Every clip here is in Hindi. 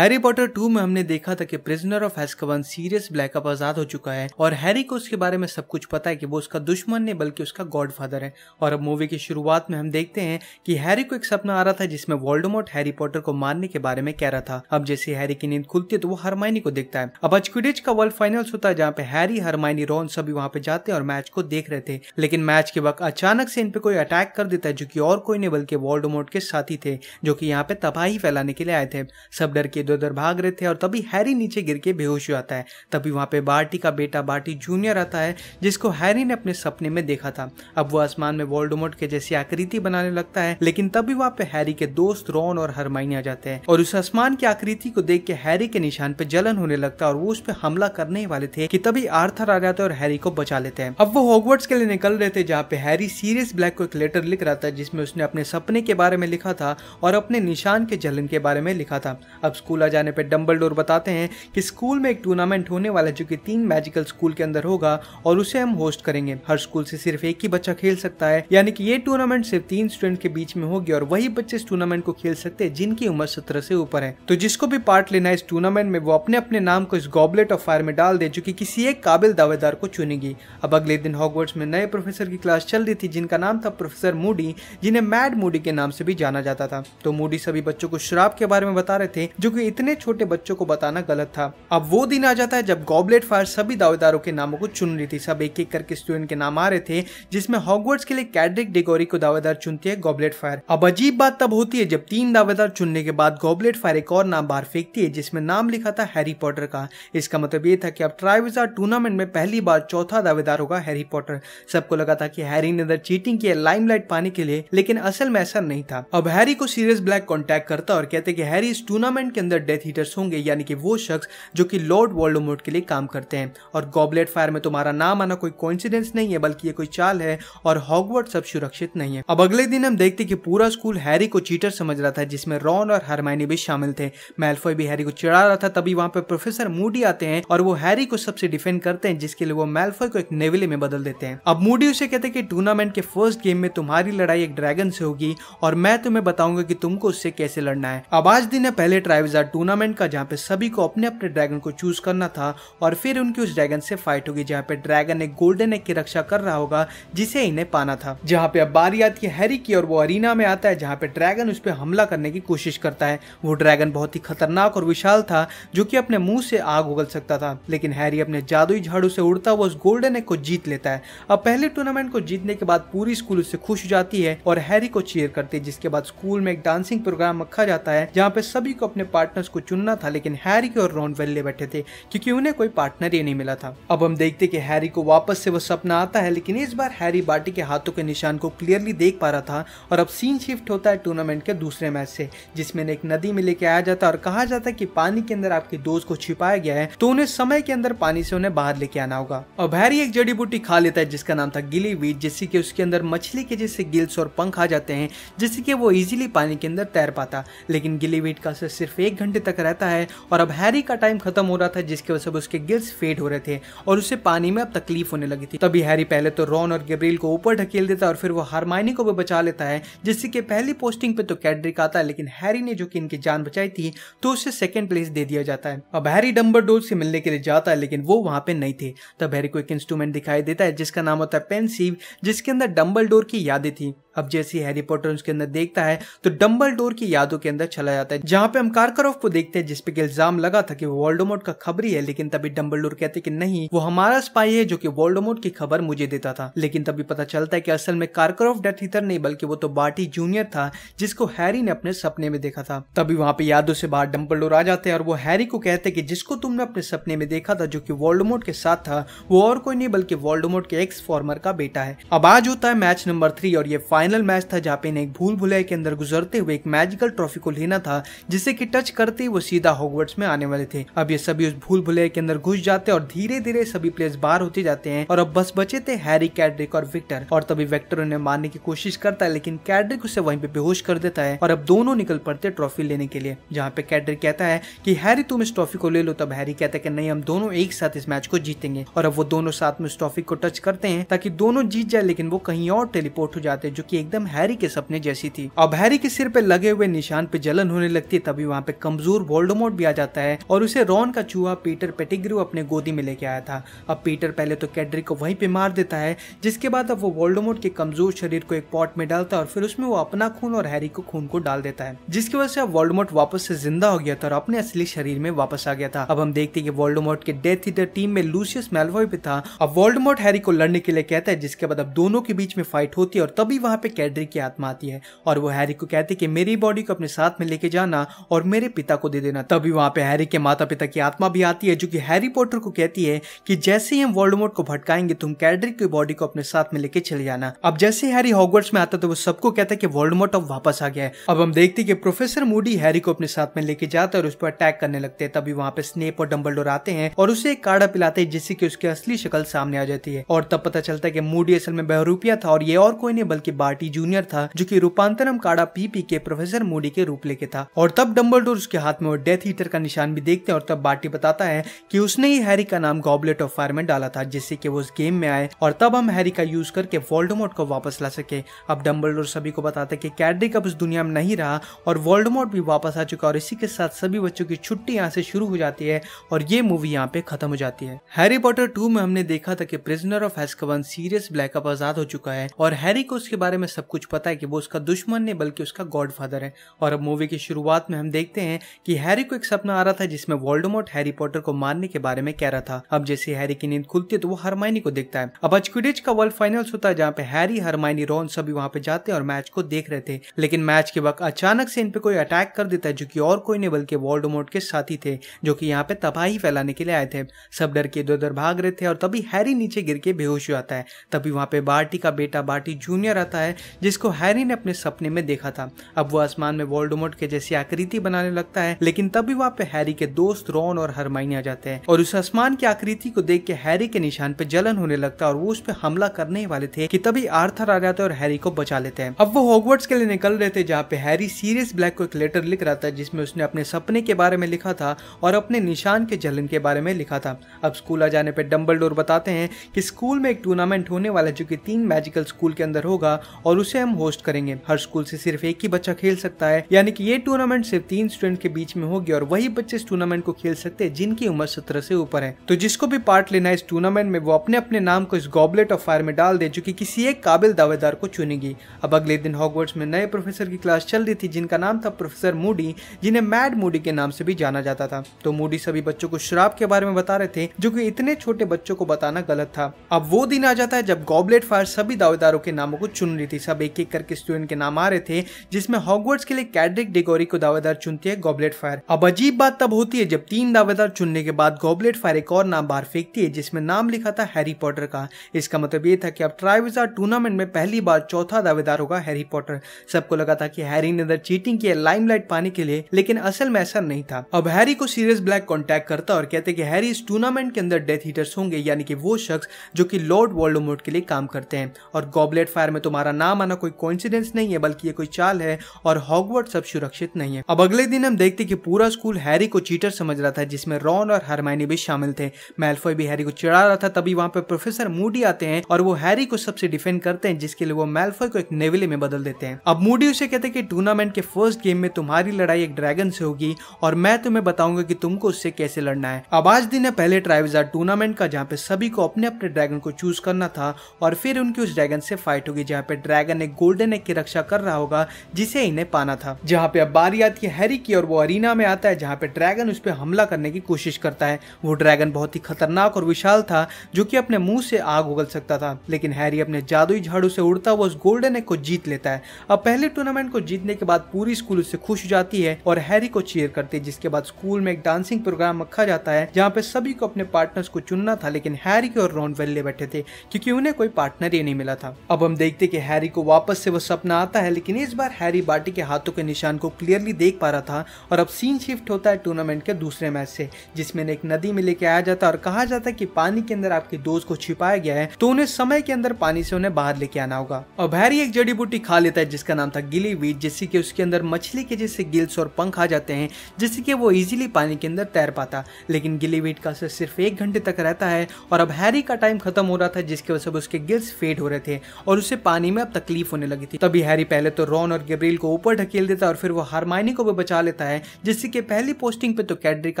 हैरी पॉटर टू में हमने देखा था कि prisoner of Azkaban Sirius Black अब आजाद हो चुका है और हैरी को उसके बारे में सब कुछ पता है कि वो उसका दुश्मन नहीं बल्कि उसका गॉडफादर है और अब मूवी की शुरुआत में हम देखते हैं कि हैरी को एक सपना आ रहा था जिसमें वोल्डमोट हैरी पॉटर को मारने के बारे में कह रहा था अब जैसे हैरी की नींद खुलती है तो वो हरमाइनी को देखता है अब अचकुडिज का वर्ल्ड फाइनल्स होता है जहाँ पे हैरी हरमाइनी रोन सभी वहाँ पे जाते हैं और मैच को देख रहे थे लेकिन मैच के वक्त अचानक से इन पे कोई अटैक कर देता है जो की और कोई नहीं बल्कि वोल्डमोट के साथी थे जो की यहाँ पे तबाही फैलाने के लिए आए थे सब डर के इधर उधर भाग रहे थे और तभी हैरी नीचे गिर के बेहोश हो जाता है तभी वहाँ पे बार्टी का बेटा बार्टी जूनियर आता है जिसको हैरी ने अपने सपने में देखा था अब वो आसमान में वोल्डोमोट के जैसी आकृति बनाने लगता है लेकिन तभी वहाँ पे हैरी के दोस्त रोन और हरमाइनी आ जाते हैं और उस आसमान की आकृति को देख के हैरी के निशान पे जलन होने लगता है और वो उस पर हमला करने वाले थे कि तभी आर्थर आ जाते है और हैरी को बचा लेते हैं अब वो हॉगवर्ड्स के लिए निकल रहे थे जहाँ पे हैरी सीरियस ब्लैक को एक लेटर लिख रहा था जिसमें उसने अपने सपने के बारे में लिखा था और अपने निशान के जलन के बारे में लिखा था अब स्कूल स्कूल आ जाने पर डम्बल बताते हैं कि स्कूल में एक टूर्नामेंट होने वाला है जो कि तीन मैजिकल स्कूल के अंदर होगा और उसे हम होस्ट करेंगे हर स्कूल से सिर्फ एक ही बच्चा खेल सकता है यानी कि ये टूर्नामेंट सिर्फ तीन स्टूडेंट के बीच में होगी और वही बच्चे इस टूर्नामेंट को खेल सकते हैं जिनकी उम्र सत्रह से ऊपर है तो जिसको भी पार्ट लेना है इस टूर्नामेंट में वो अपने अपने नाम को इस गॉबलेट ऑफ फायर में डाल दे जो कि किसी एक काबिल दावेदार को चुनेगी अब अगले दिन हॉकवर्ड्स में नए प्रोफेसर की क्लास चल रही थी जिनका नाम था प्रोफेसर मूडी जिन्हें मैड मूडी के नाम से भी जाना जाता था तो मूडी सभी बच्चों को शराब के बारे में बता रहे थे जो की इतने छोटे बच्चों को बताना गलत था अब वो दिन आ जाता है जब गॉबलेट फायर सभी दावेदारों के नामों को चुन रही थी सब एक एक करके स्टूडेंट के नाम आ रहे थे जिसमें हॉगवर्ड्स के लिए कैडरिक डिगोरी को दावेदार चुनती है गॉबलेट फायर अब अजीब बात तब होती है जब तीन दावेदार चुनने के बाद गॉबलेट फायर एक और नाम बाहर फेंकती है जिसमें नाम लिखा था हैरी पॉटर का इसका मतलब ये था कि अब ट्राइविजार टूर्नामेंट में पहली बार चौथा दावेदार होगा हैरी पॉटर सबको लगा था कि हैरी ने अंदर चीटिंग की है लाइमलाइट पाने के लिए लेकिन असल में ऐसा नहीं था अब हैरी को सीरियस ब्लैक कॉन्टेक्ट करता और कहते कि हैरी इस टूर्नामेंट के अंदर डेथ हीटर्स होंगे यानी कि वो शख्स जो कि लॉर्ड वॉल्डोमोट के लिए काम करते हैं और गॉबलेट फायर में तुम्हारा तो नाम आना कोई कोइंसिडेंस नहीं है बल्कि ये कोई चाल है और हॉगवर्ड सब सुरक्षित नहीं है अब अगले दिन हम देखते कि पूरा स्कूल हैरी को चीटर समझ रहा था जिसमें रॉन और हरमाइनी भी शामिल थे मेल्फॉय भी हैरी को चिड़ा रहा था तभी वहां पर प्रोफेसर मूडी आते हैं और वो हैरी को सबसे डिफेंड करते हैं जिसके लिए वो मेल्फॉय को एक नेविले में बदल देते हैं अब मूडी उसे कहते हैं कि टूर्नामेंट के फर्स्ट गेम में तुम्हारी लड़ाई एक ड्रैगन से होगी और मैं तुम्हें बताऊंगा कि तुमको उससे कैसे लड़ना है अब आज दिन है पहले ट्राइब्स हजार टूर्नामेंट का जहाँ पे सभी को अपने अपने ड्रैगन को चूज करना था और फिर उनकी उस ड्रैगन से फाइट होगी जहाँ पे ड्रैगन एक गोल्डन एग की रक्षा कर रहा होगा जिसे इन्हें पाना था जहाँ पे अब बारी आती है हैरी की और वो अरीना में आता है जहाँ पे ड्रैगन उस पर हमला करने की कोशिश करता है वो ड्रैगन बहुत ही खतरनाक और विशाल था जो की अपने मुंह से आग उगल सकता था लेकिन हैरी अपने जादुई झाड़ू से उड़ता हुआ उस गोल्डन एग को जीत लेता है अब पहले टूर्नामेंट को जीतने के बाद पूरी स्कूल उससे खुश हो जाती है और हैरी को चीयर करती है जिसके बाद स्कूल में एक डांसिंग प्रोग्राम रखा जाता है जहाँ पे सभी को अपने पार्ट पार्टनर्स को चुनना था लेकिन हैरी और रॉन वेल्ले बैठे थे क्योंकि उन्हें कोई पार्टनर ही नहीं मिला था अब हम देखते कि हैरी को वापस से वो सपना आता है लेकिन इस बार हैरी बाटी के हाथों के निशान को क्लियरली देख पा रहा था और अब सीन शिफ्ट होता है टूर्नामेंट के दूसरे मैच से जिसमें एक नदी में लेके आया जाता है और कहा जाता है कि पानी के अंदर आपके दोस्त को छिपाया गया है तो उन्हें समय के अंदर पानी से उन्हें बाहर लेके आना होगा अब हैरी एक जड़ी बूटी खा लेता है जिसका नाम था गिली वीट जिससे की उसके अंदर मछली के जैसे गिल्स और पंख आ जाते हैं जिससे की वो इजिली पानी के अंदर तैर पाता लेकिन गिली वीट का असर सिर्फ एक घंटे तक रहता है और अब हैरी का टाइम खत्म हो रहा था जिसकी वजह से उसके गिल्स फेड हो रहे थे और उसे पानी में अब तकलीफ होने लगी थी तभी हैरी पहले तो रॉन और गैब्रियल को ऊपर ढकेल देता और फिर वो हारमाइनी को भी बचा लेता है जिससे कि पहली पोस्टिंग पे तो कैडरिक आता है लेकिन हैरी ने जो कि इनकी जान बचाई थी तो उसे सेकंड प्लेस दे दिया जाता है अब हैरी डम्बर से मिलने के लिए जाता है लेकिन वो वहां पे नहीं थे तब हैरी को एक इंस्ट्रूमेंट दिखाई देता है जिसका नाम होता है पेंसिव जिसके अंदर डम्बल की यादें थी अब जैसे हैरी पॉटर उसके अंदर देखता है तो डम्बल डोर की यादों के अंदर चला जाता है जहां पे हम कार्करॉफ को देखते हैं जिसपे इल्जाम लगा था कि वोल्डोमोट का खबरी है लेकिन तभी डम्बल डोर कहते कि नहीं वो हमारा स्पाई है जो कि वोल्डोमोट की खबर मुझे देता था लेकिन तभी पता चलता है कि असल में कार्करॉफ डेथ हीटर नहीं बल्कि वो तो बाटी जूनियर था जिसको हैरी ने अपने सपने में देखा था तभी वहां पे यादों से बाहर डम्बल डोर आ जाते हैं और वो हैरी को कहते कि जिसको तुमने अपने सपने में देखा था जो वर्ल्ड वोल्डोमोट के साथ था वो और कोई नहीं बल्कि वोल्डोमोट के एक्स फॉर्मर का बेटा है अब आज होता है मैच नंबर थ्री और ये फाइनल फाइनल मैच था जहाँ पे इन्हें एक भूल भुलाई के अंदर गुजरते हुए एक मैजिकल ट्रॉफी को लेना था जिसे की टच करते ही वो सीधा हॉगवर्ट्स में आने वाले थे अब ये सभी उस भूल भुलाई के अंदर घुस जाते और धीरे धीरे सभी प्लेयर्स बाहर होते जाते हैं और अब बस बचे थे हैरी कैडरिक और विक्टर और तभी विक्टर उन्हें मारने की कोशिश करता है लेकिन कैडरिक उसे वहीं पे बेहोश कर देता है और अब दोनों निकल पड़ते हैं ट्रॉफी लेने के लिए जहाँ पे कैडरिक कहता है कि हैरी तुम इस ट्रॉफी को ले लो तब हैरी कहता है कि नहीं हम दोनों एक साथ इस मैच को जीतेंगे और अब वो दोनों साथ में उस ट्रॉफी को टच करते हैं ताकि दोनों जीत जाए लेकिन वो कहीं और टेलीपोर्ट हो जाते हैं जो की एकदम हैरी के सपने जैसी थी अब हैरी के सिर पे लगे हुए निशान पे जलन होने लगती है तभी वहाँ पे कमजोर वोल्डोमोट भी आ जाता है और उसे रॉन का चूहा पीटर पेटिग्रू अपने गोदी में लेके आया था अब पीटर पहले तो कैडरी को वहीं पे मार देता है जिसके बाद अब वो वोल्डोमोट के कमजोर शरीर को एक पॉट में डालता है और फिर उसमें वो अपना खून और हैरी को खून को डाल देता है जिसकी वजह से अब वोल्डोमोट वापस से जिंदा हो गया था और अपने असली शरीर में वापस आ गया था अब हम देखते हैं कि के डेथ ईटर टीम में लूसियस मेलवॉय भी था अब वोल्डमोट हैरी को लड़ने के लिए कहता है जिसके बाद अब दोनों के बीच में फाइट होती है और तभी वहां पे कैडरी की आत्मा आती है और वो हैरी को कहती है कि मेरी बॉडी को अपने साथ में लेके जाना और मेरे पिता को दे देना तभी वहाँ पे हैरी के माता पिता की आत्मा भी आती है जो कि हैरी पॉटर को कहती है कि जैसे ही हम वर्ल्ड को भटकाएंगे तुम कैडरी की बॉडी को अपने साथ में लेके चले जाना अब जैसे हैरी हॉगवर्ड्स में आता तो वो सबको कहता है कि वर्ल्ड अब वापस आ गया है अब हम देखते हैं कि प्रोफेसर मूडी हैरी को अपने साथ में लेके जाता है और उस पर अटैक करने लगते हैं तभी वहाँ पे स्नेप और डम्बल आते हैं और उसे एक काढ़ा पिलाते हैं जिससे कि उसकी असली शक्ल सामने आ जाती है और तब पता चलता है कि मूडी असल में बहरूपिया था और ये और कोई नहीं बल्कि बार पार्टी जूनियर था जो कि रूपांतरम काड़ा पीपी के प्रोफेसर मोडी के रूप लेके था और तब डम्बल उसके हाथ में वो डेथ हीटर का निशान भी देखते हैं और तब बार्टी बताता है कि उसने ही हैरी का नाम गॉबलेट ऑफ फायर में डाला था जिससे कि वो उस गेम में आए और तब हम हैरी का यूज करके वोल्डमोट को वापस ला सके अब डम्बल सभी को बताते की कि कैडरिक अब उस दुनिया में नहीं रहा और वोल्डमोट भी वापस आ चुका और इसी के साथ सभी बच्चों की छुट्टी यहाँ से शुरू हो जाती है और ये मूवी यहाँ पे खत्म हो जाती है हैरी पॉटर टू में हमने देखा था कि प्रिजनर ऑफ हेस्कवन सीरियस ब्लैकअप आजाद हो चुका है और हैरी को उसके बारे में सब कुछ पता है कि वो उसका दुश्मन नहीं बल्कि उसका गॉडफादर है और अब मूवी की शुरुआत में हम देखते हैं कि हैरी को एक सपना आ रहा था जिसमें वोल्डमोट हैरी पॉटर को मारने के बारे में कह रहा था अब जैसे हैरी की नींद खुलती है तो वो हरमाइनी को देखता है अब अचकुडिज का वर्ल्ड फाइनल्स होता है जहाँ पे हैरी हरमाइनी रोन सभी वहाँ पे जाते हैं और मैच को देख रहे थे लेकिन मैच के वक्त अचानक से इन पे कोई अटैक कर देता है जो की और कोई नहीं बल्कि वोल्डमोट के साथी थे जो की यहाँ पे तबाही फैलाने के लिए आए थे सब डर के इधर उधर भाग रहे थे और तभी हैरी नीचे गिर के बेहोश हो जाता है तभी वहाँ पे बार्टी का बेटा बार्टी जूनियर आता है है जिसको हैरी ने अपने सपने में देखा था अब वो आसमान में वोल्डोमोट के जैसी आकृति बनाने लगता है लेकिन तभी वहाँ पे हैरी के दोस्त रॉन और हरमाइनी आ जाते हैं और उस आसमान की आकृति को देख के हैरी के निशान पे जलन होने लगता है और वो उस पर हमला करने वाले थे कि तभी आर्थर आ जाते है और हैरी को बचा लेते हैं अब वो हॉगवर्ड्स के लिए निकल रहे थे जहाँ पे हैरी सीरियस ब्लैक को एक लेटर लिख रहा था जिसमें उसने अपने सपने के बारे में लिखा था और अपने निशान के जलन के बारे में लिखा था अब स्कूल आ जाने पर डम्बल बताते हैं कि स्कूल में एक टूर्नामेंट होने वाला जो कि तीन मैजिकल स्कूल के अंदर होगा और उसे हम होस्ट करेंगे हर स्कूल से सिर्फ एक ही बच्चा खेल सकता है यानी कि ये टूर्नामेंट सिर्फ तीन स्टूडेंट के बीच में होगी और वही बच्चे इस टूर्नामेंट को खेल सकते हैं जिनकी उम्र सत्रह से ऊपर है तो जिसको भी पार्ट लेना है इस टूर्नामेंट में वो अपने अपने नाम को इस गॉबलेट ऑफ फायर में डाल दे जो कि किसी एक काबिल दावेदार को चुनेगी अब अगले दिन हॉगवर्ड्स में नए प्रोफेसर की क्लास चल रही थी जिनका नाम था प्रोफेसर मूडी जिन्हें मैड मूडी के नाम से भी जाना जाता था तो मूडी सभी बच्चों को शराब के बारे में बता रहे थे जो कि इतने छोटे बच्चों को बताना गलत था अब वो दिन आ जाता है जब गॉबलेट फायर सभी दावेदारों के नामों को चुन रही थी सब एक एक करके स्टूडेंट के नाम आ रहे थे जिसमें हॉगवर्ड्स के लिए कैडरिक डिगोरी को दावेदार चुनती है गॉबलेट फायर अब अजीब बात तब होती है जब तीन दावेदार चुनने के बाद गॉबलेट फायर एक और नाम बाहर फेंकती है जिसमें नाम लिखा था हैरी पॉटर का इसका मतलब ये था कि अब ट्राइविजार टूर्नामेंट में पहली बार चौथा दावेदार होगा हैरी पॉटर सबको लगा था कि हैरी ने अंदर चीटिंग की है लाइमलाइट पाने के लिए लेकिन असल में ऐसा नहीं था अब हैरी को सीरियस ब्लैक कॉन्टेक्ट करता और कहते कि हैरी इस टूर्नामेंट के अंदर डेथ हीटर्स होंगे यानी कि वो शख्स जो कि लॉर्ड वोल्डोमोट के लिए काम करते हैं और गॉबलेट फायर में तुम्हारा नाम आना कोई कॉन्फिडेंस नहीं है बल्कि ये कोई चाल है और हॉगवर्ड सब सुरक्षित नहीं है अब अगले दिन हम देखते कि पूरा स्कूल हैरी को चीटर समझ रहा था जिसमें रॉन और हरमाइनी भी शामिल थे मेल्फॉय भी हैरी को चिड़ा रहा था तभी वहां पर प्रोफेसर मूडी आते हैं और वो हैरी को सबसे डिफेंड करते हैं जिसके लिए वो मेल्फॉय को एक नेविले में बदल देते हैं अब मूडी उसे कहते हैं कि टूर्नामेंट के फर्स्ट गेम में तुम्हारी लड़ाई एक ड्रैगन से होगी और मैं तुम्हें बताऊंगा कि तुमको उससे कैसे लड़ना है अब आज दिन है पहले ट्राइवजार टूर्नामेंट का जहाँ पे सभी को अपने अपने ड्रैगन को चूज करना था और फिर उनकी उस ड्रैगन से फाइट होगी जहाँ पे ड्रैगन एक गोल्डन एग की रक्षा कर रहा होगा जिसे इन्हें पाना था जहाँ पे अब बारी आती है हैरी की और वो अरीना में आता है जहाँ पे ड्रैगन उस पर हमला करने की कोशिश करता है वो ड्रैगन बहुत ही खतरनाक और विशाल था जो की अपने मुंह से आग उगल सकता था लेकिन हैरी अपने जादुई झाड़ू से उड़ता हुआ उस गोल्डन एग को जीत लेता है अब पहले टूर्नामेंट को जीतने के बाद पूरी स्कूल उससे खुश हो जाती है और हैरी को चीयर करती है जिसके बाद स्कूल में एक डांसिंग प्रोग्राम रखा जाता है जहाँ पे सभी को अपने पार्टनर्स को चुनना था लेकिन हैरी के और रॉन वेल्ले बैठे थे क्योंकि उन्हें कोई पार्टनर ही नहीं मिला था अब हम देखते कि हैरी को वापस से वो सपना आता है लेकिन इस बार हैरी बाटी के हाथों के निशान को क्लियरली देख पा रहा था और अब सीन शिफ्ट होता है टूर्नामेंट के दूसरे मैच से जिसमें एक नदी में लेके आया जाता है और कहा जाता है कि पानी के अंदर आपके दोस्त को छिपाया गया है तो उन्हें समय के अंदर पानी से उन्हें बाहर लेके आना होगा अब हैरी एक जड़ी बूटी खा लेता है जिसका नाम था गिली वीट जिससे की उसके अंदर मछली के जैसे गिल्स और पंख आ जाते हैं जिससे की वो इजिली पानी के अंदर तैर पाता लेकिन गिली वीट का असर सिर्फ एक घंटे तक रहता है और अब हैरी का टाइम खत्म हो रहा था जिसकी वजह से उसके गिल्स फेड हो रहे थे और उसे पानी में में अब तकलीफ होने लगी थी तभी हैरी पहले तो रॉन और गैब्रियल को ऊपर ढकेल देता है और फिर वो हारमाइनी को भी बचा लेता है जिससे कि पहली पोस्टिंग पे तो कैडरिक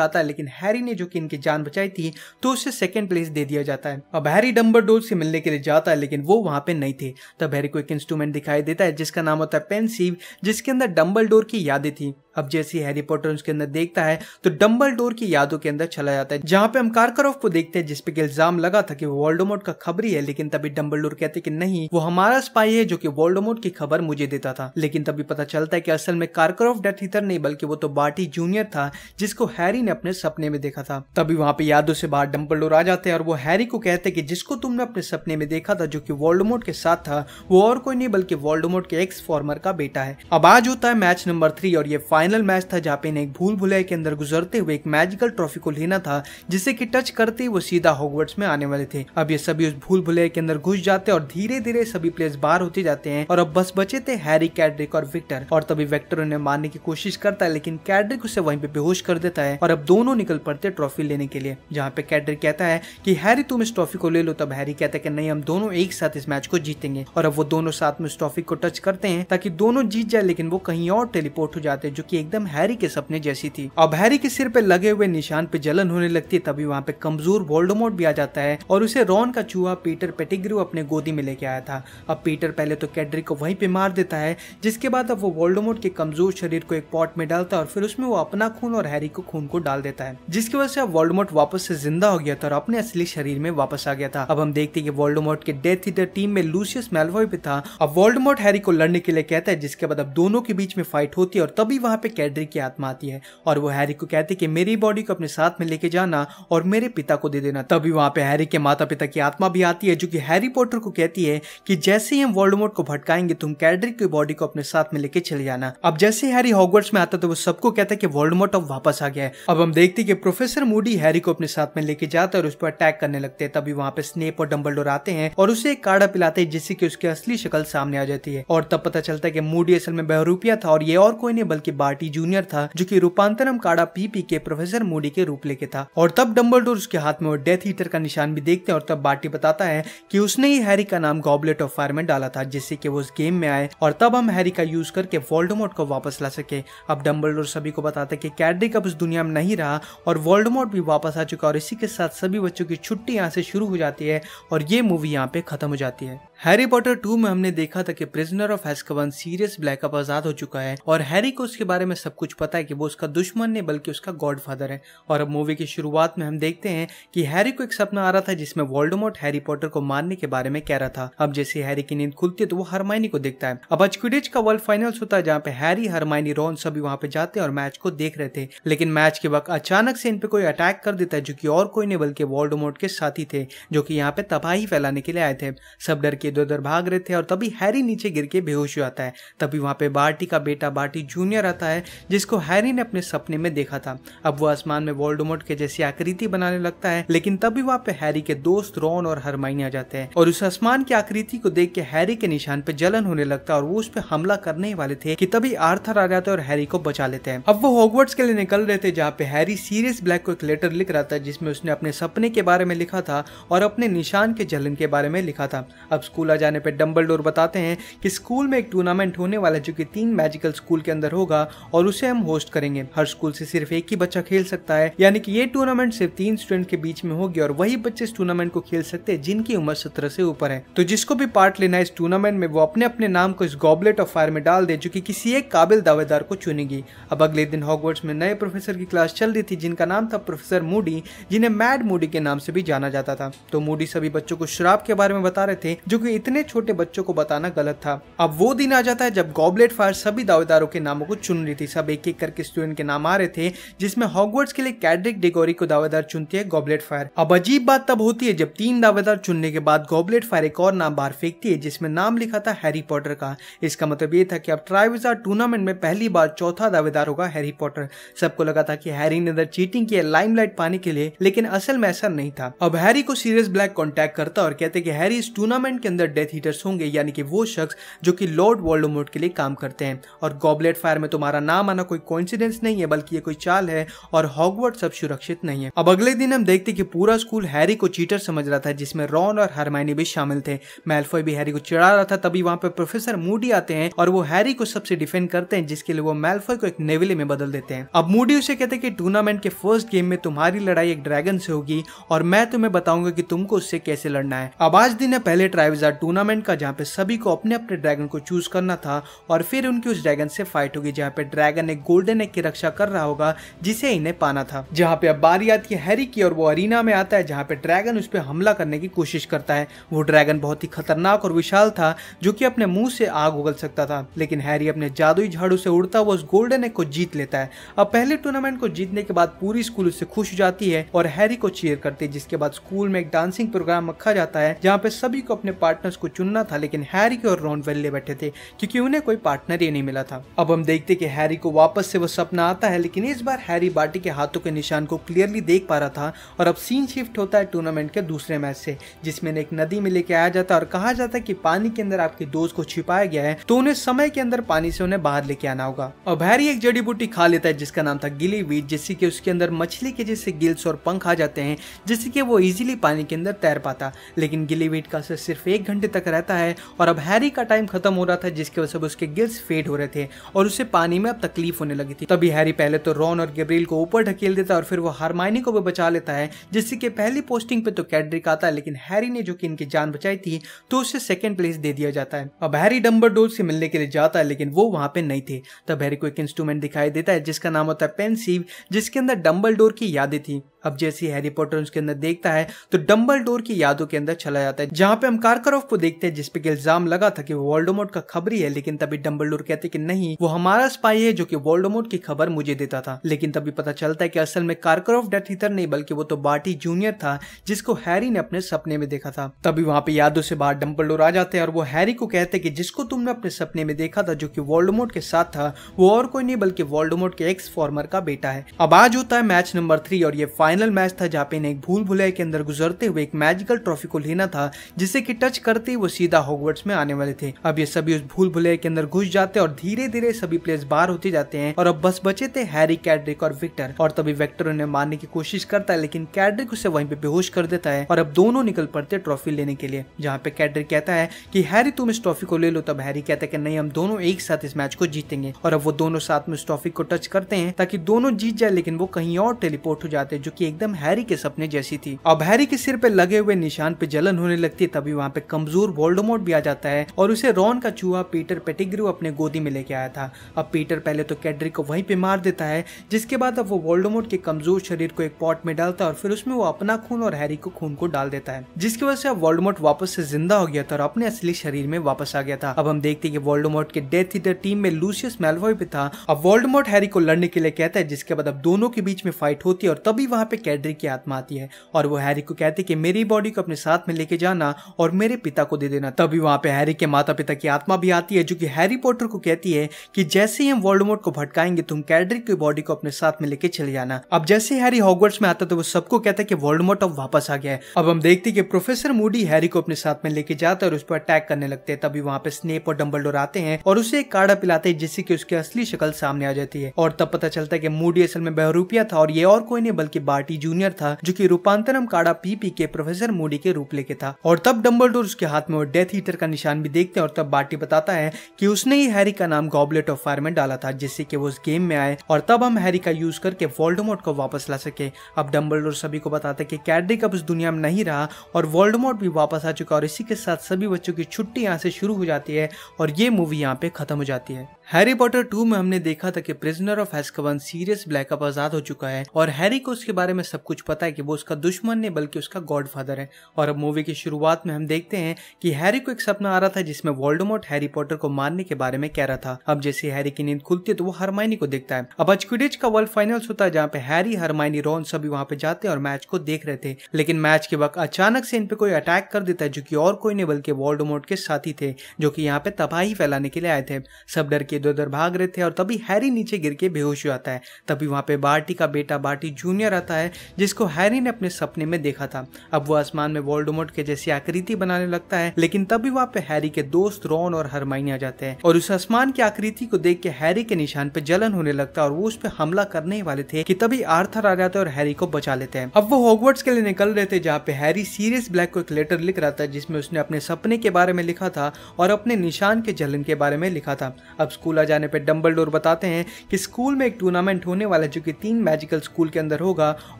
आता है लेकिन हैरी ने जो कि इनकी जान बचाई थी तो उसे सेकेंड प्लेस दे दिया जाता है अब हैरी डम्बर से मिलने के लिए जाता है लेकिन वो वहां पे नहीं थे तब हैरी को एक इंस्ट्रूमेंट दिखाई देता है जिसका नाम होता है पेंसिव जिसके अंदर डम्बल की यादें थी अब जैसे हैरी पॉटर उसके अंदर देखता है तो डम्बल डोर की यादों के अंदर चला जाता है जहां पे हम कारकरोव को देखते हैं जिसपे कि इल्जाम लगा था कि वोल्डोमोट का खबरी है लेकिन तभी डम्बल डोर कहते कि नहीं वो हमारा स्पाई है जो कि वोल्डोमोट की खबर मुझे देता था लेकिन तभी पता चलता है कि असल में कारकरोव डेथ हीटर नहीं बल्कि वो तो बाटी जूनियर था जिसको हैरी ने अपने सपने में देखा था तभी वहां पे यादों से बाहर डम्बल डोर आ जाते हैं और वो हैरी को कहते कि जिसको तुमने अपने सपने में देखा था जो वर्ल्ड वोल्डोमोट के साथ था वो और कोई नहीं बल्कि वोल्डोमोट के एक्स फॉर्मर का बेटा है अब आज होता है मैच नंबर थ्री और ये फाइनल मैच था जहाँ पे इन्हें एक भूल भुलाई के अंदर गुजरते हुए एक मैजिकल ट्रॉफी को लेना था जिसे कि टच करते ही वो सीधा होगवर्ट्स में आने वाले थे अब ये सभी उस भूल भुलाई के अंदर घुस जाते और धीरे धीरे सभी प्लेयर्स बाहर होते जाते हैं और अब बस बचे थे हैरी कैडरिक और विक्टर और तभी विक्टर उन्हें मारने की कोशिश करता है लेकिन कैडरिक उसे वहीं पे बेहोश कर देता है और अब दोनों निकल पड़ते ट्रॉफी लेने के लिए जहाँ पे कैडरिक कहता है की हैरी तुम इस ट्रॉफी को ले लो तब हैरी कहता है की नहीं हम दोनों एक साथ इस मैच को जीतेंगे और अब वो दोनों साथ में इस ट्रॉफी को टच करते हैं ताकि दोनों जीत जाए लेकिन वो कहीं और टेलीपोर्ट हो जाते हैं जो की एकदम हैरी के सपने जैसी थी अब हैरी के सिर पे लगे हुए निशान पे जलन होने लगती है तभी वहाँ पे कमजोर वोल्डोमोट भी आ जाता है और उसे रॉन का चूहा पीटर पेटिग्रू अपने गोदी में लेके आया था अब पीटर पहले तो कैडरी को वहीं पे मार देता है जिसके बाद अब वो वोल्डोमोट के कमजोर शरीर को एक पॉट में डालता है और फिर उसमें वो अपना खून और हैरी को खून को डाल देता है जिसकी वजह से अब वोल्डोमोट वापस से जिंदा हो गया था और अपने असली शरीर में वापस आ गया था अब हम देखते हैं कि वोल्डोमोट के डेथ थीटर टीम में लूसियस मेलवॉय भी था अब वोल्डोमोट हैरी को लड़ने के लिए कहता है जिसके बाद अब दोनों के बीच में फाइट होती है और तभी वहां पे कैडरी की आत्मा आती है और वो हैरी को कहती है कि मेरी बॉडी को अपने साथ में लेके जाना और मेरे पिता को दे देना तभी वहाँ पे हैरी के माता पिता की आत्मा भी आती है जो कि हैरी पॉटर को कहती है कि जैसे ही हम वर्ल्ड को भटकाएंगे तुम कैडरी की बॉडी को अपने साथ में लेके चले जाना अब जैसे हैरी हॉगवर्ड्स में आता तो वो सबको कहता है कि वर्ल्ड अब वापस आ गया है अब हम देखते कि प्रोफेसर मूडी हैरी को अपने साथ में लेके जाता है और उस पर अटैक करने लगते हैं तभी वहाँ पे स्नेप और डम्बल आते हैं और उसे एक काढ़ा पिलाते हैं जिससे कि उसकी असली शक्ल सामने आ जाती है और तब पता चलता है कि मूडी असल में बहरूपिया था और ये और कोई नहीं बल्कि पार्टी जूनियर था जो कि रूपांतरम काड़ा पीपी के प्रोफेसर मोडी के रूप लेके था और तब डोर उसके हाथ में डेथ हीटर का निशान भी देखते हैं और तब बार्टी बताता है कि उसने ही हैरी का नाम गॉबलेट ऑफ फायर में डाला था जिससे कि वो उस गेम में आए और तब हम हैरी का यूज करके वोल्डमोट को वापस ला सके अब डम्बल सभी को बताते की कि कैडरिक अब उस दुनिया में नहीं रहा और वोल्डमोट भी वापस आ चुका और इसी के साथ सभी बच्चों की छुट्टी यहाँ से शुरू हो जाती है और ये मूवी यहाँ पे खत्म हो जाती है हैरी पॉटर टू में हमने देखा था कि prisoner of Azkaban Sirius Black अप आजाद हो चुका है और हैरी को उसके बारे में सब कुछ पता है कि वो उसका दुश्मन नहीं बल्कि उसका गॉडफादर है और अब मूवी की शुरुआत में हम देखते हैं कि हैरी को एक सपना आ रहा था जिसमें वॉल्डोमोट हैरी पॉटर को मारने के बारे में कह रहा था अब जैसे हैरी की नींद खुलती है तो वो हरमाइनी को देखता है अब आज का वर्ल्ड फाइनल्स होता है जहाँ पे हैरी हरमाइनी रोन सभी वहाँ पे जाते हैं और मैच को देख रहे थे लेकिन मैच के वक्त अचानक से इन पे कोई अटैक कर देता है जो की और कोई नहीं बल्कि वॉल्डोमोट के साथी थे जो की यहाँ पे तबाही फैलाने के लिए आए थे सब डर के इधर उधर भाग रहे थे और तभी हैरी नीचे गिर के बेहोश हो जाता है तभी वहाँ पे बार्टी का बेटा बार्टी जूनियर आता है जिसको हैरी ने अपने सपने में देखा था अब वो आसमान में वॉल्डोमोट के जैसी आकृति बनाने लगता है लेकिन तभी वहाँ पे हैरी के दोस्त रोन और हरमाइनी आ जाते हैं और उस आसमान की आकृति को देख के हैरी के निशान पे जलन होने लगता है और वो उस पर हमला करने ही वाले थे कि तभी आर्थर आ जाता है और हैरी को बचा लेते हैं अब वो हॉगवर्ड्स के लिए निकल रहे थे जहाँ पे हैरी सीरियस ब्लैक को एक लेटर लिख रहा था जिसमें उसने अपने सपने के बारे में लिखा था और अपने निशान के जलन के बारे में लिखा था अब स्कूल स्कूल आ जाने पर डम्बल बताते हैं कि स्कूल में एक टूर्नामेंट होने वाला है जो कि तीन मैजिकल स्कूल के अंदर होगा और उसे हम होस्ट करेंगे हर स्कूल से सिर्फ एक ही बच्चा खेल सकता है यानी कि ये टूर्नामेंट सिर्फ तीन स्टूडेंट के बीच में होगी और वही बच्चे इस टूर्नामेंट को खेल सकते हैं जिनकी उम्र सत्रह से ऊपर है तो जिसको भी पार्ट लेना है इस टूर्नामेंट में वो अपने अपने नाम को इस गॉबलेट ऑफ फायर में डाल दे जो कि किसी एक काबिल दावेदार को चुनेगी अब अगले दिन हॉकवर्ड्स में नए प्रोफेसर की क्लास चल रही थी जिनका नाम था प्रोफेसर मूडी जिन्हें मैड मूडी के नाम से भी जाना जाता था तो मूडी सभी बच्चों को शराब के बारे में बता रहे थे जो कि हुए इतने छोटे बच्चों को बताना गलत था अब वो दिन आ जाता है जब गॉबलेट फायर सभी दावेदारों के नामों को चुन रही थी सब एक एक करके स्टूडेंट के नाम आ रहे थे जिसमें हॉगवर्ड्स के लिए कैडरिक डिगोरी को दावेदार चुनती है गॉबलेट फायर अब अजीब बात तब होती है जब तीन दावेदार चुनने के बाद गॉबलेट फायर एक और नाम बाहर फेंकती है जिसमें नाम लिखा था हैरी पॉटर का इसका मतलब ये था कि अब ट्राइविजार टूर्नामेंट में पहली बार चौथा दावेदार होगा हैरी पॉटर सबको लगा था कि हैरी ने चीटिंग की है लाइमलाइट पाने के लिए लेकिन असल में ऐसा नहीं था अब हैरी को सीरियस ब्लैक कॉन्टेक्ट करता और कहते कि हैरी इस टूर्नामेंट के अंदर अंदर डेथ हीटर्स होंगे यानी कि वो शख्स जो कि लॉर्ड वॉल्डोमोट के लिए काम करते हैं और गॉबलेट फायर में तुम्हारा नाम आना कोई कॉन्सिडेंस नहीं है बल्कि ये कोई चाल है और हॉगवर्ड सब सुरक्षित नहीं है अब अगले दिन हम देखते कि पूरा स्कूल हैरी को चीटर समझ रहा था जिसमें रॉन और हरमाइनी भी शामिल थे मेलफॉय भी हैरी को चिड़ा रहा था तभी वहां पर प्रोफेसर मूडी आते हैं और वो हैरी को सबसे डिफेंड करते हैं जिसके लिए वो मेलफॉय को एक नेविले में बदल देते हैं अब मूडी उसे कहते हैं कि टूर्नामेंट के फर्स्ट गेम में तुम्हारी लड़ाई एक ड्रैगन से होगी और मैं तुम्हें बताऊंगा कि तुमको उससे कैसे लड़ना है अब आज दिन है पहले ट्राइव विजार टूर्नामेंट का जहाँ पे सभी को अपने अपने ड्रैगन को चूज करना था और फिर उनकी उस ड्रैगन से फाइट होगी जहाँ पे ड्रैगन एक गोल्डन एग की रक्षा कर रहा होगा जिसे इन्हें पाना था जहाँ पे अब बारी आती है हैरी की और वो अरीना में आता है जहाँ पे ड्रैगन उस पर हमला करने की कोशिश करता है वो ड्रैगन बहुत ही खतरनाक और विशाल था जो की अपने मुंह से आग उगल सकता था लेकिन हैरी अपने जादुई झाड़ू से उड़ता हुआ उस गोल्डन एग को जीत लेता है अब पहले टूर्नामेंट को जीतने के बाद पूरी स्कूल उससे खुश हो जाती है और हैरी को चीयर करती है जिसके बाद स्कूल में एक डांसिंग प्रोग्राम रखा जाता है जहाँ पे सभी को अपने पार्ट पार्टनर्स को चुनना था लेकिन हैरी के और रॉन वेल्ले बैठे थे क्योंकि उन्हें कोई पार्टनर ही नहीं मिला था अब हम देखते कि हैरी को वापस से वो सपना आता है लेकिन इस बार हैरी बाटी के हाथों के निशान को क्लियरली देख पा रहा था और अब सीन शिफ्ट होता है टूर्नामेंट के दूसरे मैच से जिसमें एक नदी में लेके आया जाता है और कहा जाता है की पानी के अंदर आपके दोस्त को छिपाया गया है तो उन्हें समय के अंदर पानी से उन्हें बाहर लेके आना होगा अब हैरी एक जड़ी बूटी खा लेता है जिसका नाम था गिली वीट जिससे की उसके अंदर मछली के जैसे गिल्स और पंख आ जाते हैं जिससे की वो इजिली पानी के अंदर तैर पाता लेकिन गिली वीट का सिर्फ एक एक घंटे तक रहता है और अब हैरी का टाइम खत्म हो रहा था जिसकी वजह से उसके गिल्स फेड हो रहे थे और उसे पानी में अब तकलीफ होने लगी थी तभी हैरी पहले तो रॉन और गैब्रियल को ऊपर ढकेल देता और फिर वो हारमाइनी को भी बचा लेता है जिससे कि पहली पोस्टिंग पे तो कैडरिक आता है लेकिन हैरी ने जो कि इनकी जान बचाई थी तो उसे सेकंड प्लेस दे दिया जाता है अब हैरी डम्बर से मिलने के लिए जाता है लेकिन वो वहां पे नहीं थे तब हैरी को एक इंस्ट्रूमेंट दिखाई देता है जिसका नाम होता है पेंसिव जिसके अंदर डम्बल की यादें थी अब जैसे हैरी पॉटर उसके अंदर देखता है तो डम्बल डोर की यादों के अंदर चला जाता है जहाँ पे हम कार्करॉफ को देखते हैं जिसपे इल्जाम लगा था कि वो वोल्डोमोट का खबरी है लेकिन तभी डम्बल डोर कहते कि नहीं वो हमारा स्पाई है जो कि वोल्डोमोट की खबर मुझे देता था लेकिन तभी पता चलता है कि असल में कार्करॉफ डेथ ईथर नहीं बल्कि वो तो बाटी जूनियर था जिसको हैरी ने अपने सपने में देखा था तभी वहां पे यादों से बाहर डम्बल डोर आ जाते हैं और वो हैरी को कहते कि जिसको तुमने अपने सपने में देखा था जो की वोल्डोमोट के साथ था वो और कोई नहीं बल्कि वोल्डोमोट के एक्स फॉर्मर का बेटा है अब आज होता है मैच नंबर थ्री और ये फाइनल फाइनल मैच था जहाँ पे इन्हें एक भूल भुलाई के अंदर गुजरते हुए एक मैजिकल ट्रॉफी को लेना था जिसे कि टच करते ही वो सीधा हॉगवर्ड्स में आने वाले थे अब ये सभी उस भूल भुलाई के अंदर घुस जाते और धीरे धीरे सभी प्लेयर्स बाहर होते जाते हैं और अब बस बचे थे हैरी कैडरिक और विक्टर और तभी विक्टर उन्हें मारने की कोशिश करता है लेकिन कैडरिक उसे वहीं पे बेहोश कर देता है और अब दोनों निकल पड़ते ट्रॉफी लेने के लिए जहाँ पे कैडरिक कहता है कि हैरी तुम इस ट्रॉफी को ले लो तब हैरी कहता है कि नहीं हम दोनों एक साथ इस मैच को जीतेंगे और अब वो दोनों साथ में इस ट्रॉफी को टच करते हैं ताकि दोनों जीत जाए लेकिन वो कहीं और टेलीपोर्ट हो जाते हैं जो की एकदम हैरी के सपने जैसी थी अब हैरी के सिर पे लगे हुए निशान पे जलन होने लगती है तभी वहाँ पे कमजोर वोल्डोमोट भी आ जाता है और उसे रॉन का चूहा पीटर पेटिग्रू अपने गोदी में लेके आया था अब पीटर पहले तो कैडरी को वहीं पे मार देता है जिसके बाद अब वो वोल्डोमोट के कमजोर शरीर को एक पॉट में डालता है और फिर उसमें वो अपना खून और हैरी को खून को डाल देता है जिसकी वजह से अब वोल्डोमोट वापस से जिंदा हो गया था और अपने असली शरीर में वापस आ गया था अब हम देखते हैं कि वोल्डोमोट के डेथ ईटर टीम में लूसियस मेलवॉय भी था अब वोल्डोमोट हैरी को लड़ने के लिए कहता है जिसके बाद अब दोनों के बीच में फाइट होती है और तभी वहां पे कैडरी की आत्मा आती है और वो हैरी को कहती है कि मेरी बॉडी को अपने साथ में लेके जाना और मेरे पिता को दे देना तभी वहां पे हैरी के माता पिता की आत्मा भी आती है जो कि हैरी पॉटर को कहती है कि जैसे ही हम वर्ल्डमोट को भटकाएंगे तुम कैडरी की बॉडी को अपने साथ में लेके चले जाना अब जैसे हैरी हॉगवर्ट्स में आता तो वो सबको कहता है कि वर्ल्डमोट अब वापस आ गया है अब हम देखते कि प्रोफेसर मूडी हैरी को अपने साथ में लेके जाता है और उस पर अटैक करने लगते हैं तभी वहां पे स्नेप और डम्बल आते हैं और उसे एक काढ़ा पिलाते हैं जिससे कि उसकी असली शक्ल सामने आ जाती है और तब पता चलता है कि मूडी असल में बहरूपिया था और ये और कोई नहीं बल्कि बार पार्टी जूनियर था जो कि रूपांतरम काड़ा पीपी के प्रोफेसर मोडी के रूप लेके था और तब डम्बल उसके हाथ में डेथ हीटर का निशान भी देखते हैं और तब बाटी बताता है कि उसने ही हैरी का नाम गॉबलेट ऑफ फायर में डाला था जिससे कि वो उस गेम में आए और तब हम हैरी का यूज करके वोल्डमोट को वापस ला सके अब डम्बल सभी को बताता है कि कैडरिक अब उस दुनिया में नहीं रहा और वोल्डमोट भी वापस आ चुका और इसी के साथ सभी बच्चों की छुट्टी यहाँ से शुरू हो जाती है और ये मूवी यहाँ पे खत्म हो जाती है हैरी पॉटर टू में हमने देखा था कि प्रिजनर ऑफ हेस्कवन सीरियस ब्लैकअप आजाद हो चुका है और हैरी को उसके बारे बारे में सब कुछ पता है कि वो उसका दुश्मन नहीं बल्कि उसका गॉडफादर है और अब मूवी की शुरुआत में हम देखते हैं कि हैरी को एक सपना आ रहा था जिसमें वॉल्डोमोट हैरी पॉटर को मारने के बारे में कह रहा था अब जैसे हैरी की नींद खुलती है तो वो हरमाइनी को देखता है अब आज का वर्ल्ड फाइनल्स होता है जहाँ पे हैरी हरमाइनी रोन सभी वहाँ पे जाते हैं और मैच को देख रहे थे लेकिन मैच के वक्त अचानक से इन पे कोई अटैक कर देता है जो की और कोई नहीं बल्कि वॉल्डोमोट के साथी थे जो की यहाँ पे तबाही फैलाने के लिए आए थे सब डर के इधर उधर भाग रहे थे और तभी हैरी नीचे गिर के बेहोश हो जाता है तभी वहाँ पे बार्टी का बेटा बार्टी जूनियर आता है है जिसको हैरी ने अपने सपने में देखा था अब वो आसमान में वोल्डोमोट के जैसी आकृति बनाने लगता है लेकिन तभी वहाँ पे हैरी के दोस्त रॉन और हरमाइनी आ जाते हैं और उस आसमान की आकृति को देख के हैरी के निशान पे जलन होने लगता है और वो उस पर हमला करने ही वाले थे कि तभी आर्थर आ जाता है और हैरी को बचा लेते हैं अब वो हॉगवर्ड्स के लिए निकल रहे थे जहाँ पे हैरी सीरियस ब्लैक को एक लेटर लिख रहा था जिसमें उसने अपने सपने के बारे में लिखा था और अपने निशान के जलन के बारे में लिखा था अब स्कूल आ जाने पर डम्बल बताते हैं कि स्कूल में एक टूर्नामेंट होने वाला है जो कि तीन मैजिकल स्कूल के अंदर होगा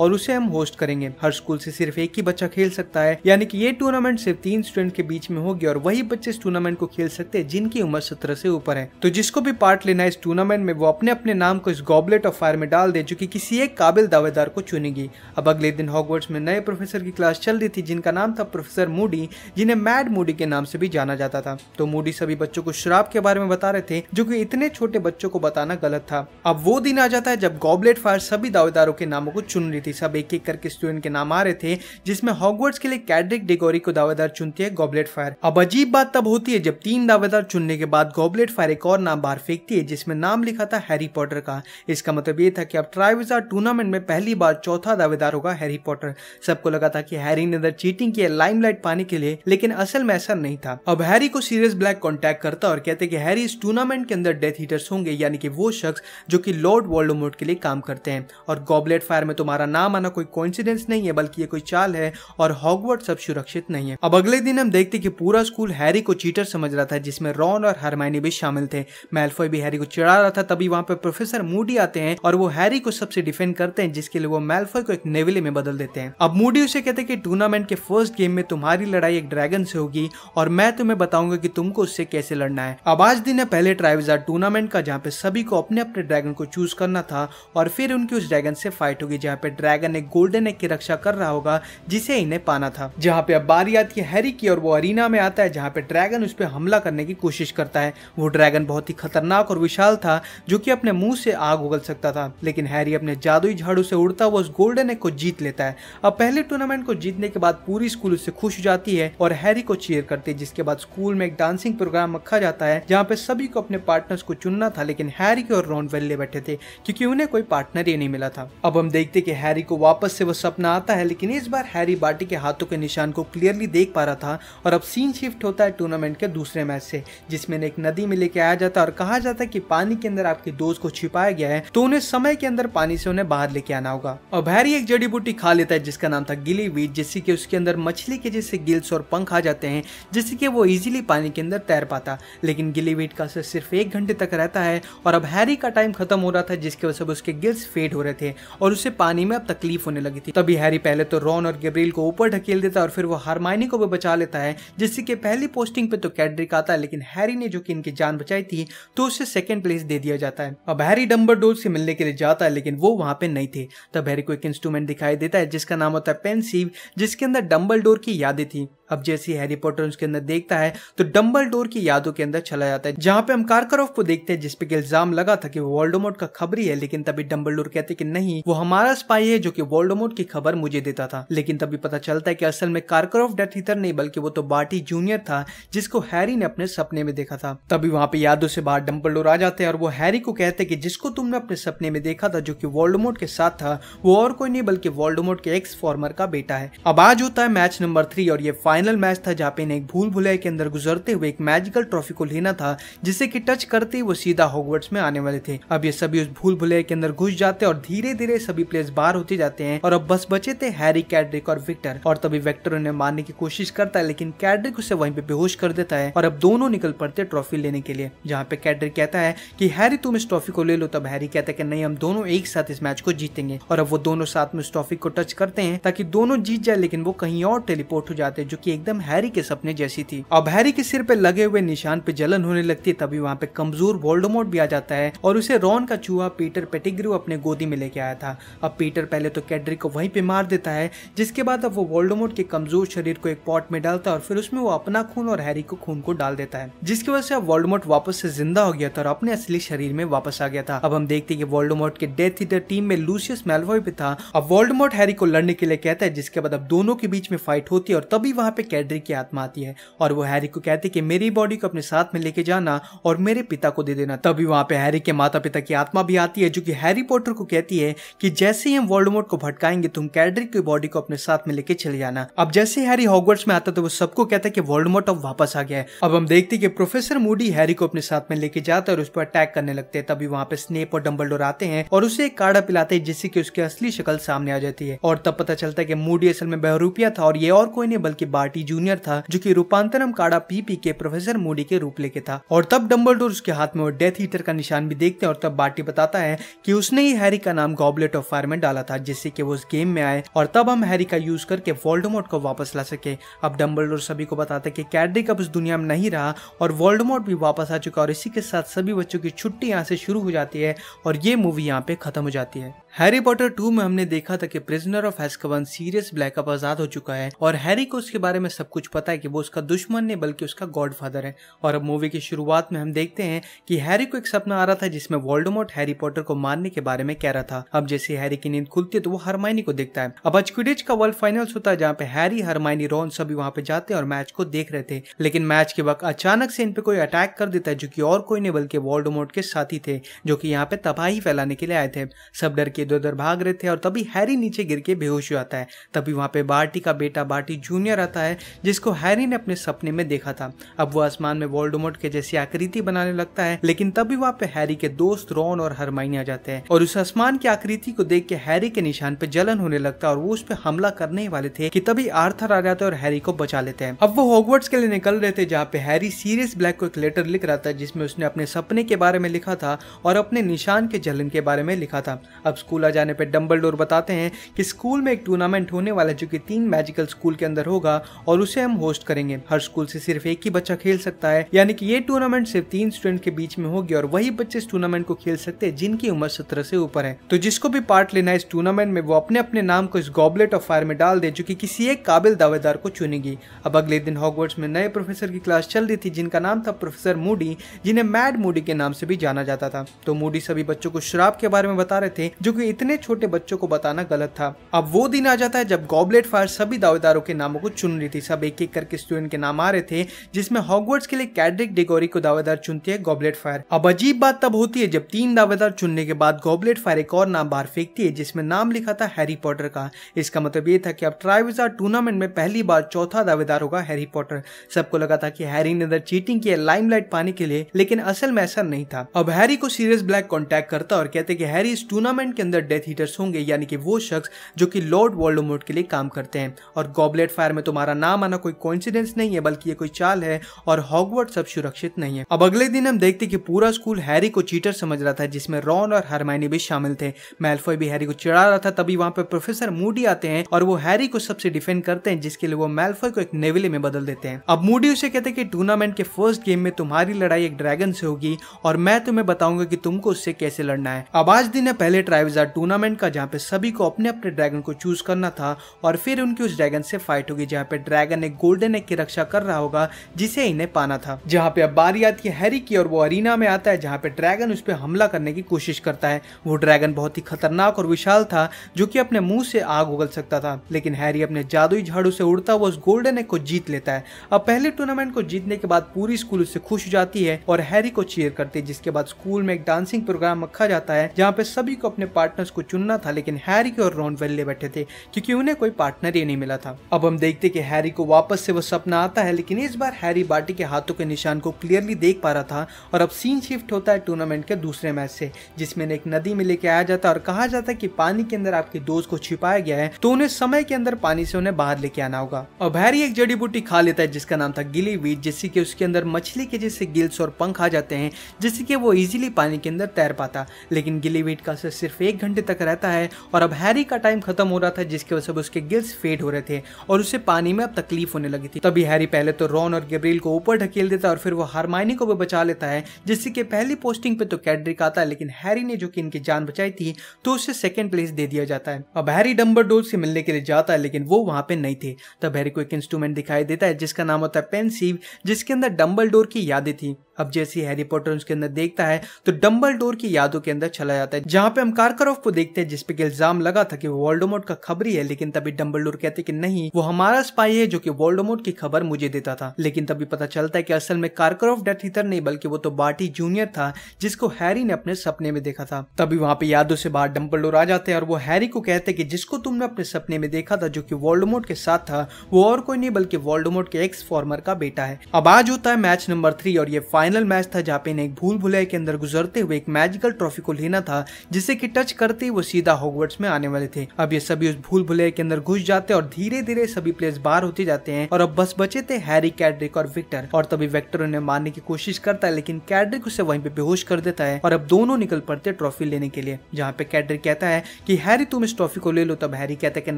और उसे हम होस्ट करेंगे हर स्कूल से सिर्फ एक ही बच्चा खेल सकता है यानी कि ये टूर्नामेंट सिर्फ तीन स्टूडेंट के बीच में होगी और वही बच्चे इस टूर्नामेंट को खेल सकते हैं जिनकी उम्र सत्रह से ऊपर है तो जिसको भी पार्ट लेना है इस टूर्नामेंट में वो अपने अपने नाम को इस गॉबलेट ऑफ फायर में डाल दे जो कि किसी एक काबिल दावेदार को चुनेगी अब अगले दिन हॉगवर्ड्स में नए प्रोफेसर की क्लास चल रही थी जिनका नाम था प्रोफेसर मूडी जिन्हें मैड मूडी के नाम से भी जाना जाता था तो मूडी सभी बच्चों को शराब के बारे में बता रहे थे जो कि इतने छोटे बच्चों को बताना गलत था अब वो दिन आ जाता है जब गॉबलेट फायर सभी दावेदारों के नामों को चुन सुन रही थी सब एक एक करके स्टूडेंट के नाम आ रहे थे जिसमें हॉगवर्ड्स के लिए कैडरिक डिगोरी को दावेदार चुनती है गॉबलेट फायर अब अजीब बात तब होती है जब तीन दावेदार चुनने के बाद गॉबलेट फायर एक और नाम बाहर फेंकती है जिसमें नाम लिखा था हैरी पॉटर का इसका मतलब ये था कि अब ट्राइविजार टूर्नामेंट में पहली बार चौथा दावेदार होगा हैरी पॉटर सबको लगा था कि हैरी ने अंदर चीटिंग की है लाइमलाइट पाने के लिए लेकिन असल में ऐसा नहीं था अब हैरी को सीरियस ब्लैक कॉन्टेक्ट करता और कहते कि हैरी इस टूर्नामेंट के अंदर डेथ हीटर्स होंगे यानी कि वो शख्स जो कि लॉर्ड वर्ल्ड के लिए काम करते हैं और गॉबलेट फायर में तुम्हारा तो हमारा नाम आना कोई कॉन्फिडेंस नहीं है बल्कि ये कोई चाल है और हॉगवर्ड सब सुरक्षित नहीं है अब अगले दिन हम देखते कि पूरा स्कूल हैरी को चीटर समझ रहा था जिसमें रॉन और हरमाइनी भी शामिल थे मेलफॉय भी हैरी को चिड़ा रहा था तभी वहां पर प्रोफेसर मूडी आते हैं और वो हैरी को सबसे डिफेंड करते हैं जिसके लिए वो मेलफॉय को एक नेविले में बदल देते हैं अब मूडी उसे कहते हैं कि टूर्नामेंट के फर्स्ट गेम में तुम्हारी लड़ाई एक ड्रैगन से होगी और मैं तुम्हें बताऊंगा कि तुमको उससे कैसे लड़ना है अब आज दिन है पहले ट्राइवजार टूर्नामेंट का जहाँ पे सभी को अपने अपने ड्रैगन को चूज करना था और फिर उनकी उस ड्रैगन से फाइट होगी जहाँ पे पे ड्रैगन एक गोल्डन एग की रक्षा कर रहा होगा जिसे इन्हें पाना था जहाँ पे अब बारी आती है हैरी की और वो अरीना में आता है जहाँ पे ड्रैगन उस पर हमला करने की कोशिश करता है वो ड्रैगन बहुत ही खतरनाक और विशाल था जो की अपने मुंह से आग उगल सकता था लेकिन हैरी अपने जादुई झाड़ू से उड़ता हुआ उस गोल्डन एग को जीत लेता है अब पहले टूर्नामेंट को जीतने के बाद पूरी स्कूल उससे खुश हो जाती है और हैरी को चेयर करती है जिसके बाद स्कूल में एक डांसिंग प्रोग्राम रखा जाता है जहाँ पे सभी को अपने पार्टनर्स को चुनना था लेकिन हैरी के और रोन वेल्ले बैठे थे क्योंकि उन्हें कोई पार्टनर ही नहीं मिला था अब हम देखते कि हैरी को वापस से वो सपना आता है लेकिन इस बार हैरी बाटी के हाथों के निशान को क्लियरली देख पा रहा था और अब सीन शिफ्ट होता है टूर्नामेंट के दूसरे मैच से जिसमें एक नदी में लेके आया जाता है और कहा जाता है कि पानी के अंदर आपके दोस्त को छिपाया गया है तो उन्हें समय के अंदर पानी से उन्हें बाहर लेके आना होगा अब हैरी एक जड़ी बूटी खा लेता है जिसका नाम था गिली वीट जिससे की उसके अंदर मछली के जैसे गिल्स और पंख आ जाते हैं जिससे की वो इजिली पानी के अंदर तैर पाता लेकिन गिली वीट का असर सिर्फ एक घंटे तक रहता है और अब हैरी का टाइम खत्म हो रहा था जिसकी वजह से उसके गिल्स फेड हो रहे थे और उसे पानी में अब तकलीफ होने लगी थी तभी हैरी पहले तो रॉन और गैब्रियल को ऊपर ढकेल देता है और फिर वो हारमाइनी को भी बचा लेता है जिससे कि पहली पोस्टिंग पे तो कैडरिक आता है लेकिन हैरी ने जो कि इनकी जान बचाई थी तो उसे सेकंड प्लेस दे दिया जाता है अब हैरी डम्बर से मिलने के लिए जाता है लेकिन वो वहां पे नहीं थे तब हैरी को एक इंस्ट्रूमेंट दिखाई देता है जिसका नाम होता है पेनसीव जिसके अंदर डम्बल की यादें थी अब जैसे हैरी पॉटर उसके अंदर देखता है तो डम्बल की यादों के अंदर चला जाता है जहां पे हम कारकरोव को देखते हैं जिसपे इल्जाम लगा था कि वो वोल्डोमोट का खबरी है लेकिन तभी डम्बल कहते कि नहीं वो हमारा स्पाई है जो कि वोल्डोमोट की खबर मुझे देता था लेकिन तभी पता चलता है कि असल में कारकरोव डेथ हीटर नहीं बल्कि वो तो बाटी जूनियर था जिसको हैरी ने अपने सपने में देखा था तभी वहां पे यादों से बाहर डम्बल आ जाते हैं और वो हैरी को कहते हैं कि जिसको तुमने अपने सपने में देखा था जो कि वोल्डोमोट के साथ था वो और कोई नहीं बल्कि वोल्डोमोट के एक्स फॉर्मर का बेटा है अब आज होता है मैच नंबर थ्री और ये फाइनल फाइनल मैच था जहाँ पे इन्हें एक भूल भुलाई के अंदर गुजरते हुए एक मैजिकल ट्रॉफी को लेना था जिसे कि टच करते ही वो सीधा हॉगवर्ड्स में आने वाले थे अब ये सभी उस भूल भुलाई के अंदर घुस जाते और धीरे धीरे सभी प्लेयर्स बाहर होते जाते हैं और अब बस बचे थे हैरी कैडरिक और विक्टर और तभी विक्टर उन्हें मारने की कोशिश करता है लेकिन कैडरिक उसे वहीं पे बेहोश कर देता है और अब दोनों निकल पड़ते ट्रॉफी लेने के लिए जहाँ पे कैडरिक कहता है कि हैरी तुम इस ट्रॉफी को ले लो तब हैरी कहता है कि नहीं हम दोनों एक साथ इस मैच को जीतेंगे और अब वो दोनों साथ में उस ट्रॉफी को टच करते हैं ताकि दोनों जीत जाए लेकिन वो कहीं और टेलीपोर्ट हो जाते हैं जो कि की एकदम हैरी के सपने जैसी थी अब हैरी के सिर पे लगे हुए निशान पे जलन होने लगती है तभी वहाँ पे कमजोर वोल्डोमोट भी आ जाता है और उसे रॉन का चूहा पीटर पेटिग्रू अपने गोदी में लेके आया था अब पीटर पहले तो कैडरी को वहीं पे मार देता है जिसके बाद अब वो वोल्डोमोट के कमजोर शरीर को एक पॉट में डालता है और फिर उसमें वो अपना खून और हैरी को खून को डाल देता है जिसकी वजह से अब वोल्डोमोट वापस से जिंदा हो गया था और अपने असली शरीर में वापस आ गया था अब हम देखते हैं कि वोल्डोमोट के डेथ ईटर टीम में लूसियस मेलवॉय भी था अब वोल्डोमोट हैरी को लड़ने के लिए कहता है जिसके बाद अब दोनों के बीच में फाइट होती है और तभी वहाँ पे कैडरी की आत्मा आती है और वो हैरी को कहती है कि मेरी बॉडी को अपने साथ में लेके जाना और मेरे पिता को दे देना तभी वहाँ पे हैरी के माता पिता की आत्मा भी आती है जो कि हैरी पॉटर को कहती है कि जैसे ही हम वर्ल्डमोट को भटकाएंगे तुम कैडरी की बॉडी को अपने साथ में लेके चले जाना अब जैसे हैरी हॉगवर्ट्स में आता तो वो सबको कहता है कि वर्ल्डमोट अब वापस आ गया है अब हम देखते हैं कि प्रोफेसर मूडी हैरी को अपने साथ में लेके जाता है और उस पर अटैक करने लगते हैं तभी वहाँ पे स्नेप और डम्बल आते हैं और उसे एक काढ़ा पिलाते हैं जिससे कि उसकी असली शक्ल सामने आ जाती है और तब पता चलता है कि मूडी असल में बहरूपिया था और ये और कोई नहीं बल्कि बार पार्टी जूनियर था जो की रूपांतरम काड़ा पीपी के प्रोफेसर मोडी के रूप लेके था और तब डम्बल उसके हाथ में डेथ हीटर का निशान भी देखते हैं और तब बाटी बताता है की उसने ही हैरी का नाम गॉबलेट ऑफ फायर में डाला था जिससे की वो उस गेम में आए और तब हम हैरी का यूज करके वोल्डमोट को वापस ला सके अब डम्बल सभी को बताते कि कैडरिक अब उस दुनिया में नहीं रहा और वोल्डमोट भी वापस आ चुका और इसी के साथ सभी बच्चों की छुट्टी यहाँ से शुरू हो जाती है और ये मूवी यहाँ पे खत्म हो जाती है हैरी पॉटर टू में हमने देखा था कि prisoner of Azkaban Sirius Black अप आजाद हो चुका है और हैरी को उसके बारे में सब कुछ पता है कि वो उसका दुश्मन नहीं बल्कि उसका गॉडफादर है और अब मूवी की शुरुआत में हम देखते हैं कि हैरी को एक सपना आ रहा था जिसमें वोल्डोमोट हैरी पॉटर को मारने के बारे में कह रहा था अब जैसे हैरी की नींद खुलती है तो वो हरमाइनी को देखता है अब अचकुडिज का वर्ल्ड फाइनल्स होता है जहाँ पे हैरी हरमाइनी रोन सभी वहाँ पे जाते और मैच को देख रहे थे लेकिन मैच के वक्त अचानक से इन पे कोई अटैक कर देता है जो की और कोई नहीं बल्कि वोल्डोमोट के साथी थे जो की यहाँ पे तबाही फैलाने के लिए आए थे सब डर के इधर उधर भाग रहे थे और तभी हैरी नीचे गिर के बेहोश हो जाता है तभी वहाँ पे बार्टी का बेटा बार्टी जूनियर आता है जिसको हैरी ने अपने सपने में देखा था अब वो आसमान में वोल्डोमोट के जैसी आकृति बनाने लगता है लेकिन तभी वहाँ पे हैरी के दोस्त रॉन और हरमाइन आ जाते हैं और उस आसमान की आकृति को देख के हैरी के निशान पे जलन होने लगता है और वो उस पर हमला करने वाले थे कि तभी आर्थर आ जाता है और हैरी को बचा लेते हैं अब वो हॉगवर्ड्स के लिए निकल रहे थे जहाँ पे हैरी सीरियस ब्लैक को एक लेटर लिख रहा था जिसमें उसने अपने सपने के बारे में लिखा था और अपने निशान के जलन के बारे में लिखा था अब स्कूल स्कूल आ जाने पर डम्बल बताते हैं कि स्कूल में एक टूर्नामेंट होने वाला है जो कि तीन मैजिकल स्कूल के अंदर होगा और उसे हम होस्ट करेंगे हर स्कूल से सिर्फ एक ही बच्चा खेल सकता है यानी कि ये टूर्नामेंट सिर्फ तीन स्टूडेंट के बीच में होगी और वही बच्चे इस टूर्नामेंट को खेल सकते हैं जिनकी उम्र सत्रह से ऊपर है तो जिसको भी पार्ट लेना है इस टूर्नामेंट में वो अपने अपने नाम को इस गॉबलेट ऑफ फायर में डाल दे जो कि किसी एक काबिल दावेदार को चुनेगी अब अगले दिन हॉगवर्ड्स में नए प्रोफेसर की क्लास चल रही थी जिनका नाम था प्रोफेसर मूडी जिन्हें मैड मूडी के नाम से भी जाना जाता था तो मूडी सभी बच्चों को शराब के बारे में बता रहे थे जो क्योंकि इतने छोटे बच्चों को बताना गलत था अब वो दिन आ जाता है जब गॉबलेट फायर सभी दावेदारों के नामों को चुन रही थी सब एक एक करके स्टूडेंट के नाम आ रहे थे जिसमें हॉगवर्ड्स के लिए कैडरिक डिगोरी को दावेदार चुनती है गॉबलेट फायर अब अजीब बात तब होती है जब तीन दावेदार चुनने के बाद गॉबलेट फायर एक और नाम बाहर फेंकती है जिसमें नाम लिखा था हैरी पॉटर का इसका मतलब ये था कि अब ट्राइविजार टूर्नामेंट में पहली बार चौथा दावेदार होगा हैरी पॉटर सबको लगा था कि हैरी ने अंदर चीटिंग की है लाइमलाइट पाने के लिए लेकिन असल में ऐसा नहीं था अब हैरी को सीरियस ब्लैक कॉन्टेक्ट करता और कहते कि हैरी इस टूर्नामेंट के अंदर डेथ हीटर्स होंगे यानी कि वो शख्स जो कि लॉर्ड वॉल्डोमोट के लिए काम करते हैं और गॉबलेट फायर में तुम्हारा नाम आना कोई कॉन्सिडेंस नहीं है बल्कि ये कोई चाल है और हॉगवर्ड सब सुरक्षित नहीं है अब अगले दिन हम देखते कि पूरा स्कूल हैरी को चीटर समझ रहा था जिसमें रॉन और हरमाइनी भी शामिल थे मेल्फॉय भी हैरी को चिड़ा रहा था तभी वहां पर प्रोफेसर मूडी आते हैं और वो हैरी को सबसे डिफेंड करते हैं जिसके लिए वो मेल्फॉय को एक नेविले में बदल देते हैं अब मूडी उसे कहते हैं कि टूर्नामेंट के फर्स्ट गेम में तुम्हारी लड़ाई एक ड्रैगन से होगी और मैं तुम्हें बताऊंगा कि तुमको उससे कैसे लड़ना है अब आज दिन है पहले ट्राइवज मजेदार टूर्नामेंट का जहाँ पे सभी को अपने अपने ड्रैगन को चूज करना था और फिर उनकी उस ड्रैगन से फाइट होगी जहाँ पे ड्रैगन एक गोल्डन एग की रक्षा कर रहा होगा जिसे इन्हें पाना था जहाँ पे अब बारी आती है हैरी की और वो अरीना में आता है जहाँ पे ड्रैगन उस पर हमला करने की कोशिश करता है वो ड्रैगन बहुत ही खतरनाक और विशाल था जो की अपने मुंह से आग उगल सकता था लेकिन हैरी अपने जादुई झाड़ू से उड़ता हुआ उस गोल्डन एग को जीत लेता है अब पहले टूर्नामेंट को जीतने के बाद पूरी स्कूल उससे खुश हो जाती है और हैरी को चीयर करती है जिसके बाद स्कूल में एक डांसिंग प्रोग्राम रखा जाता है जहाँ पे सभी को अपने पार्ट पार्टनर्स को चुनना था लेकिन हैरी और रॉन वेल्ले बैठे थे क्योंकि उन्हें कोई पार्टनर ही नहीं मिला था अब हम देखते कि हैरी को वापस से वो सपना आता है लेकिन इस बार हैरी बाटी के हाथों के निशान को क्लियरली देख पा रहा था और अब सीन शिफ्ट होता है टूर्नामेंट के दूसरे मैच से जिसमें एक नदी में लेके आया जाता है और कहा जाता है कि पानी के अंदर आपके दोस्त को छिपाया गया है तो उन्हें समय के अंदर पानी से उन्हें बाहर लेके आना होगा अब हैरी एक जड़ी बूटी खा लेता है जिसका नाम था गिली वीट जिससे कि उसके अंदर मछली के जैसे गिल्स और पंख आ जाते हैं जिससे कि वो इजिली पानी के अंदर तैर पाता लेकिन गिली वीट का असर सिर्फ एक घंटे तक रहता है और अब हैरी का टाइम खत्म हो रहा था जिसकी वजह से उसके गिल्स फेड हो रहे थे और उसे पानी में अब तकलीफ होने लगी थी तभी हैरी पहले तो रॉन और गैब्रियल को ऊपर ढकेल देता और फिर वो हारमाइनी को भी बचा लेता है जिससे कि पहली पोस्टिंग पे तो कैडरिक आता है लेकिन हैरी ने जो कि इनकी जान बचाई थी तो उसे सेकेंड प्लेस दे दिया जाता है अब हैरी डम्बर से मिलने के लिए जाता है लेकिन वो वहां पे नहीं थे तब हैरी को एक इंस्ट्रूमेंट दिखाई देता है जिसका नाम होता है पेंसिव जिसके अंदर डम्बल की यादें थी अब जैसे हैरी पॉटर उसके अंदर देखता है तो डम्बल डोर की यादों के अंदर चला जाता है जहां पे हम कारकरोफ को देखते हैं जिसपे इल्जाम लगा था कि वोल्डोमोट का खबरी है लेकिन तभी डम्बल डोर कहते कि नहीं वो हमारा स्पाई है जो कि वोल्डोमोट की खबर मुझे देता था लेकिन तभी पता चलता है कि असल में कारकरोफ डेथ हीटर नहीं बल्कि वो तो बाटी जूनियर था जिसको हैरी ने अपने सपने में देखा था तभी वहां पे यादों से बाहर डम्बल डोर आ जाते हैं और वो हैरी को कहते कि जिसको तुमने अपने सपने में देखा था जो कि वोल्डोमोट के साथ था वो और कोई नहीं बल्कि वोल्डोमोट के एक्स फॉर्मर का बेटा है अब आज होता है मैच नंबर थ्री और ये फाइनल फाइनल मैच था जहाँ पे इन्हें एक भूल भुलाई के अंदर गुजरते हुए एक मैजिकल ट्रॉफी को लेना था जिसे की टच करते ही वो सीधा हॉगवर्ट्स में आने वाले थे अब ये सभी उस भूल भुलाई के अंदर घुस जाते और धीरे धीरे सभी प्लेयर्स बाहर होते जाते हैं और अब बस बचे थे हैरी कैडरिक और विक्टर और तभी विक्टर उन्हें मारने की कोशिश करता है लेकिन कैडरिक उसे वहीं पे बेहोश कर देता है और अब दोनों निकल पड़ते ट्रॉफी लेने के लिए जहाँ पे कैडरिक कहता है कि हैरी तुम इस ट्रॉफी को ले लो तब हैरी कहता है कि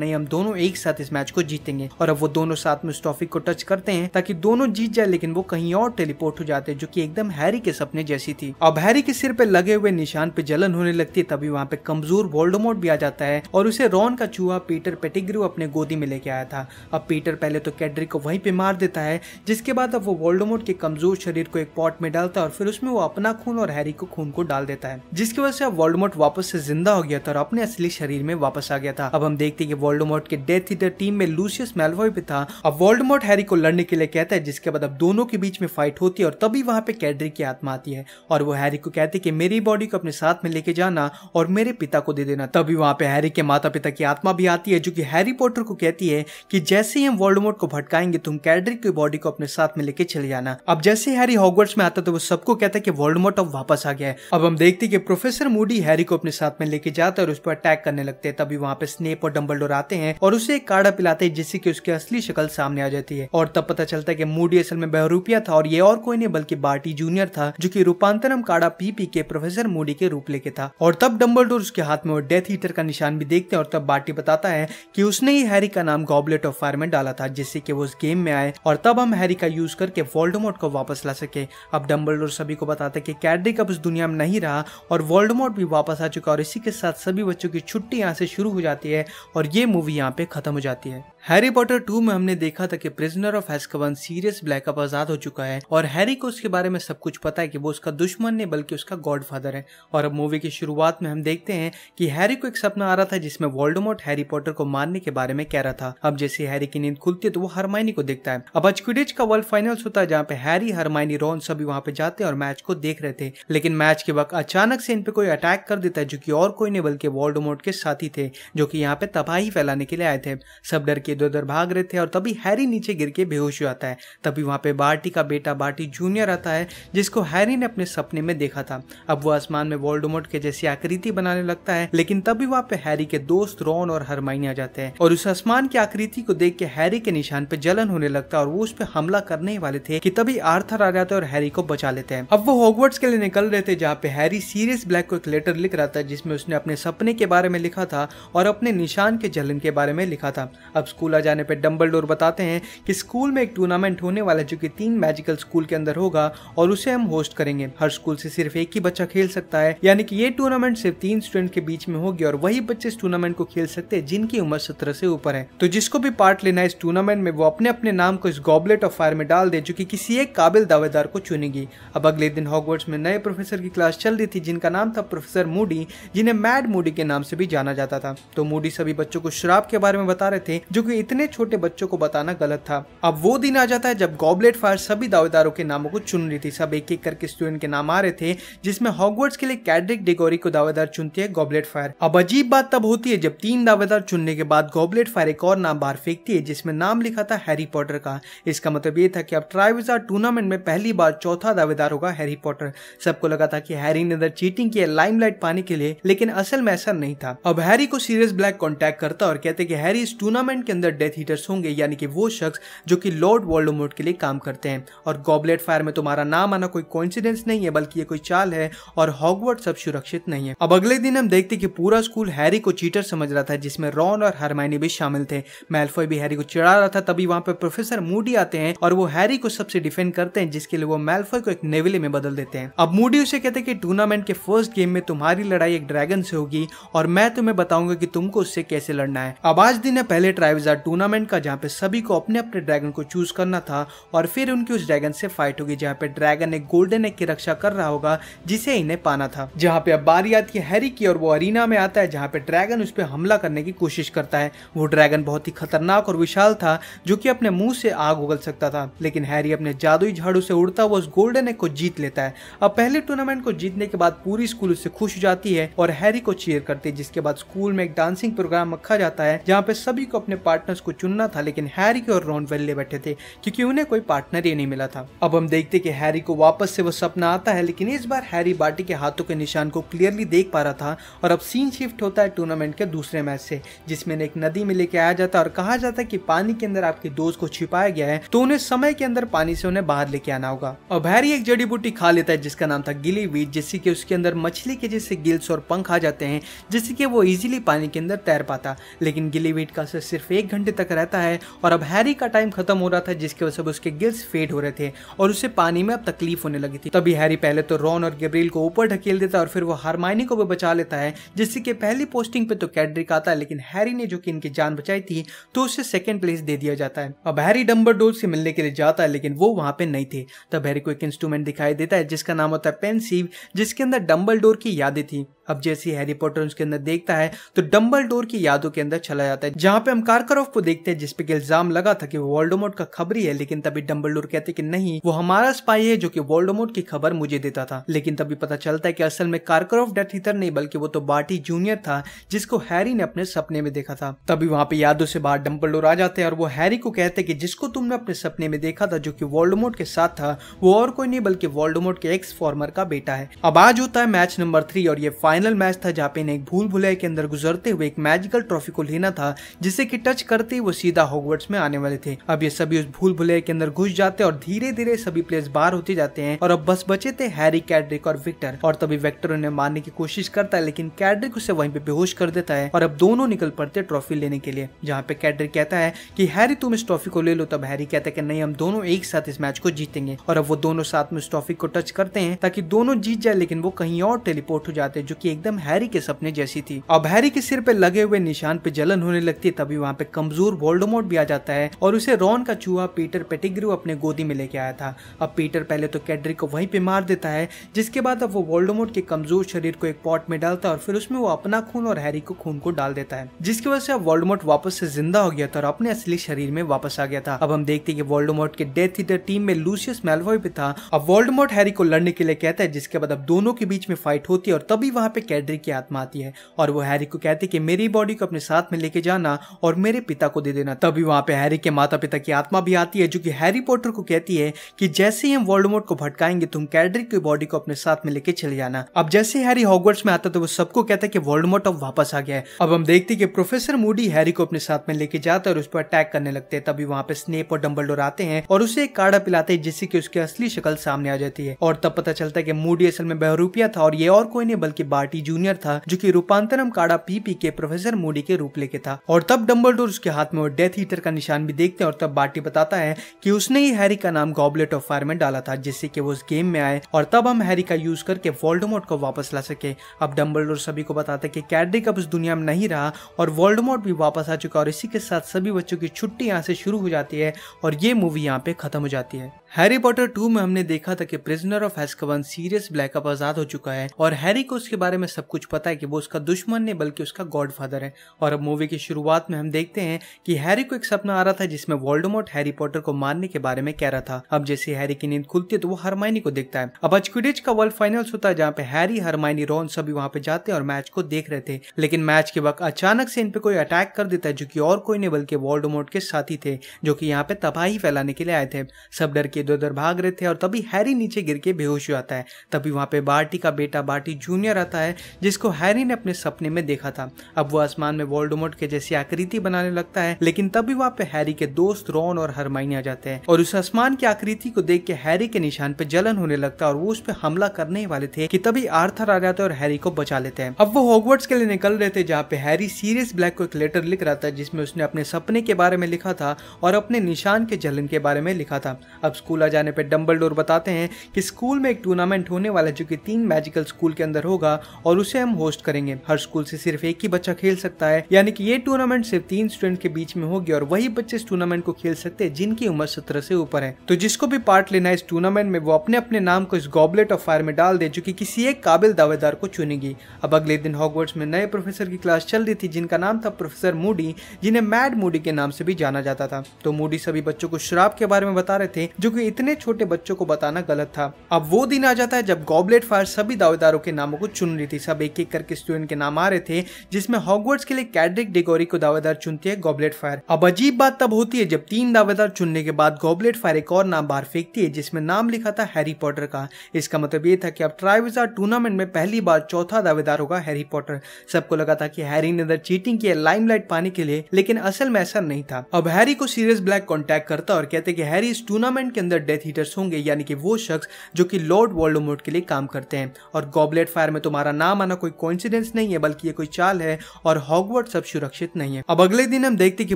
नहीं हम दोनों एक साथ इस मैच को जीतेंगे और अब वो दोनों साथ में उस ट्रॉफी को टच करते हैं ताकि दोनों जीत जाए लेकिन वो कहीं और टेलीपोर्ट हो जाते हैं जो कि की एकदम हैरी के सपने जैसी थी अब हैरी के सिर पे लगे हुए निशान पे जलन होने लगती है तभी वहाँ पे कमजोर वोल्डोमोट भी आ जाता है और उसे रॉन का चूहा पीटर पेटिग्रू अपने गोदी में लेके आया था अब पीटर पहले तो कैडरी को वहीं पे मार देता है जिसके बाद अब वो वोल्डोमोट के कमजोर शरीर को एक पॉट में डालता है और फिर उसमें वो अपना खून और हैरी को खून को डाल देता है जिसकी वजह से अब वोल्डोमोट वापस से जिंदा हो गया था और अपने असली शरीर में वापस आ गया था अब हम देखते हैं कि वोल्डोमोट के डेथ ईटर टीम में लूसियस मेलवॉय भी था अब वोल्डोमोट हैरी को लड़ने के लिए कहता है जिसके बाद अब दोनों के बीच में फाइट होती है और तभी वहां पे पे कैडरी की आत्मा आती है और वो हैरी को कहती है कि मेरी बॉडी को अपने साथ में लेके जाना और मेरे पिता को दे देना तभी वहां पे हैरी के माता पिता की आत्मा भी आती है जो कि हैरी पॉटर को कहती है कि जैसे ही हम वर्ल्ड को भटकाएंगे तुम कैडरी की बॉडी को अपने साथ में लेके चले जाना अब जैसे हैरी हॉगवर्ट्स में आता तो वो सबको कहता है कि वर्ल्ड अब वापस आ गया है अब हम देखते हैं कि प्रोफेसर मूडी हैरी को अपने साथ में लेके जाता है और उस पर अटैक करने लगते हैं तभी वहाँ पे स्नेप और डम्बल आते हैं और उसे एक काढ़ा पिलाते हैं जिससे कि उसकी असली शक्ल सामने आ जाती है और तब पता चलता है कि मूडी असल में बहरूपिया था और ये और कोई नहीं बल्कि बार्टी जूनियर था जो कि रूपांतरम काड़ा पीपी के प्रोफेसर मूडी के रूप लेके था और तब डम्बल उसके हाथ में वो डेथ हीटर का निशान भी देखते हैं और तब बार्टी बताता है कि उसने ही हैरी का नाम गॉबलेट ऑफ फायर में डाला था जिससे कि वो उस गेम में आए और तब हम हैरी का यूज करके वोल्डमोट को वापस ला सके अब डम्बल सभी को बताते है कि कैडरिक अब उस दुनिया में नहीं रहा और वोल्डमोट भी वापस आ चुका और इसी के साथ सभी बच्चों की छुट्टी यहाँ से शुरू हो जाती है और ये मूवी यहाँ पे खत्म हो जाती है हैरी पॉटर टू में हमने देखा था कि prisoner of Azkaban Sirius Black अब आजाद हो चुका है और हैरी को उसके बारे में सब कुछ पता है कि वो उसका दुश्मन नहीं बल्कि उसका गॉडफादर है और अब मूवी की शुरुआत में हम देखते हैं कि हैरी को एक सपना आ रहा था जिसमें वोल्डमोट हैरी पॉटर को मारने के बारे में कह रहा था अब जैसे हैरी की नींद खुलती है तो वो हरमाइनी को देखता है अब आज का वर्ल्ड फाइनल्स होता है जहाँ पे हैरी हरमाइनी रोन सभी वहाँ पे जाते और मैच को देख रहे थे लेकिन मैच के वक्त अचानक से इन पे कोई अटैक कर देता है जो की और कोई नहीं बल्कि वोल्डमोट के साथी थे जो की यहाँ पे तबाही फैलाने के लिए आए थे सब डर के के इधर उधर भाग रहे थे और तभी हैरी नीचे गिर के बेहोश हो जाता है तभी वहाँ पे बार्टी का बेटा बार्टी जूनियर आता है जिसको हैरी ने अपने सपने में देखा था अब वो आसमान में वोल्डोमोट के जैसी आकृति बनाने लगता है लेकिन तभी वहाँ पे हैरी के दोस्त रॉन और हरमाइनी आ जाते हैं और उस आसमान की आकृति को देख के हैरी के निशान पे जलन होने लगता है और वो उस पर हमला करने वाले थे कि तभी आर्थर आ जाते है और हैरी को बचा लेते हैं अब वो हॉगवर्ट्स के लिए निकल रहे थे जहाँ पे हैरी सीरियस ब्लैक को एक लेटर लिख रहा था जिसमें उसने अपने सपने के बारे में लिखा था और अपने निशान के जलन के बारे में लिखा था अब स्कूल आ जाने पर डम्बल बताते हैं कि स्कूल में एक टूर्नामेंट होने वाला है जो कि तीन मैजिकल स्कूल के अंदर होगा और उसे हम होस्ट करेंगे हर स्कूल से सिर्फ एक ही बच्चा खेल सकता है यानी कि ये टूर्नामेंट सिर्फ तीन स्टूडेंट के बीच में होगी और वही बच्चे इस टूर्नामेंट को खेल सकते हैं जिनकी उम्र सत्रह से ऊपर है तो जिसको भी पार्ट लेना है इस टूर्नामेंट में वो अपने अपने नाम को इस गॉबलेट ऑफ फायर में डाल दे जो कि किसी एक काबिल दावेदार को चुनेगी अब अगले दिन हॉगवर्ड्स में नए प्रोफेसर की क्लास चल रही थी जिनका नाम था प्रोफेसर मूडी जिन्हें मैड मूडी के नाम से भी जाना जाता था तो मूडी सभी बच्चों को शराब के बारे में बता रहे थे जो कि हुए इतने छोटे बच्चों को बताना गलत था अब वो दिन आ जाता है जब गॉबलेट फायर सभी दावेदारों के नामों को चुन रही थी सब एक एक करके स्टूडेंट के नाम आ रहे थे जिसमें हॉगवर्ड्स के लिए कैडरिक डिगोरी को दावेदार चुनती है गॉबलेट फायर अब अजीब बात तब होती है जब तीन दावेदार चुनने के बाद गॉबलेट फायर एक और नाम बाहर फेंकती है जिसमें नाम लिखा था हैरी पॉटर का इसका मतलब ये था कि अब ट्राइविजार टूर्नामेंट में पहली बार चौथा दावेदार होगा हैरी पॉटर सबको लगा था कि हैरी ने अंदर चीटिंग की है लाइमलाइट पाने के लिए लेकिन असल में ऐसा नहीं था अब हैरी को सीरियस ब्लैक कॉन्टेक्ट करता और कहते कि हैरी इस टूर्नामेंट के अंदर डेथ हीटर्स होंगे यानी कि वो शख्स जो कि लॉर्ड वॉल्डोमोट के लिए काम करते हैं और गॉबलेट फायर में तुम्हारा नाम आना कोई कॉन्सिडेंस नहीं है बल्कि ये कोई चाल है और हॉगवर्ट सब सुरक्षित नहीं है अब अगले दिन हम देखते कि पूरा स्कूल हैरी को चीटर समझ रहा था जिसमें रॉन और हरमाइनी भी शामिल थे मेल्फॉय भी हैरी को चिड़ा रहा था तभी वहां पर प्रोफेसर मूडी आते हैं और वो हैरी को सबसे डिफेंड करते हैं जिसके लिए वो मेल्फॉय को एक नेविले में बदल देते हैं अब मूडी उसे कहते हैं कि टूर्नामेंट के फर्स्ट गेम में तुम्हारी लड़ाई एक ड्रैगन से होगी और मैं तुम्हें बताऊंगा कि तुमको उससे कैसे लड़ना है अब आज दिन है पहले ट्राइब्स मज़ेदार टूर्नामेंट का जहाँ पे सभी को अपने अपने ड्रैगन को चूज करना था और फिर उनकी उस ड्रैगन से फाइट होगी जहाँ पे ड्रैगन एक गोल्डन एग की रक्षा कर रहा होगा जिसे इन्हें पाना था जहाँ पे अब बारी आती है हैरी की और वो अरीना में आता है जहाँ पे ड्रैगन उस पर हमला करने की कोशिश करता है वो ड्रैगन बहुत ही खतरनाक और विशाल था जो की अपने मुंह से आग उगल सकता था लेकिन हैरी अपने जादुई झाड़ू से उड़ता हुआ उस गोल्डन एग को जीत लेता है अब पहले टूर्नामेंट को जीतने के बाद पूरी स्कूल उससे खुश हो जाती है और हैरी को चीयर करती है जिसके बाद स्कूल में एक डांसिंग प्रोग्राम रखा जाता है जहाँ पे सभी को अपने पार्ट पार्टनर्स को चुनना था लेकिन हैरी और रॉन वेल्ले बैठे थे क्योंकि उन्हें कोई पार्टनर ही नहीं मिला था अब हम देखते कि हैरी को वापस से वो सपना आता है लेकिन इस बार हैरी बाटी के हाथों के निशान को क्लियरली देख पा रहा था और अब सीन शिफ्ट होता है टूर्नामेंट के दूसरे मैच से जिसमें एक नदी में लेके आया जाता है और कहा जाता है कि पानी के अंदर आपके दोस्त को छिपाया गया है तो उन्हें समय के अंदर पानी से उन्हें बाहर लेके आना होगा और हैरी एक जड़ी बूटी खा लेता है जिसका नाम था गिली वीट जिससे कि उसके अंदर मछली के जैसे गिल्स और पंख आ जाते हैं जिससे कि वो इजिली पानी के अंदर तैर पाता लेकिन गिली वीट का असर सिर्फ एक घंटे तक रहता है और अब हैरी का टाइम खत्म हो रहा था जिसकी वजह से उसके गिल्स फेड हो रहे थे और उसे पानी में अब तकलीफ होने लगी थी तभी हैरी पहले तो रॉन और गैब्रियल को ऊपर ढकेल देता है और फिर वो हारमाइनी को भी बचा लेता है जिससे कि पहली पोस्टिंग पे तो कैडरिक आता है लेकिन हैरी ने जो कि इनकी जान बचाई थी तो उसे सेकंड प्लेस दे दिया जाता है अब हैरी डम्बर से मिलने के लिए जाता है लेकिन वो वहां पे नहीं थे तब हैरी को एक इंस्ट्रूमेंट दिखाई देता है जिसका नाम होता है पेनसीव जिसके अंदर डम्बल की यादें थी अब जैसे हैरी पॉटर उसके अंदर देखता है तो डम्बल डोर की यादों के अंदर चला जाता है जहां पे हम कारकरोफ को देखते हैं जिसपे इल्जाम लगा था कि वो वोल्डोमोट का खबरी है लेकिन तभी डम्बल डोर कहते कि नहीं वो हमारा स्पाई है जो कि वोल्डोमोट की खबर मुझे देता था लेकिन तभी पता चलता है कि असल में कारकरोफ डेथ हीटर नहीं बल्कि वो तो बाटी जूनियर था जिसको हैरी ने अपने सपने में देखा था तभी वहां पे यादों से बाहर डम्बल डोर आ जाते हैं और वो हैरी को कहते कि जिसको तुमने अपने सपने में देखा था जो की वोल्डोमोट के साथ था वो और कोई नहीं बल्कि वोल्डोमोट के एक्स फॉर्मर का बेटा है अब आज होता है मैच नंबर थ्री और ये फाइनल मैच था जहाँ पे इन्हें एक भूल भुलाई के अंदर गुजरते हुए एक मैजिकल ट्रॉफी को लेना था जिसे की टच करते ही वो सीधा होगवर्ट्स में आने वाले थे अब ये सभी उस भूल भुलाई के अंदर घुस जाते और धीरे धीरे सभी प्लेयर्स बाहर होते जाते हैं और अब बस बचे थे हैरी कैडरिक और विक्टर और तभी विक्टर उन्हें मारने की कोशिश करता है लेकिन कैडरिक उसे वहीं पे बेहोश कर देता है और अब दोनों निकल पड़ते ट्रॉफी लेने के लिए जहाँ पे कैडरिक कहता है कि हैरी तुम इस ट्रॉफी को ले लो तब हैरी कहता है कि नहीं हम दोनों एक साथ इस मैच को जीतेंगे और अब वो दोनों साथ में उस ट्रॉफी को टच करते हैं ताकि दोनों जीत जाए लेकिन वो कहीं और टेलीपोर्ट हो जाते हैं जो लड़की एकदम हैरी के सपने जैसी थी अब हैरी के सिर पे लगे हुए निशान पे जलन होने लगती है तभी वहाँ पे कमजोर वोल्डोमोट भी आ जाता है और उसे रॉन का चूहा पीटर पेटिग्रू अपने गोदी में लेके आया था अब पीटर पहले तो कैडरी को वहीं पे मार देता है जिसके बाद अब वो वोल्डोमोट के कमजोर शरीर को एक पॉट में डालता है और फिर उसमें वो अपना खून और हैरी को खून को डाल देता है जिसकी वजह से अब वोल्डोमोट वापस से जिंदा हो गया था और अपने असली शरीर में वापस आ गया था अब हम देखते कि वोल्डोमोट के डेथ ईटर टीम में लूसियस मेलवॉय भी था अब वोल्डोमोट हैरी को लड़ने के लिए कहता है जिसके बाद अब दोनों के बीच में फाइट होती है और तभी वहां यहाँ पे कैडरी की आत्मा आती है और वो हैरी को कहती है कि मेरी बॉडी को अपने साथ में लेके जाना और मेरे पिता को दे देना तभी वहाँ पे हैरी के माता पिता की आत्मा भी आती है जो कि हैरी पॉटर को कहती है कि जैसे ही हम वर्ल्ड को भटकाएंगे तुम कैडरी की बॉडी को अपने साथ में लेके चले जाना अब जैसे हैरी हॉगवर्ड्स में आता तो वो सबको कहता है कि वर्ल्ड अब वापस आ गया है अब हम देखते हैं कि प्रोफेसर मूडी हैरी को अपने साथ में लेके जाता है और उस पर अटैक करने लगते हैं तभी वहाँ पे स्नेप और डम्बल आते हैं और उसे एक काढ़ा पिलाते हैं जिससे कि उसकी असली शक्ल सामने आ जाती है और तब पता चलता है कि मूडी असल में बहरूपिया था और ये और कोई नहीं बल्कि पार्टी जूनियर था जो की रूपांतरम काड़ा पीपी के प्रोफेसर मोडी के रूप लेके था और तब डम्बल उसके हाथ में डेथ हीटर का निशान भी देखते हैं और तब बार्टी बताता है कि उसने ही हैरी का नाम गॉबलेट ऑफ फायर में डाला था जिससे कि वो उस गेम में आए और तब हम हैरी का यूज करके वोल्डमोट को वापस ला सके अब डम्बल सभी को बताते की कि कैडरिक अब उस दुनिया में नहीं रहा और वोल्डमोट भी वापस आ चुका और इसी के साथ सभी बच्चों की छुट्टी यहाँ से शुरू हो जाती है और ये मूवी यहाँ पे खत्म हो जाती है हैरी पॉटर टू में हमने देखा था कि prisoner of Azkaban Sirius Black अब आजाद हो चुका है और हैरी को उसके बारे में सब कुछ पता है कि वो उसका दुश्मन नहीं बल्कि उसका गॉडफादर है और अब मूवी की शुरुआत में हम देखते हैं कि हैरी को एक सपना आ रहा था जिसमें वोल्डमोट हैरी पॉटर को मारने के बारे में कह रहा था अब जैसे हैरी की नींद खुलती है तो वो हरमाइनी को देखता है अब अचकुडिज का वर्ल्ड फाइनल्स होता है जहाँ पे हैरी हरमाइनी रोन सभी वहाँ पे जाते हैं और मैच को देख रहे थे लेकिन मैच के वक्त अचानक से इन पे कोई अटैक कर देता है जो की और कोई नहीं बल्कि वोल्डमोट के साथी थे जो की यहाँ पे तबाही फैलाने के लिए आए थे सब डर के के इधर उधर भाग रहे थे और तभी हैरी नीचे गिर के बेहोश हो जाता है तभी वहाँ पे बार्टी का बेटा बार्टी जूनियर आता है जिसको हैरी ने अपने सपने में देखा था अब वो आसमान में वोल्डोमोट के जैसी आकृति बनाने लगता है लेकिन तभी वहाँ पे हैरी के दोस्त रॉन और हरमाइनी आ जाते हैं और उस आसमान की आकृति को देख के हैरी के निशान पे जलन होने लगता है और वो उस पर हमला करने वाले थे कि तभी आर्थर आ जाते है और हैरी को बचा लेते हैं अब वो हॉगवर्ड्स के लिए निकल रहे थे जहाँ पे हैरी सीरियस ब्लैक को एक लेटर लिख रहा था जिसमें उसने अपने सपने के बारे में लिखा था और अपने निशान के जलन के बारे में लिखा था अब स्कूल आ जाने पर डम्बल बताते हैं कि स्कूल में एक टूर्नामेंट होने वाला है जो कि तीन मैजिकल स्कूल के अंदर होगा और उसे हम होस्ट करेंगे हर स्कूल से सिर्फ एक ही बच्चा खेल सकता है यानी कि ये टूर्नामेंट सिर्फ तीन स्टूडेंट के बीच में होगी और वही बच्चे इस टूर्नामेंट को खेल सकते हैं जिनकी उम्र सत्रह से ऊपर है तो जिसको भी पार्ट लेना है इस टूर्नामेंट में वो अपने अपने नाम को इस गॉबलेट ऑफ फायर में डाल दे जो कि किसी एक काबिल दावेदार को चुनेगी अब अगले दिन हॉकवर्ड्स में नए प्रोफेसर की क्लास चल रही थी जिनका नाम था प्रोफेसर मूडी जिन्हें मैड मूडी के नाम से भी जाना जाता था तो मूडी सभी बच्चों को शराब के बारे में बता रहे थे जो कि हुए इतने छोटे बच्चों को बताना गलत था अब वो दिन आ जाता है जब गॉबलेट फायर सभी दावेदारों के नामों को चुन रही थी सब एक एक करके स्टूडेंट के नाम आ रहे थे जिसमें हॉगवर्ड्स के लिए कैडरिक डिगोरी को दावेदार चुनती है गॉबलेट फायर अब अजीब बात तब होती है जब तीन दावेदार चुनने के बाद गॉबलेट फायर एक और नाम बाहर फेंकती है जिसमें नाम लिखा था हैरी पॉटर का इसका मतलब ये था कि अब ट्राइविजार टूर्नामेंट में पहली बार चौथा दावेदार होगा हैरी पॉटर सबको लगा था कि हैरी ने अंदर चीटिंग की है लाइमलाइट पाने के लिए लेकिन असल में ऐसा नहीं था अब हैरी को सीरियस ब्लैक कॉन्टेक्ट करता और कहते कि हैरी इस टूर्नामेंट के अंदर अंदर डेथ हीटर्स होंगे यानी कि वो शख्स जो कि लॉर्ड वॉल्डोमोट के लिए काम करते हैं और गॉबलेट फायर में तुम्हारा तो नाम आना कोई कोइंसिडेंस नहीं है बल्कि ये कोई चाल है और हॉगवर्ड सब सुरक्षित नहीं है अब अगले दिन हम देखते कि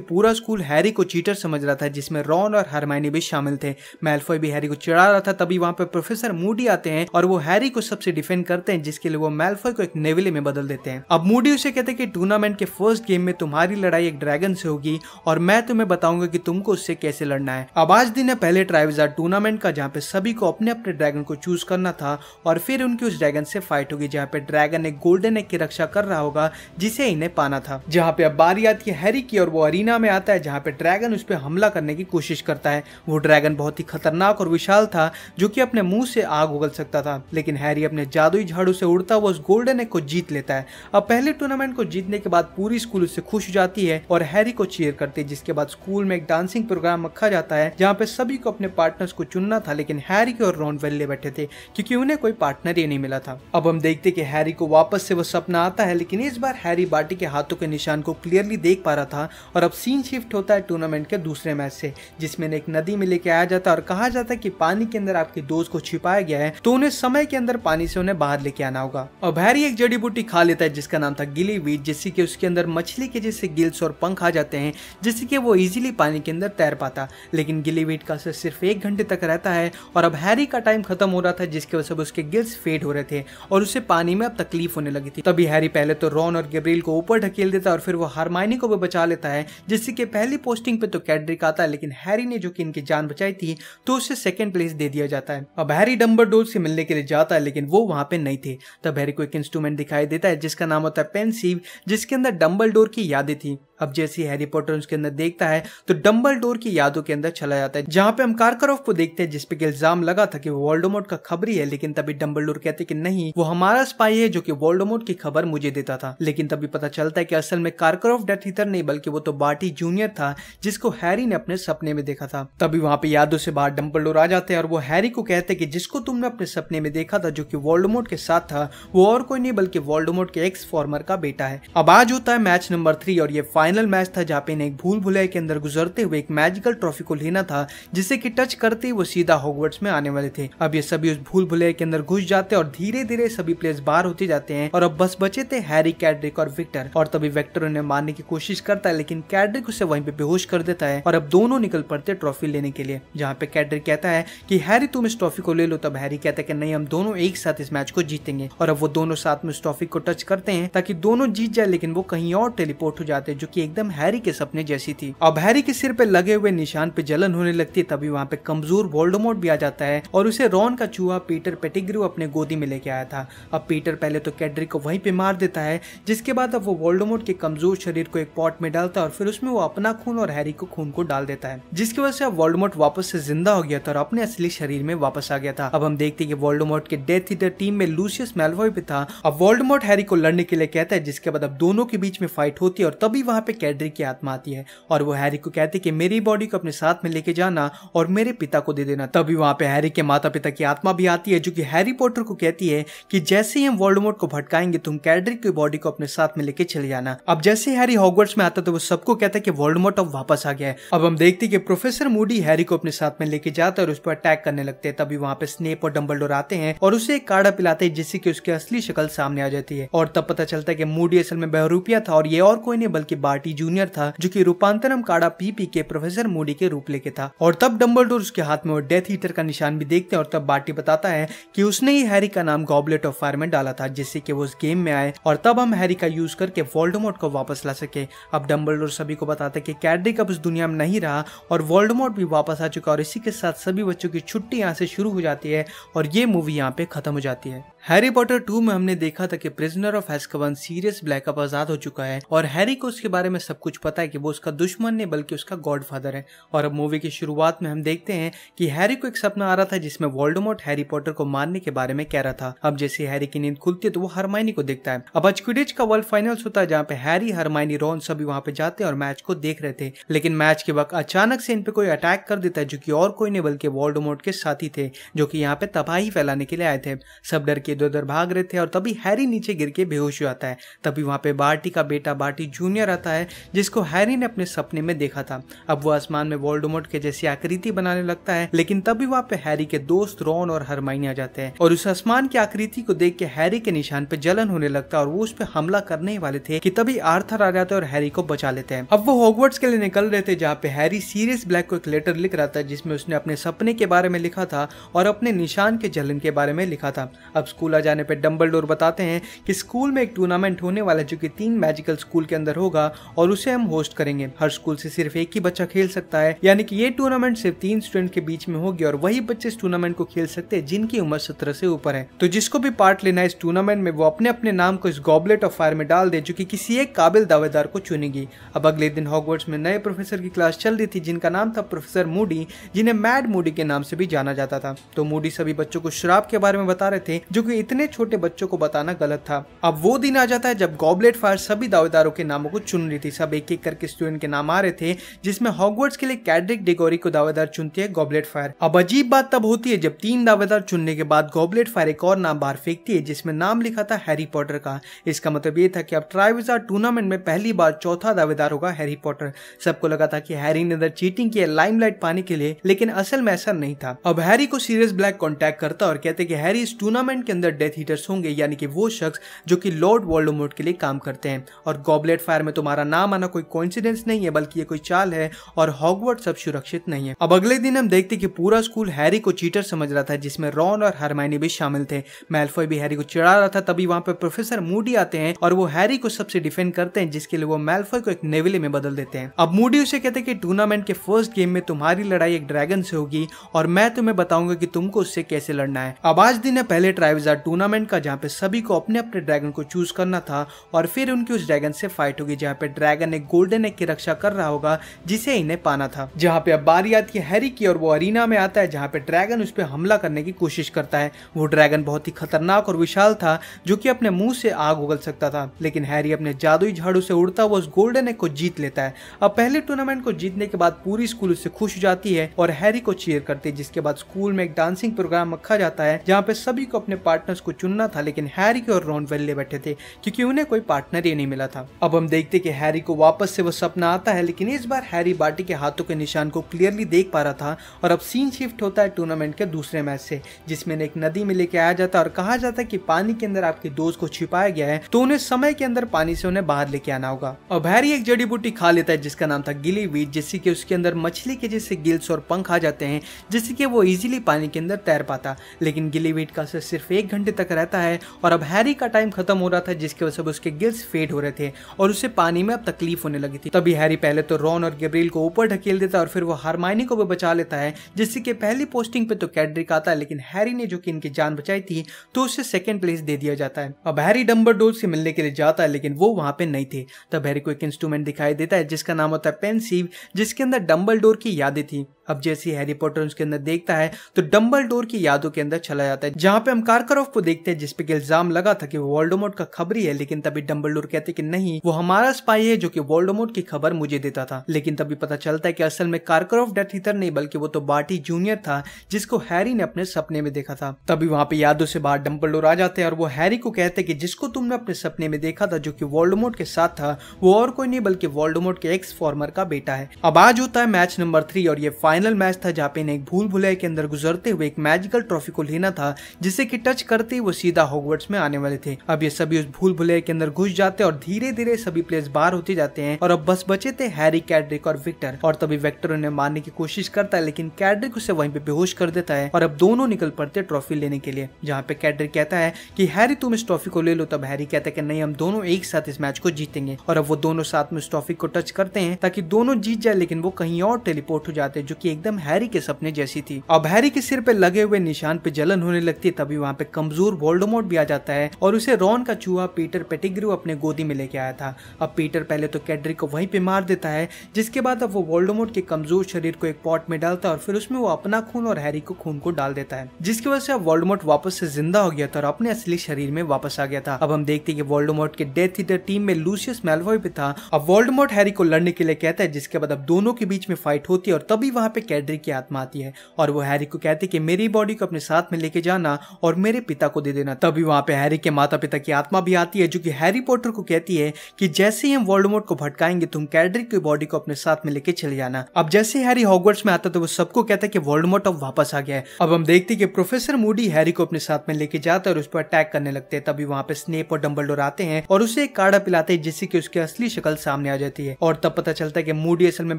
पूरा स्कूल हैरी को चीटर समझ रहा था जिसमें रॉन और हरमाइनी भी शामिल थे मेल्फॉय भी हैरी को चिड़ा रहा था तभी वहां पर प्रोफेसर मूडी आते हैं और वो हैरी को सबसे डिफेंड करते हैं जिसके लिए वो मेल्फॉय को एक नेविले में बदल देते हैं अब मूडी उसे कहते हैं कि टूर्नामेंट के फर्स्ट गेम में तुम्हारी लड़ाई एक ड्रैगन से होगी और मैं तुम्हें बताऊंगा कि तुमको उससे कैसे लड़ना है अब आज दिन है पहले ट्राइब्स हजार टूर्नामेंट का जहाँ पे सभी को अपने अपने ड्रैगन को चूज करना था और फिर उनकी उस ड्रैगन से फाइट होगी जहाँ पे ड्रैगन एक गोल्डन एग की रक्षा कर रहा होगा जिसे इन्हें पाना था जहाँ पे अब बारी आती है हैरी की और वो अरीना में आता है जहाँ पे ड्रैगन उस पर हमला करने की कोशिश करता है वो ड्रैगन बहुत ही खतरनाक और विशाल था जो की अपने मुंह से आग उगल सकता था लेकिन हैरी अपने जादुई झाड़ू से उड़ता हुआ उस गोल्डन एग को जीत लेता है अब पहले टूर्नामेंट को जीतने के बाद पूरी स्कूल उससे खुश हो जाती है और हैरी को चीयर करती है जिसके बाद स्कूल में एक डांसिंग प्रोग्राम रखा जाता है जहाँ पे सभी को अपने पार्ट पार्टनर्स को चुनना था लेकिन हैरी और रॉन वेल्ले बैठे थे क्योंकि उन्हें कोई पार्टनर ही नहीं मिला था अब हम देखते कि हैरी को वापस से वो सपना आता है लेकिन इस बार हैरी बाटी के हाथों के निशान को क्लियरली देख पा रहा था और अब सीन शिफ्ट होता है टूर्नामेंट के दूसरे मैच से जिसमें एक नदी में लेके आया जाता है और कहा जाता है कि पानी के अंदर आपके दोस्त को छिपाया गया है तो उन्हें समय के अंदर पानी से उन्हें बाहर लेके आना होगा अब हैरी एक जड़ी बूटी खा लेता है जिसका नाम था गिली वीट जिससे की उसके अंदर मछली के जैसे गिल्स और पंख आ जाते हैं जिससे की वो इजिली पानी के अंदर तैर पाता लेकिन गिली वीट का असर सिर्फ एक एक घंटे तक रहता है और अब हैरी का टाइम खत्म हो रहा था जिसकी वजह से उसके गिल्स फेड हो रहे थे और उसे पानी में अब तकलीफ होने लगी थी तभी हैरी पहले तो रॉन और गैब्रियल को ऊपर ढकेल देता और फिर वो हारमाइनी को भी बचा लेता है जिससे कि पहली पोस्टिंग पे तो कैडरिक आता है लेकिन हैरी ने जो कि इनकी जान बचाई थी तो उसे सेकंड प्लेस दे दिया जाता है अब हैरी डम्बर से मिलने के लिए जाता है लेकिन वो वहां पे नहीं थे तब हैरी को एक इंस्ट्रूमेंट दिखाई देता है जिसका नाम होता है पेंसिव जिसके अंदर डम्बल की यादें थी अब जैसे हैरी पॉटर उसके अंदर देखता है तो डम्बल डोर की यादों के अंदर चला जाता है जहां पे हम कार्करोव को देखते हैं जिसपे इल्जाम लगा था कि वोल्डोमोट का खबरी है लेकिन तभी डम्बल कहते कि नहीं वो हमारा स्पाई है जो कि वोल्डोमोट की खबर मुझे देता था लेकिन तभी पता चलता है कि असल में कार्करोव डेथ हीटर नहीं बल्कि वो तो बाटी जूनियर था जिसको हैरी ने अपने सपने में देखा था तभी वहां पे यादों से बाहर डम्बल डोर आ जाते हैं और वो हैरी को कहते कि जिसको तुमने अपने सपने में देखा था जो वर्ल्ड वोल्डोमोट के साथ था वो और कोई नहीं बल्कि वोल्डोमोट के एक्स फॉर्मर का बेटा है अब आज होता है मैच नंबर थ्री और ये फाइनल फाइनल मैच था जहाँ पे इन्हें एक भूल भुलाई के अंदर गुजरते हुए एक मैजिकल ट्रॉफी को लेना था जिसे कि टच करते ही वो सीधा हॉगवर्ड्स में आने वाले थे अब ये सभी उस भूल भुलाई के अंदर घुस जाते और धीरे धीरे सभी प्लेयर्स बाहर होते जाते हैं और अब बस बचे थे हैरी कैडरिक और विक्टर और तभी विक्टर उन्हें मारने की कोशिश करता है लेकिन कैडरिक उसे वहीं पे बेहोश कर देता है और अब दोनों निकल पड़ते ट्रॉफी लेने के लिए जहाँ पे कैडरिक कहता है की हैरी तुम इस ट्रॉफी को ले लो तब हैरी कहता है की नहीं हम दोनों एक साथ इस मैच को जीतेंगे और अब वो दोनों साथ में उस ट्रॉफी को टच करते हैं ताकि दोनों जीत जाए लेकिन वो कहीं और टेलीपोर्ट हो जाते हैं जो की एकदम हैरी के सपने जैसी थी अब हैरी के सिर पे लगे हुए निशान पे जलन होने लगती तभी वहाँ पे कमजोर वोल्डोमोट भी आ जाता है और उसे रॉन का चूहा पीटर पेटिग्रू अपने गोदी में लेके आया था अब पीटर पहले तो कैडरी को वहीं पे मार देता है जिसके बाद अब वो वोल्डोमोट के कमजोर शरीर को एक पॉट में डालता है और फिर उसमें वो अपना खून और हैरी को खून को डाल देता है जिसकी वजह से अब वोल्डोमोट वापस से जिंदा हो गया था और अपने असली शरीर में वापस आ गया था अब हम देखते हैं कि वोल्डमोट के डेथ ईटर टीम में लूसियस मेलवॉय भी था अब वोल्डोमोट हैरी को लड़ने के लिए कहता है जिसके बाद अब दोनों के बीच में फाइट होती है और तभी वहां पे कैडरी की आत्मा आती है और वो हैरी को कहती है कि मेरी बॉडी को अपने साथ में लेके जाना और मेरे पिता को दे देना तभी वहाँ पे हैरी के माता पिता की आत्मा भी आती है जो कि हैरी पॉटर को कहती है कि जैसे ही हम वर्ल्ड को भटकाएंगे तुम कैडरी की बॉडी को अपने साथ में लेके चले जाना अब जैसे हैरी हॉगवर्ड्स में आता तो वो सबको कहता है कि वर्ल्ड अब वापस आ गया है अब हम देखते कि प्रोफेसर मूडी हैरी को अपने साथ में लेके जाता है और उस पर अटैक करने लगते हैं तभी वहाँ पे स्नेप और डम्बल आते हैं और उसे एक काढ़ा पिलाते हैं जिससे कि उसकी असली शक्ल सामने आ जाती है और तब पता चलता है कि मूडी असल में बहरूपिया था और ये और कोई नहीं बल्कि पार्टी जूनियर था जो कि रूपांतरम काड़ा पीपी के प्रोफेसर मोडी के रूप लेके था और तब डम्बल उसके हाथ में डेथ हीटर का निशान भी देखते हैं और तब बार्टी बताता है कि उसने ही हैरी का नाम गॉबलेट ऑफ फायर में डाला था जिससे कि वो उस गेम में आए और तब हम हैरी का यूज करके वोल्डमोट को वापस ला सके अब डम्बल सभी को बताते की कि कैडरिक अब उस दुनिया में नहीं रहा और वोल्डमोट भी वापस आ चुका और इसी के साथ सभी बच्चों की छुट्टी यहाँ से शुरू हो जाती है और ये मूवी यहाँ पे खत्म हो जाती है हैरी पॉटर टू में हमने देखा था कि प्रिजनर ऑफ हेस्कवन सीरियस ब्लैकअप आजाद हो चुका है और हैरी को उसके बाद बारे में सब कुछ पता है कि वो उसका दुश्मन नहीं बल्कि उसका गॉडफादर है और अब मूवी की शुरुआत में हम देखते हैं कि हैरी को एक सपना आ रहा था जिसमें वॉल्डोमोट हैरी पॉटर को मारने के बारे में कह रहा था अब जैसे हैरी की नींद खुलती है तो वो हरमाइनी को देखता है अब आज का वर्ल्ड फाइनल्स होता है जहाँ पे हैरी हरमाइनी रोन सभी वहाँ पे जाते हैं और मैच को देख रहे थे लेकिन मैच के वक्त अचानक से इन पे कोई अटैक कर देता है जो की और कोई नहीं बल्कि वॉल्डोमोट के साथी थे जो की यहाँ पे तबाही फैलाने के लिए आए थे सब डर के इधर उधर भाग रहे थे और तभी हैरी नीचे गिर के बेहोश हो जाता है तभी वहाँ पे बार्टी का बेटा बार्टी जूनियर आता है है जिसको हैरी ने अपने सपने में देखा था अब वो आसमान में वोल्डोमोट के जैसी आकृति बनाने लगता है लेकिन तभी वहाँ पे हैरी के दोस्त रॉन और हरमाइनी आ जाते हैं और उस आसमान की आकृति को देख के हैरी के निशान पे जलन होने लगता है और वो उस पर हमला करने ही वाले थे कि तभी आर्थर आ जाता है और हैरी को बचा लेते हैं अब वो हॉगवर्ड्स के लिए निकल रहे थे जहाँ पे हैरी सीरियस ब्लैक को एक लेटर लिख रहा था जिसमें उसने अपने सपने के बारे में लिखा था और अपने निशान के जलन के बारे में लिखा था अब स्कूल आ जाने पर डम्बल बताते हैं कि स्कूल में एक टूर्नामेंट होने वाला है जो कि तीन मैजिकल स्कूल के अंदर होगा और उसे हम होस्ट करेंगे हर स्कूल से सिर्फ एक ही बच्चा खेल सकता है यानी कि ये टूर्नामेंट सिर्फ तीन स्टूडेंट के बीच में होगी और वही बच्चे इस टूर्नामेंट को खेल सकते हैं जिनकी उम्र सत्रह से ऊपर है तो जिसको भी पार्ट लेना है इस टूर्नामेंट में वो अपने अपने नाम को इस गॉबलेट ऑफ फायर में डाल दे जो कि किसी एक काबिल दावेदार को चुनेगी अब अगले दिन हॉकवर्ड्स में नए प्रोफेसर की क्लास चल रही थी जिनका नाम था प्रोफेसर मूडी जिन्हें मैड मूडी के नाम से भी जाना जाता था तो मूडी सभी बच्चों को शराब के बारे में बता रहे थे जो की इतने छोटे बच्चों को बताना गलत था अब वो दिन आ जाता है जब गॉबलेट फायर सभी दावेदारों के नामों को चुन रही थी सब एक एक करके स्टूडेंट के नाम आ रहे थे जिसमें हॉगवर्ड्स के लिए कैडरिक डिगोरी को दावेदार चुनती है गॉबलेट फायर अब अजीब बात तब होती है जब तीन दावेदार चुनने के बाद गॉबलेट फायर एक और नाम बाहर फेंकती है जिसमें नाम लिखा था हैरी पॉटर का इसका मतलब ये था कि अब ट्राइविजार टूर्नामेंट में पहली बार चौथा दावेदार होगा हैरी पॉटर सबको लगा था कि हैरी ने अंदर चीटिंग की है लाइमलाइट पाने के लिए लेकिन असल में ऐसा नहीं था अब हैरी को सीरियस ब्लैक कॉन्टेक्ट करता और कहते कि हैरी इस टूर्नामेंट के अंदर डेथ हीटर्स होंगे यानी कि वो शख्स जो कि लॉर्ड वर्ल्ड के लिए काम करते हैं और गॉबलेट फायर में तुम्हारा तो हमारा नाम आना कोई कॉन्सिडेंस नहीं है बल्कि ये कोई चाल है और हॉगवर्ड सब सुरक्षित नहीं है अब अगले दिन हम देखते कि पूरा स्कूल हैरी को चीटर समझ रहा था जिसमें रॉन और हरमाइनी भी शामिल थे मेलफॉय भी हैरी को चिड़ा रहा था तभी वहां पर प्रोफेसर मूडी आते हैं और वो हैरी को सबसे डिफेंड करते हैं जिसके लिए वो मेलफॉय को एक नेविले में बदल देते हैं अब मूडी उसे कहते हैं कि टूर्नामेंट के फर्स्ट गेम में तुम्हारी लड़ाई एक ड्रैगन से होगी और मैं तुम्हें बताऊंगा कि तुमको उससे कैसे लड़ना है अब आज दिन है पहले ट्राइवजार टूर्नामेंट का जहाँ पे सभी को अपने अपने ड्रैगन को चूज करना था और फिर उनकी उस ड्रैगन से फाइट होगी जहाँ पे पे ड्रैगन एक गोल्डन एग की रक्षा कर रहा होगा जिसे इन्हें पाना था जहाँ पे अब बारी आती है हैरी की और वो अरीना में आता है जहाँ पे ड्रैगन उस पर हमला करने की कोशिश करता है वो ड्रैगन बहुत ही खतरनाक और विशाल था जो की अपने मुंह से आग उगल सकता था लेकिन हैरी अपने जादुई झाड़ू से उड़ता हुआ उस गोल्डन एग को जीत लेता है अब पहले टूर्नामेंट को जीतने के बाद पूरी स्कूल उससे खुश हो जाती है और हैरी को चीयर करती है जिसके बाद स्कूल में एक डांसिंग प्रोग्राम रखा जाता है जहाँ पे सभी को अपने पार्टनर्स को चुनना था लेकिन हैरी के और रॉन वेल्ले बैठे थे क्योंकि उन्हें कोई पार्टनर ही नहीं मिला था अब हम देखते कि हैरी को वापस से वो सपना आता है लेकिन इस बार हैरी बाटी के हाथों के निशान को क्लियरली देख पा रहा था और अब सीन शिफ्ट होता है टूर्नामेंट के दूसरे मैच से जिसमें एक नदी में लेके आया जाता है और कहा जाता है कि पानी के अंदर आपके दोस्त को छिपाया गया है तो उन्हें समय के अंदर पानी से उन्हें बाहर लेके आना होगा अब हैरी एक जड़ी बूटी खा लेता है जिसका नाम था गिली वीट जिससे की उसके अंदर मछली के जैसे गिल्स और पंख आ जाते हैं जिससे की वो इजिली पानी के अंदर तैर पाता लेकिन गिली वीट का असर सिर्फ एक घंटे तक रहता है और अब हैरी का टाइम खत्म हो रहा था जिसकी वजह से उसके गिल्स फेड हो रहे थे और उसे पानी में अब तकलीफ होने लगी थी तभी हैरी पहले तो रॉन और गैब्रियल को ऊपर ढकेल देता और फिर वो हारमाइनी को भी बचा लेता है जिससे कि पहली पोस्टिंग पे तो कैडरिक आता है लेकिन हैरी ने जो कि इनकी जान बचाई थी तो उसे सेकेंड प्लेस दे दिया जाता है अब हैरी डम्बर से मिलने के लिए जाता है लेकिन वो वहां पे नहीं थे तब हैरी को एक इंस्ट्रूमेंट दिखाई देता है जिसका नाम होता है पेंसिव जिसके अंदर डम्बल की यादें थी अब जैसे हैरी पॉटर उसके अंदर देखता है तो डम्बल डोर की यादों के अंदर चला जाता है जहाँ पे हम कारकरोव को देखते हैं जिसपे इल्जाम लगा था कि वो वोल्डोमोट का खबरी है लेकिन तभी डम्बल डोर कहते कि नहीं वो हमारा स्पाई है जो कि वोल्डोमोट की खबर मुझे देता था लेकिन तभी पता चलता है कि असल में कारकरोव डेथ ईथर नहीं बल्कि वो तो बाटी जूनियर था जिसको हैरी ने अपने सपने में देखा था तभी वहां पे यादों से बाहर डम्बल डोर आ जाते हैं और वो हैरी को कहते हैं कि जिसको तुमने अपने सपने में देखा था जो की वोल्डोमोट के साथ था वो और कोई नहीं बल्कि वोल्डोमोट के एक्स फॉर्मर का बेटा है अब आज होता है मैच नंबर थ्री और ये फाइनल फाइनल मैच था जहाँ पे इन्हें एक भूल भुलाई के अंदर गुजरते हुए एक मैजिकल ट्रॉफी को लेना था जिसे कि टच करते ही वो सीधा हॉगवर्ड्स में आने वाले थे अब ये सभी उस भूल भुले के अंदर घुस जाते और धीरे धीरे सभी प्लेयर्स बाहर होते जाते हैं और अब बस बचे थे हैरी कैडरिक और विक्टर और तभी विक्टर उन्हें मारने की कोशिश करता है लेकिन कैडरिक उसे वहीं पे बेहोश कर देता है और अब दोनों निकल पड़ते ट्रॉफी लेने के लिए जहाँ पे कैडरिक कहता है कि हैरी तुम इस ट्रॉफी को ले लो तब हैरी कहता है कि नहीं हम दोनों एक साथ इस मैच को जीतेंगे और अब वो दोनों साथ में इस ट्रॉफी को टच करते हैं ताकि दोनों जीत जाए लेकिन वो कहीं और टेलीपोर्ट हो जाते हैं जो की एकदम हैरी के सपने जैसी थी अब हैरी के सिर पे लगे हुए निशान पे जलन होने लगती है तभी वहाँ पे कमजोर वोल्डोमोट भी आ जाता है और उसे रॉन का चूहा पीटर पेटिग्रू अपने गोदी में लेके आया था अब पीटर पहले तो कैडरी को वहीं पे मार देता है जिसके बाद अब वो वोल्डोमोट के कमजोर शरीर को एक पॉट में डालता है और फिर उसमें वो अपना खून और हैरी को खून को डाल देता है जिसकी वजह से अब वोल्डोमोट वापस से जिंदा हो गया था और अपने असली शरीर में वापस आ गया था अब हम देखते हैं कि वोल्डोमोट के डेथ ईटर टीम में लूसियस मेलवॉय भी था अब वोल्डोमोट हैरी को लड़ने के लिए कहता है जिसके बाद अब दोनों के बीच में फाइट होती है और तभी वहां पे कैडरी की आत्मा आती है और वो हैरी को कहती है कि मेरी बॉडी को अपने साथ में लेके जाना और मेरे पिता को दे देना तभी वहां पे हैरी के माता पिता की आत्मा भी आती है जो कि हैरी पॉटर को कहती है कि जैसे ही हम वर्ल्डमोट को भटकाएंगे तुम कैडरी की बॉडी को अपने साथ में लेके चले जाना अब जैसे हैरी हॉगवर्ट्स में आता तो वो सबको कहता है कि वर्ल्डमोट अब वापस आ गया है अब हम देखते कि प्रोफेसर मूडी हैरी को अपने साथ में लेके जाता है और उस पर अटैक करने लगते हैं तभी वहां पे स्नेप और डम्बल आते हैं और उसे एक काढ़ा पिलाते हैं जिससे कि उसकी असली शक्ल सामने आ जाती है और तब पता चलता है कि मूडी असल में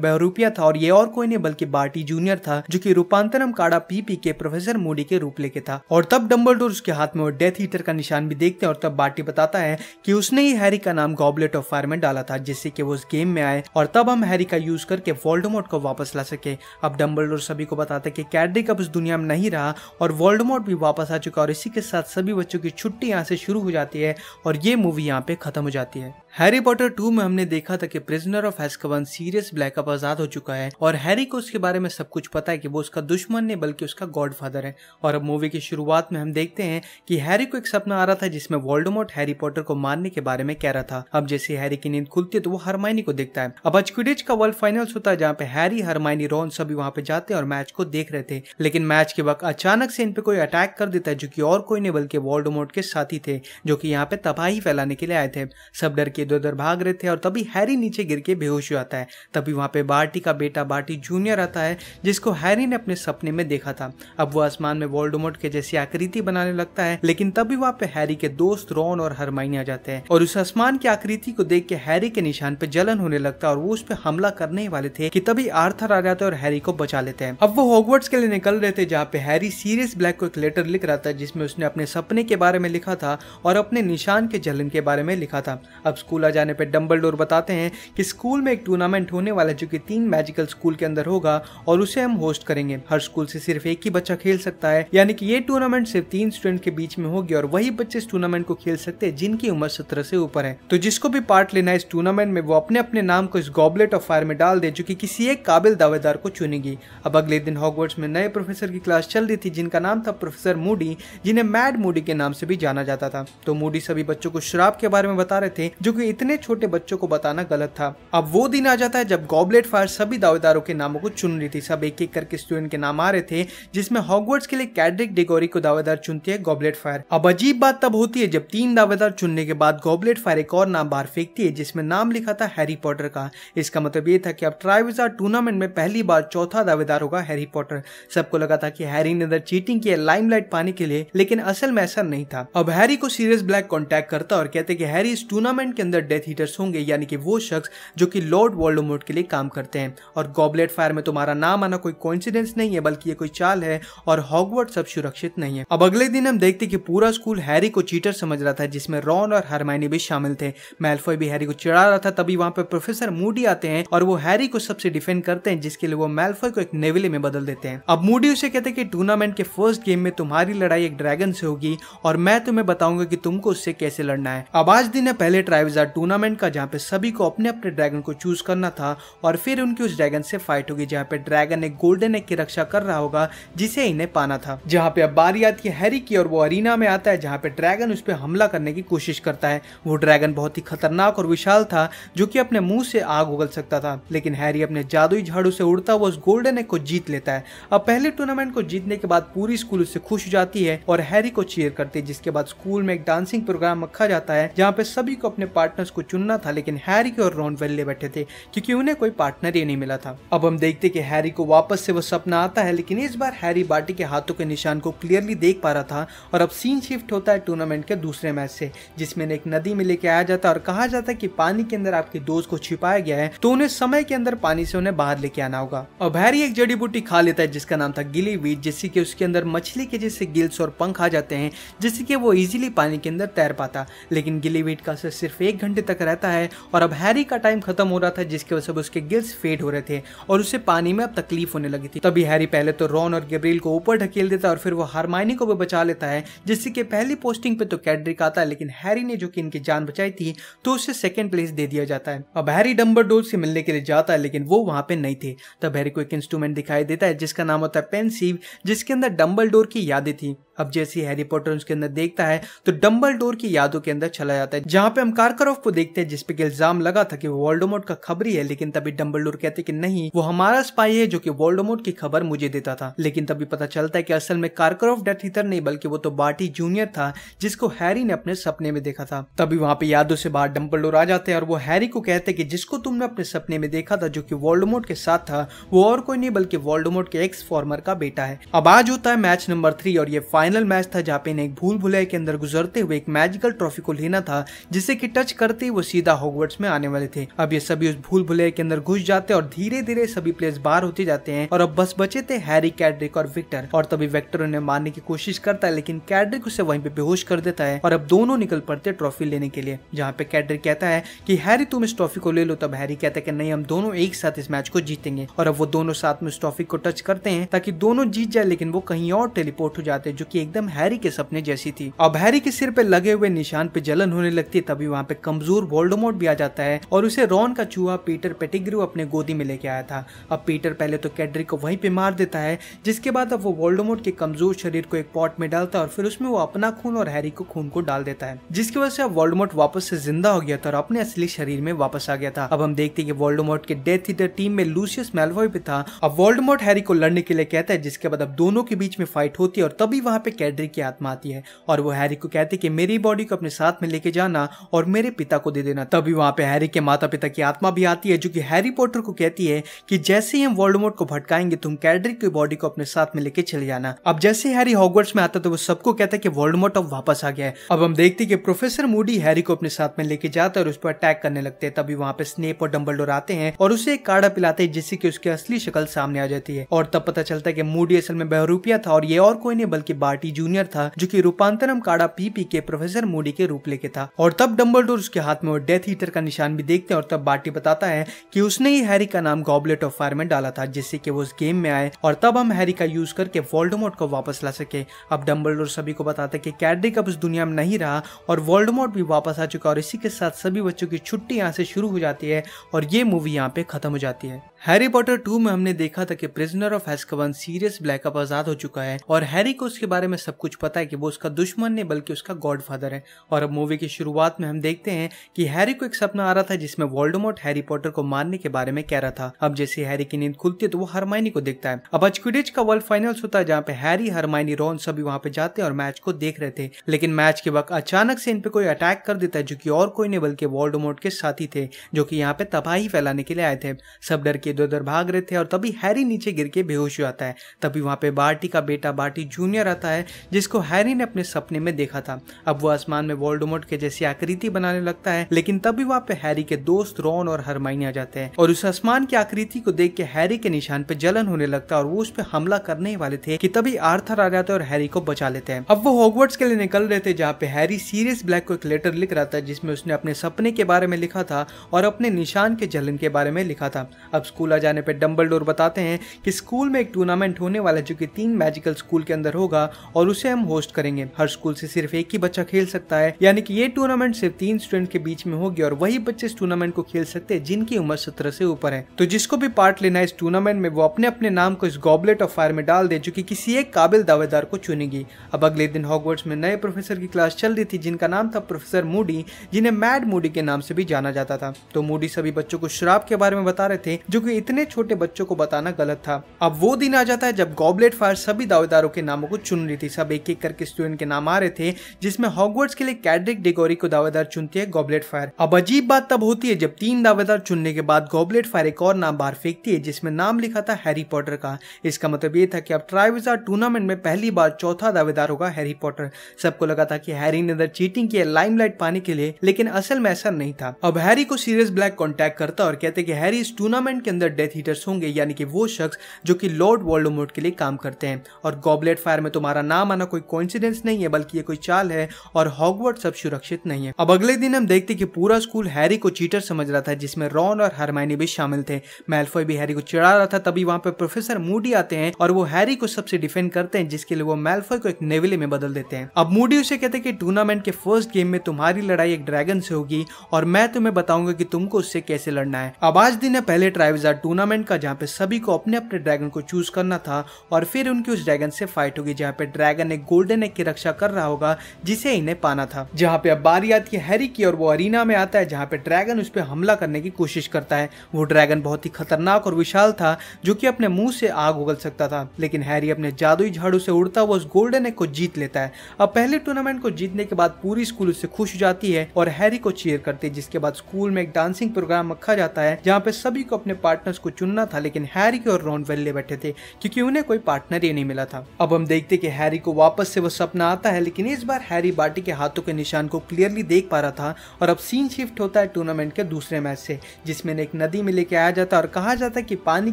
बहरूपिया था और ये और कोई नहीं बल्कि बार पार्टी जूनियर था जो कि रूपांतरम काड़ा पीपी के प्रोफेसर मोडी के रूप लेके था और तब डम्बल उसके हाथ में और डेथ हीटर का निशान भी देखते हैं और तब बाटी बताता है कि उसने ही हैरी का नाम गॉबलेट ऑफ फायर में डाला था जिससे कि वो उस गेम में आए और तब हम हैरी का यूज करके वोल्डमोट को वापस ला सके अब डम्बल सभी को बताता है कि कैडरिक अब उस दुनिया में नहीं रहा और वोल्डमोट भी वापस आ चुका और इसी के साथ सभी बच्चों की छुट्टी यहाँ से शुरू हो जाती है और ये मूवी यहाँ पे खत्म हो जाती है हैरी पॉटर टू में हमने देखा था कि प्रिजनर ऑफ एस्कवन सीरियस ब्लैकअप आजाद हो चुका है और हैरी को उसके बारे में सब कुछ पता है कि वो उसका दुश्मन नहीं बल्कि उसका गॉडफादर है और अब मूवी की शुरुआत में हम देखते हैं कि हैरी को एक सपना आ रहा था जिसमें वॉल्डोमोट हैरी पॉटर को मारने के बारे में कह रहा था अब जैसे हैरी की नींद खुलती है तो वो हरमाइनी को देखता है अब अचकुडिच का वर्ल्ड फाइनल्स होता है जहाँ पे हैरी हरमाइनी रोन सभी वहाँ पे जाते हैं और मैच को देख रहे थे लेकिन मैच के वक्त अचानक से इन पे कोई अटैक कर देता है जो की और कोई नहीं बल्कि वॉल्डोमोट के साथी थे जो की यहाँ पे तबाही फैलाने के लिए आए थे सब डर के इधर उधर भाग रहे थे और तभी हैरी नीचे गिर के बेहोश हो जाता है तभी वहाँ पे बार्टी का बेटा बार्टी जूनियर आता है जिसको हैरी ने अपने सपने में देखा था अब वो आसमान में वोल्डोमोट के जैसी आकृति बनाने लगता है लेकिन तभी वहाँ पे हैरी के दोस्त रॉन और हरमाइनी आ जाते हैं और उस आसमान की आकृति को देख के हैरी के निशान पे जलन होने लगता है और वो उस पर हमला करने वाले थे कि तभी आर्थर आ जाता है और हैरी को बचा लेते हैं अब वो हॉगवर्ड्स के लिए निकल रहे थे जहाँ पे हैरी सीरियस ब्लैक को एक लेटर लिख रहा था जिसमें उसने अपने सपने के बारे में लिखा था और अपने निशान के जलन के बारे में लिखा था अब स्कूल स्कूल आ जाने पर डम्बल बताते हैं कि स्कूल में एक टूर्नामेंट होने वाला है जो कि तीन मैजिकल स्कूल के अंदर होगा और उसे हम होस्ट करेंगे हर स्कूल से सिर्फ एक ही बच्चा खेल सकता है यानी कि ये टूर्नामेंट सिर्फ तीन स्टूडेंट के बीच में होगी और वही बच्चे इस टूर्नामेंट को खेल सकते हैं जिनकी उम्र सत्रह से ऊपर है तो जिसको भी पार्ट लेना है इस टूर्नामेंट में वो अपने अपने नाम को इस गॉबलेट ऑफ फायर में डाल दे जो कि किसी एक काबिल दावेदार को चुनेगी अब अगले दिन हॉकवर्ड्स में नए प्रोफेसर की क्लास चल रही थी जिनका नाम था प्रोफेसर मूडी जिन्हें मैड मूडी के नाम से भी जाना जाता था तो मूडी सभी बच्चों को शराब के बारे में बता रहे थे जो कि हुए इतने छोटे बच्चों को बताना गलत था अब वो दिन आ जाता है जब गॉबलेट फायर सभी दावेदारों के नामों को चुन रही थी सब एक एक करके स्टूडेंट के नाम आ रहे थे जिसमें हॉगवर्ड्स के लिए कैडरिक डिगोरी को दावेदार चुनती है गॉबलेट फायर अब अजीब बात तब होती है जब तीन दावेदार चुनने के बाद गॉबलेट फायर एक और नाम बाहर फेंकती है जिसमें नाम लिखा था हैरी पॉटर का इसका मतलब ये था कि अब ट्राइविजार टूर्नामेंट में पहली बार चौथा दावेदार होगा हैरी पॉटर सबको लगा था कि हैरी ने अंदर चीटिंग की है लाइमलाइट पाने के लिए लेकिन असल में ऐसा नहीं था अब हैरी को सीरियस ब्लैक कॉन्टेक्ट करता और कहते कि हैरी इस टूर्नामेंट के अंदर अंदर डेथ हीटर्स होंगे यानी कि वो शख्स जो कि लॉर्ड वॉल्डोमोट के लिए काम करते हैं और गॉबलेट फायर में तुम्हारा नाम आना कोई कॉन्सिडेंस नहीं है बल्कि ये कोई चाल है और हॉगवर्ड सब सुरक्षित नहीं है अब अगले दिन हम देखते कि पूरा स्कूल हैरी को चीटर समझ रहा था जिसमें रॉन और हरमाइनी भी शामिल थे मेलफॉय भी हैरी को चिड़ा रहा था तभी वहां पर प्रोफेसर मूडी आते हैं और वो हैरी को सबसे डिफेंड करते हैं जिसके लिए वो मेलफॉय को एक नेविले में बदल देते हैं अब मूडी उसे कहते हैं कि टूर्नामेंट के फर्स्ट गेम में तुम्हारी लड़ाई एक ड्रैगन से होगी और मैं तुम्हें बताऊंगा कि तुमको उससे कैसे लड़ना है अब आज दिन है पहले ट्राइव हजार टूर्नामेंट का जहाँ पे सभी को अपने अपने ड्रैगन को चूज करना था और फिर उनकी उस ड्रैगन से फाइट होगी जहाँ पे ड्रैगन एक गोल्डन एग की रक्षा कर रहा होगा जिसे इन्हें पाना था जहाँ पे अब बारी आती है हैरी की और वो अरीना में आता है जहाँ पे ड्रैगन उस पर हमला करने की कोशिश करता है वो ड्रैगन बहुत ही खतरनाक और विशाल था जो की अपने मुंह से आग उगल सकता था लेकिन हैरी अपने जादुई झाड़ू से उड़ता हुआ उस गोल्डन एग को जीत लेता है अब पहले टूर्नामेंट को जीतने के बाद पूरी स्कूल उससे खुश हो जाती है और हैरी को चीयर करती है जिसके बाद स्कूल में एक डांसिंग प्रोग्राम रखा जाता है जहाँ पे सभी को अपने पार्ट पार्टनर्स को चुनना था लेकिन हैरी के और रॉन वेल्ले बैठे थे क्योंकि उन्हें कोई पार्टनर ही नहीं मिला था अब हम देखते कि हैरी को वापस से वो सपना आता है लेकिन इस बार हैरी बाटी के हाथों के निशान को क्लियरली देख पा रहा था और अब सीन शिफ्ट होता है टूर्नामेंट के दूसरे मैच से जिसमें एक नदी में लेके आया जाता और कहा जाता है कि पानी के अंदर आपके दोस्त को छिपाया गया है तो उन्हें समय के अंदर पानी से उन्हें बाहर लेके आना होगा अब हैरी एक जड़ी बूटी खा लेता है जिसका नाम था गिली वीट जिससे कि उसके अंदर मछली के जैसे गिल्स और पंख आ जाते हैं जिससे कि वो इजिली पानी के अंदर तैर पाता लेकिन गिली वीट का असर सिर्फ एक एक घंटे तक रहता है और अब हैरी का टाइम खत्म हो रहा था जिसकी वजह से उसके गिल्स फेड हो रहे थे और उसे पानी में अब तकलीफ होने लगी थी तभी हैरी पहले तो रॉन और गब्रियल को ऊपर ढकेल देता है और फिर वो हारमाइनी को भी बचा लेता है जिससे कि पहली पोस्टिंग पे तो कैडरिक आता है लेकिन हैरी ने जो कि इनकी जान बचाई थी तो उसे सेकेंड प्लेस दे दिया जाता है अब हैरी डम्बर से मिलने के लिए जाता है लेकिन वो वहां पे नहीं थे तब हैरी को एक इंस्ट्रूमेंट दिखाई देता है जिसका नाम होता है पेंसिव जिसके अंदर डम्बल की यादें थी अब जैसे हैरी पॉटर उसके अंदर देखता है तो डम्बल की यादों के अंदर चला जाता है जहां पे हम कारकरोव को देखते हैं जिसपे इल्जाम लगा था कि वो वोल्डोमोट का खबरी है लेकिन तभी डम्बल कहते कि नहीं वो हमारा स्पाई है जो कि वोल्डोमोट की खबर मुझे देता था लेकिन तभी पता चलता है कि असल में कारकरोव डेथ ईटर नहीं बल्कि वो तो बाटी जूनियर था जिसको हैरी ने अपने सपने में देखा था तभी वहां पे यादों से बाहर डम्बल आ जाते हैं और वो हैरी को कहते कि जिसको तुमने अपने सपने में देखा था जो कि वोल्डोमोट के साथ था वो और कोई नहीं बल्कि वोल्डोमोट के एक्स फॉर्मर का बेटा है अब आज होता है मैच नंबर थ्री और ये फाइनल फाइनल मैच था जहाँ पे इन्हें एक भूल भुलाई के अंदर गुजरते हुए एक मैजिकल ट्रॉफी को लेना था जिसे कि टच करते ही वो सीधा हॉगवर्ड्स में आने वाले थे अब ये सभी उस भूल भुलाई के अंदर घुस जाते और धीरे धीरे सभी प्लेयर्स बाहर होते जाते हैं और अब बस बचे थे हैरी कैडरिक और विक्टर और तभी वेक्टर उन्हें मारने की कोशिश करता है लेकिन कैडरिक उसे वहीं पे बेहोश कर देता है और अब दोनों निकल पड़ते ट्रॉफी लेने के लिए जहाँ पे कैडरिक कहता है कि हैरी तुम इस ट्रॉफी को ले लो तब हैरी कहता है कि नहीं हम दोनों एक साथ इस मैच को जीतेंगे और अब वो दोनों साथ में उस ट्रॉफी को टच करते हैं ताकि दोनों जीत जाए लेकिन वो कहीं और टेलीपोर्ट हो जाते हैं जो की एकदम हैरी के सपने जैसी थी अब हैरी के सिर पे लगे हुए निशान पे जलन होने लगती है तभी वहाँ पे कमजोर वोल्डोमोट भी आ जाता है और उसे रॉन का चूहा पीटर पेटिग्रू अपने गोदी में लेके आया था अब पीटर पहले तो कैडरी को वहीं पे मार देता है जिसके बाद अब वो वोल्डोमोट के कमजोर शरीर को एक पॉट में डालता है और फिर उसमें वो अपना खून और हैरी को खून को डाल देता है जिसकी वजह से अब वोल्डोमोट वापस से जिंदा हो गया था और अपने असली शरीर में वापस आ गया था अब हम देखते हैं कि वोल्डोमोट के डेथ ईटर टीम में लूसियस मेलवॉय भी था अब वोल्डोमोट हैरी को लड़ने के लिए कहता है जिसके बाद अब दोनों के बीच में फाइट होती है और तभी वहाँ पे कैडरी की आत्मा आती है और वो हैरी को कहती है कि मेरी बॉडी को अपने साथ में लेके जाना और मेरे पिता को दे देना तभी वहाँ पे हैरी के माता पिता की आत्मा भी आती है जो कि हैरी पॉटर को कहती है कि जैसे ही हम वर्ल्डमोट को भटकाएंगे तुम कैडरी की बॉडी को अपने साथ में लेके चले जाना अब जैसे हैरी हॉगवर्ट्स में आता तो वो सबको कहता है कि वर्ल्डमोट अब वापस आ गया है अब हम देखते हैं कि प्रोफेसर मूडी हैरी को अपने साथ में लेके जाता है और उस पर अटैक करने लगते हैं तभी वहाँ पे स्नेप और डम्बल आते हैं और उसे एक काढ़ा पिलाते हैं जिससे कि उसकी असली शक्ल सामने आ जाती है और तब पता चलता है कि मूडी असल में बहरूपिया था और ये और कोई नहीं बल्कि बार पार्टी जूनियर था जो की रूपांतरम काड़ा पीपी के प्रोफेसर मोडी के रूप लेके था और तब डम्बल उसके हाथ में डेथ हीटर का निशान भी देखते हैं और तब बाटी बताता है कि उसने ही हैरी का नाम गॉबलेट ऑफ फायर में डाला था जिससे कि वो उस गेम में आए और तब हम हैरी का यूज करके वोल्डमोट को वापस ला सके अब डम्बल सभी को बताते कि कैडरिक अब उस दुनिया में नहीं रहा और वोल्डमोट भी वापस आ चुका और इसी के साथ सभी बच्चों की छुट्टी यहाँ से शुरू हो जाती है और ये मूवी यहाँ पे खत्म हो जाती है हैरी पॉटर टू में हमने देखा था कि प्रिजनर ऑफ एस्कवन सीरियस ब्लैकअप आजाद हो चुका है और हैरी को उसके बारे में सब कुछ पता है कि वो उसका दुश्मन नहीं बल्कि उसका गॉडफादर है और अब मूवी की शुरुआत में हम देखते हैं कि हैरी को एक सपना आ रहा था जिसमें वॉल्डोमोट हैरी पॉटर को मारने के बारे में कह रहा था अब जैसे हैरी की नींद खुलती है तो वो हरमाइनी को देखता है अब अचकुडिज का वर्ल्ड फाइनल्स होता है जहाँ पे हैरी हरमाइनी रोन सभी वहाँ पे जाते और मैच को देख रहे थे लेकिन मैच के वक्त अचानक से इन पे कोई अटैक कर देता है जो की और कोई नहीं बल्कि वॉल्डोमोट के साथी थे जो की यहाँ पे तबाही फैलाने के लिए आए थे सब डर के इधर उधर भाग रहे थे और तभी हैरी नीचे गिर के बेहोश हो जाता है तभी वहाँ पे बार्टी का बेटा बार्टी जूनियर आता है जिसको हैरी ने अपने सपने में देखा था अब वो आसमान में वोल्डोमोट के जैसी आकृति बनाने लगता है लेकिन तभी वहाँ पे हैरी के दोस्त रॉन और हरमाइन आ जाते हैं और उस आसमान की आकृति को देख के हैरी के निशान पे जलन होने लगता है और वो उस पर हमला करने वाले थे कि तभी आर्थर आ जाता है और हैरी को बचा लेते हैं अब वो हॉगवर्ड्स के लिए निकल रहे थे जहाँ पे हैरी सीरियस ब्लैक को एक लेटर लिख रहा था जिसमें उसने अपने सपने के बारे में लिखा था और अपने निशान के जलन के बारे में लिखा था अब स्कूल आ जाने पर डम्बल बताते हैं कि स्कूल में एक टूर्नामेंट होने वाला है जो कि तीन मैजिकल स्कूल के अंदर होगा और उसे हम होस्ट करेंगे हर स्कूल से सिर्फ एक ही बच्चा खेल सकता है यानी कि ये टूर्नामेंट सिर्फ तीन स्टूडेंट के बीच में होगी और वही बच्चे इस टूर्नामेंट को खेल सकते हैं जिनकी उम्र सत्रह से ऊपर है तो जिसको भी पार्ट लेना है इस टूर्नामेंट में वो अपने अपने नाम को इस गॉबलेट ऑफ फायर में डाल दे जो कि किसी एक काबिल दावेदार को चुनेगी अब अगले दिन हॉगवर्ड्स में नए प्रोफेसर की क्लास चल रही थी जिनका नाम था प्रोफेसर मूडी जिन्हें मैड मूडी के नाम से भी जाना जाता था तो मूडी सभी बच्चों को शराब के बारे में बता रहे थे जो क्योंकि इतने छोटे बच्चों को बताना गलत था अब वो दिन आ जाता है जब गॉबलेट फायर सभी दावेदारों के नामों को चुन रही थी सब एक एक करके स्टूडेंट के नाम आ रहे थे जिसमें हॉगवर्ड्स के लिए कैडरिक डिगोरी को दावेदार चुनती है गॉबलेट फायर अब अजीब बात तब होती है जब तीन दावेदार चुनने के बाद गॉबलेट फायर एक और नाम बाहर फेंकती है जिसमें नाम लिखा था हैरी पॉटर का इसका मतलब ये था कि अब ट्राइविजार टूर्नामेंट में पहली बार चौथा दावेदार होगा हैरी पॉटर सबको लगा था कि हैरी ने अंदर चीटिंग की है लाइमलाइट पाने के लिए लेकिन असल में ऐसा नहीं था अब हैरी को सीरियस ब्लैक कॉन्टेक्ट करता और कहते कि हैरी इस टूर्नामेंट के अंदर डेथ हीटर्स होंगे यानी कि वो शख्स जो कि लॉर्ड वॉल्डोमोट के लिए काम करते हैं और गॉबलेट फायर में तुम्हारा नाम आना कोई कोइंसिडेंस नहीं है बल्कि ये कोई चाल है और हॉगवर्ड सब सुरक्षित नहीं है अब अगले दिन हम देखते कि पूरा स्कूल हैरी को चीटर समझ रहा था जिसमें रॉन और हरमाइनी भी शामिल थे मेल्फॉय भी हैरी को चिड़ा रहा था तभी वहां पर प्रोफेसर मूडी आते हैं और वो हैरी को सबसे डिफेंड करते हैं जिसके लिए वो मेल्फॉय को एक नेविले में बदल देते हैं अब मूडी उसे कहते हैं कि टूर्नामेंट के फर्स्ट गेम में तुम्हारी लड़ाई एक ड्रैगन से होगी और मैं तुम्हें बताऊंगा कि तुमको उससे कैसे लड़ना है अब आज दिन है पहले ट्राइवज हजार टूर्नामेंट का जहाँ पे सभी को अपने अपने ड्रैगन को चूज करना था और फिर उनकी उस ड्रैगन से फाइट होगी जहाँ पे ड्रैगन एक गोल्डन एग की रक्षा कर रहा होगा जिसे इन्हें पाना था जहाँ पे अब बारी आती है हैरी की और वो अरीना में आता है जहाँ पे ड्रैगन उस पर हमला करने की कोशिश करता है वो ड्रैगन बहुत ही खतरनाक और विशाल था जो की अपने मुंह से आग उगल सकता था लेकिन हैरी अपने जादुई झाड़ू से उड़ता हुआ उस गोल्डन एग को जीत लेता है अब पहले टूर्नामेंट को जीतने के बाद पूरी स्कूल उससे खुश हो जाती है और हैरी को चीयर करती है जिसके बाद स्कूल में एक डांसिंग प्रोग्राम रखा जाता है जहाँ पे सभी को अपने पार्ट पार्टनर्स को चुनना था लेकिन हैरी और रॉन वेल्ले बैठे थे क्योंकि उन्हें कोई पार्टनर ही नहीं मिला था अब हम देखते कि हैरी को वापस से वो सपना आता है लेकिन इस बार हैरी बाटी के हाथों के निशान को क्लियरली देख पा रहा था और अब सीन शिफ्ट होता है टूर्नामेंट के दूसरे मैच से जिसमें एक नदी में लेके आया जाता है और कहा जाता है की पानी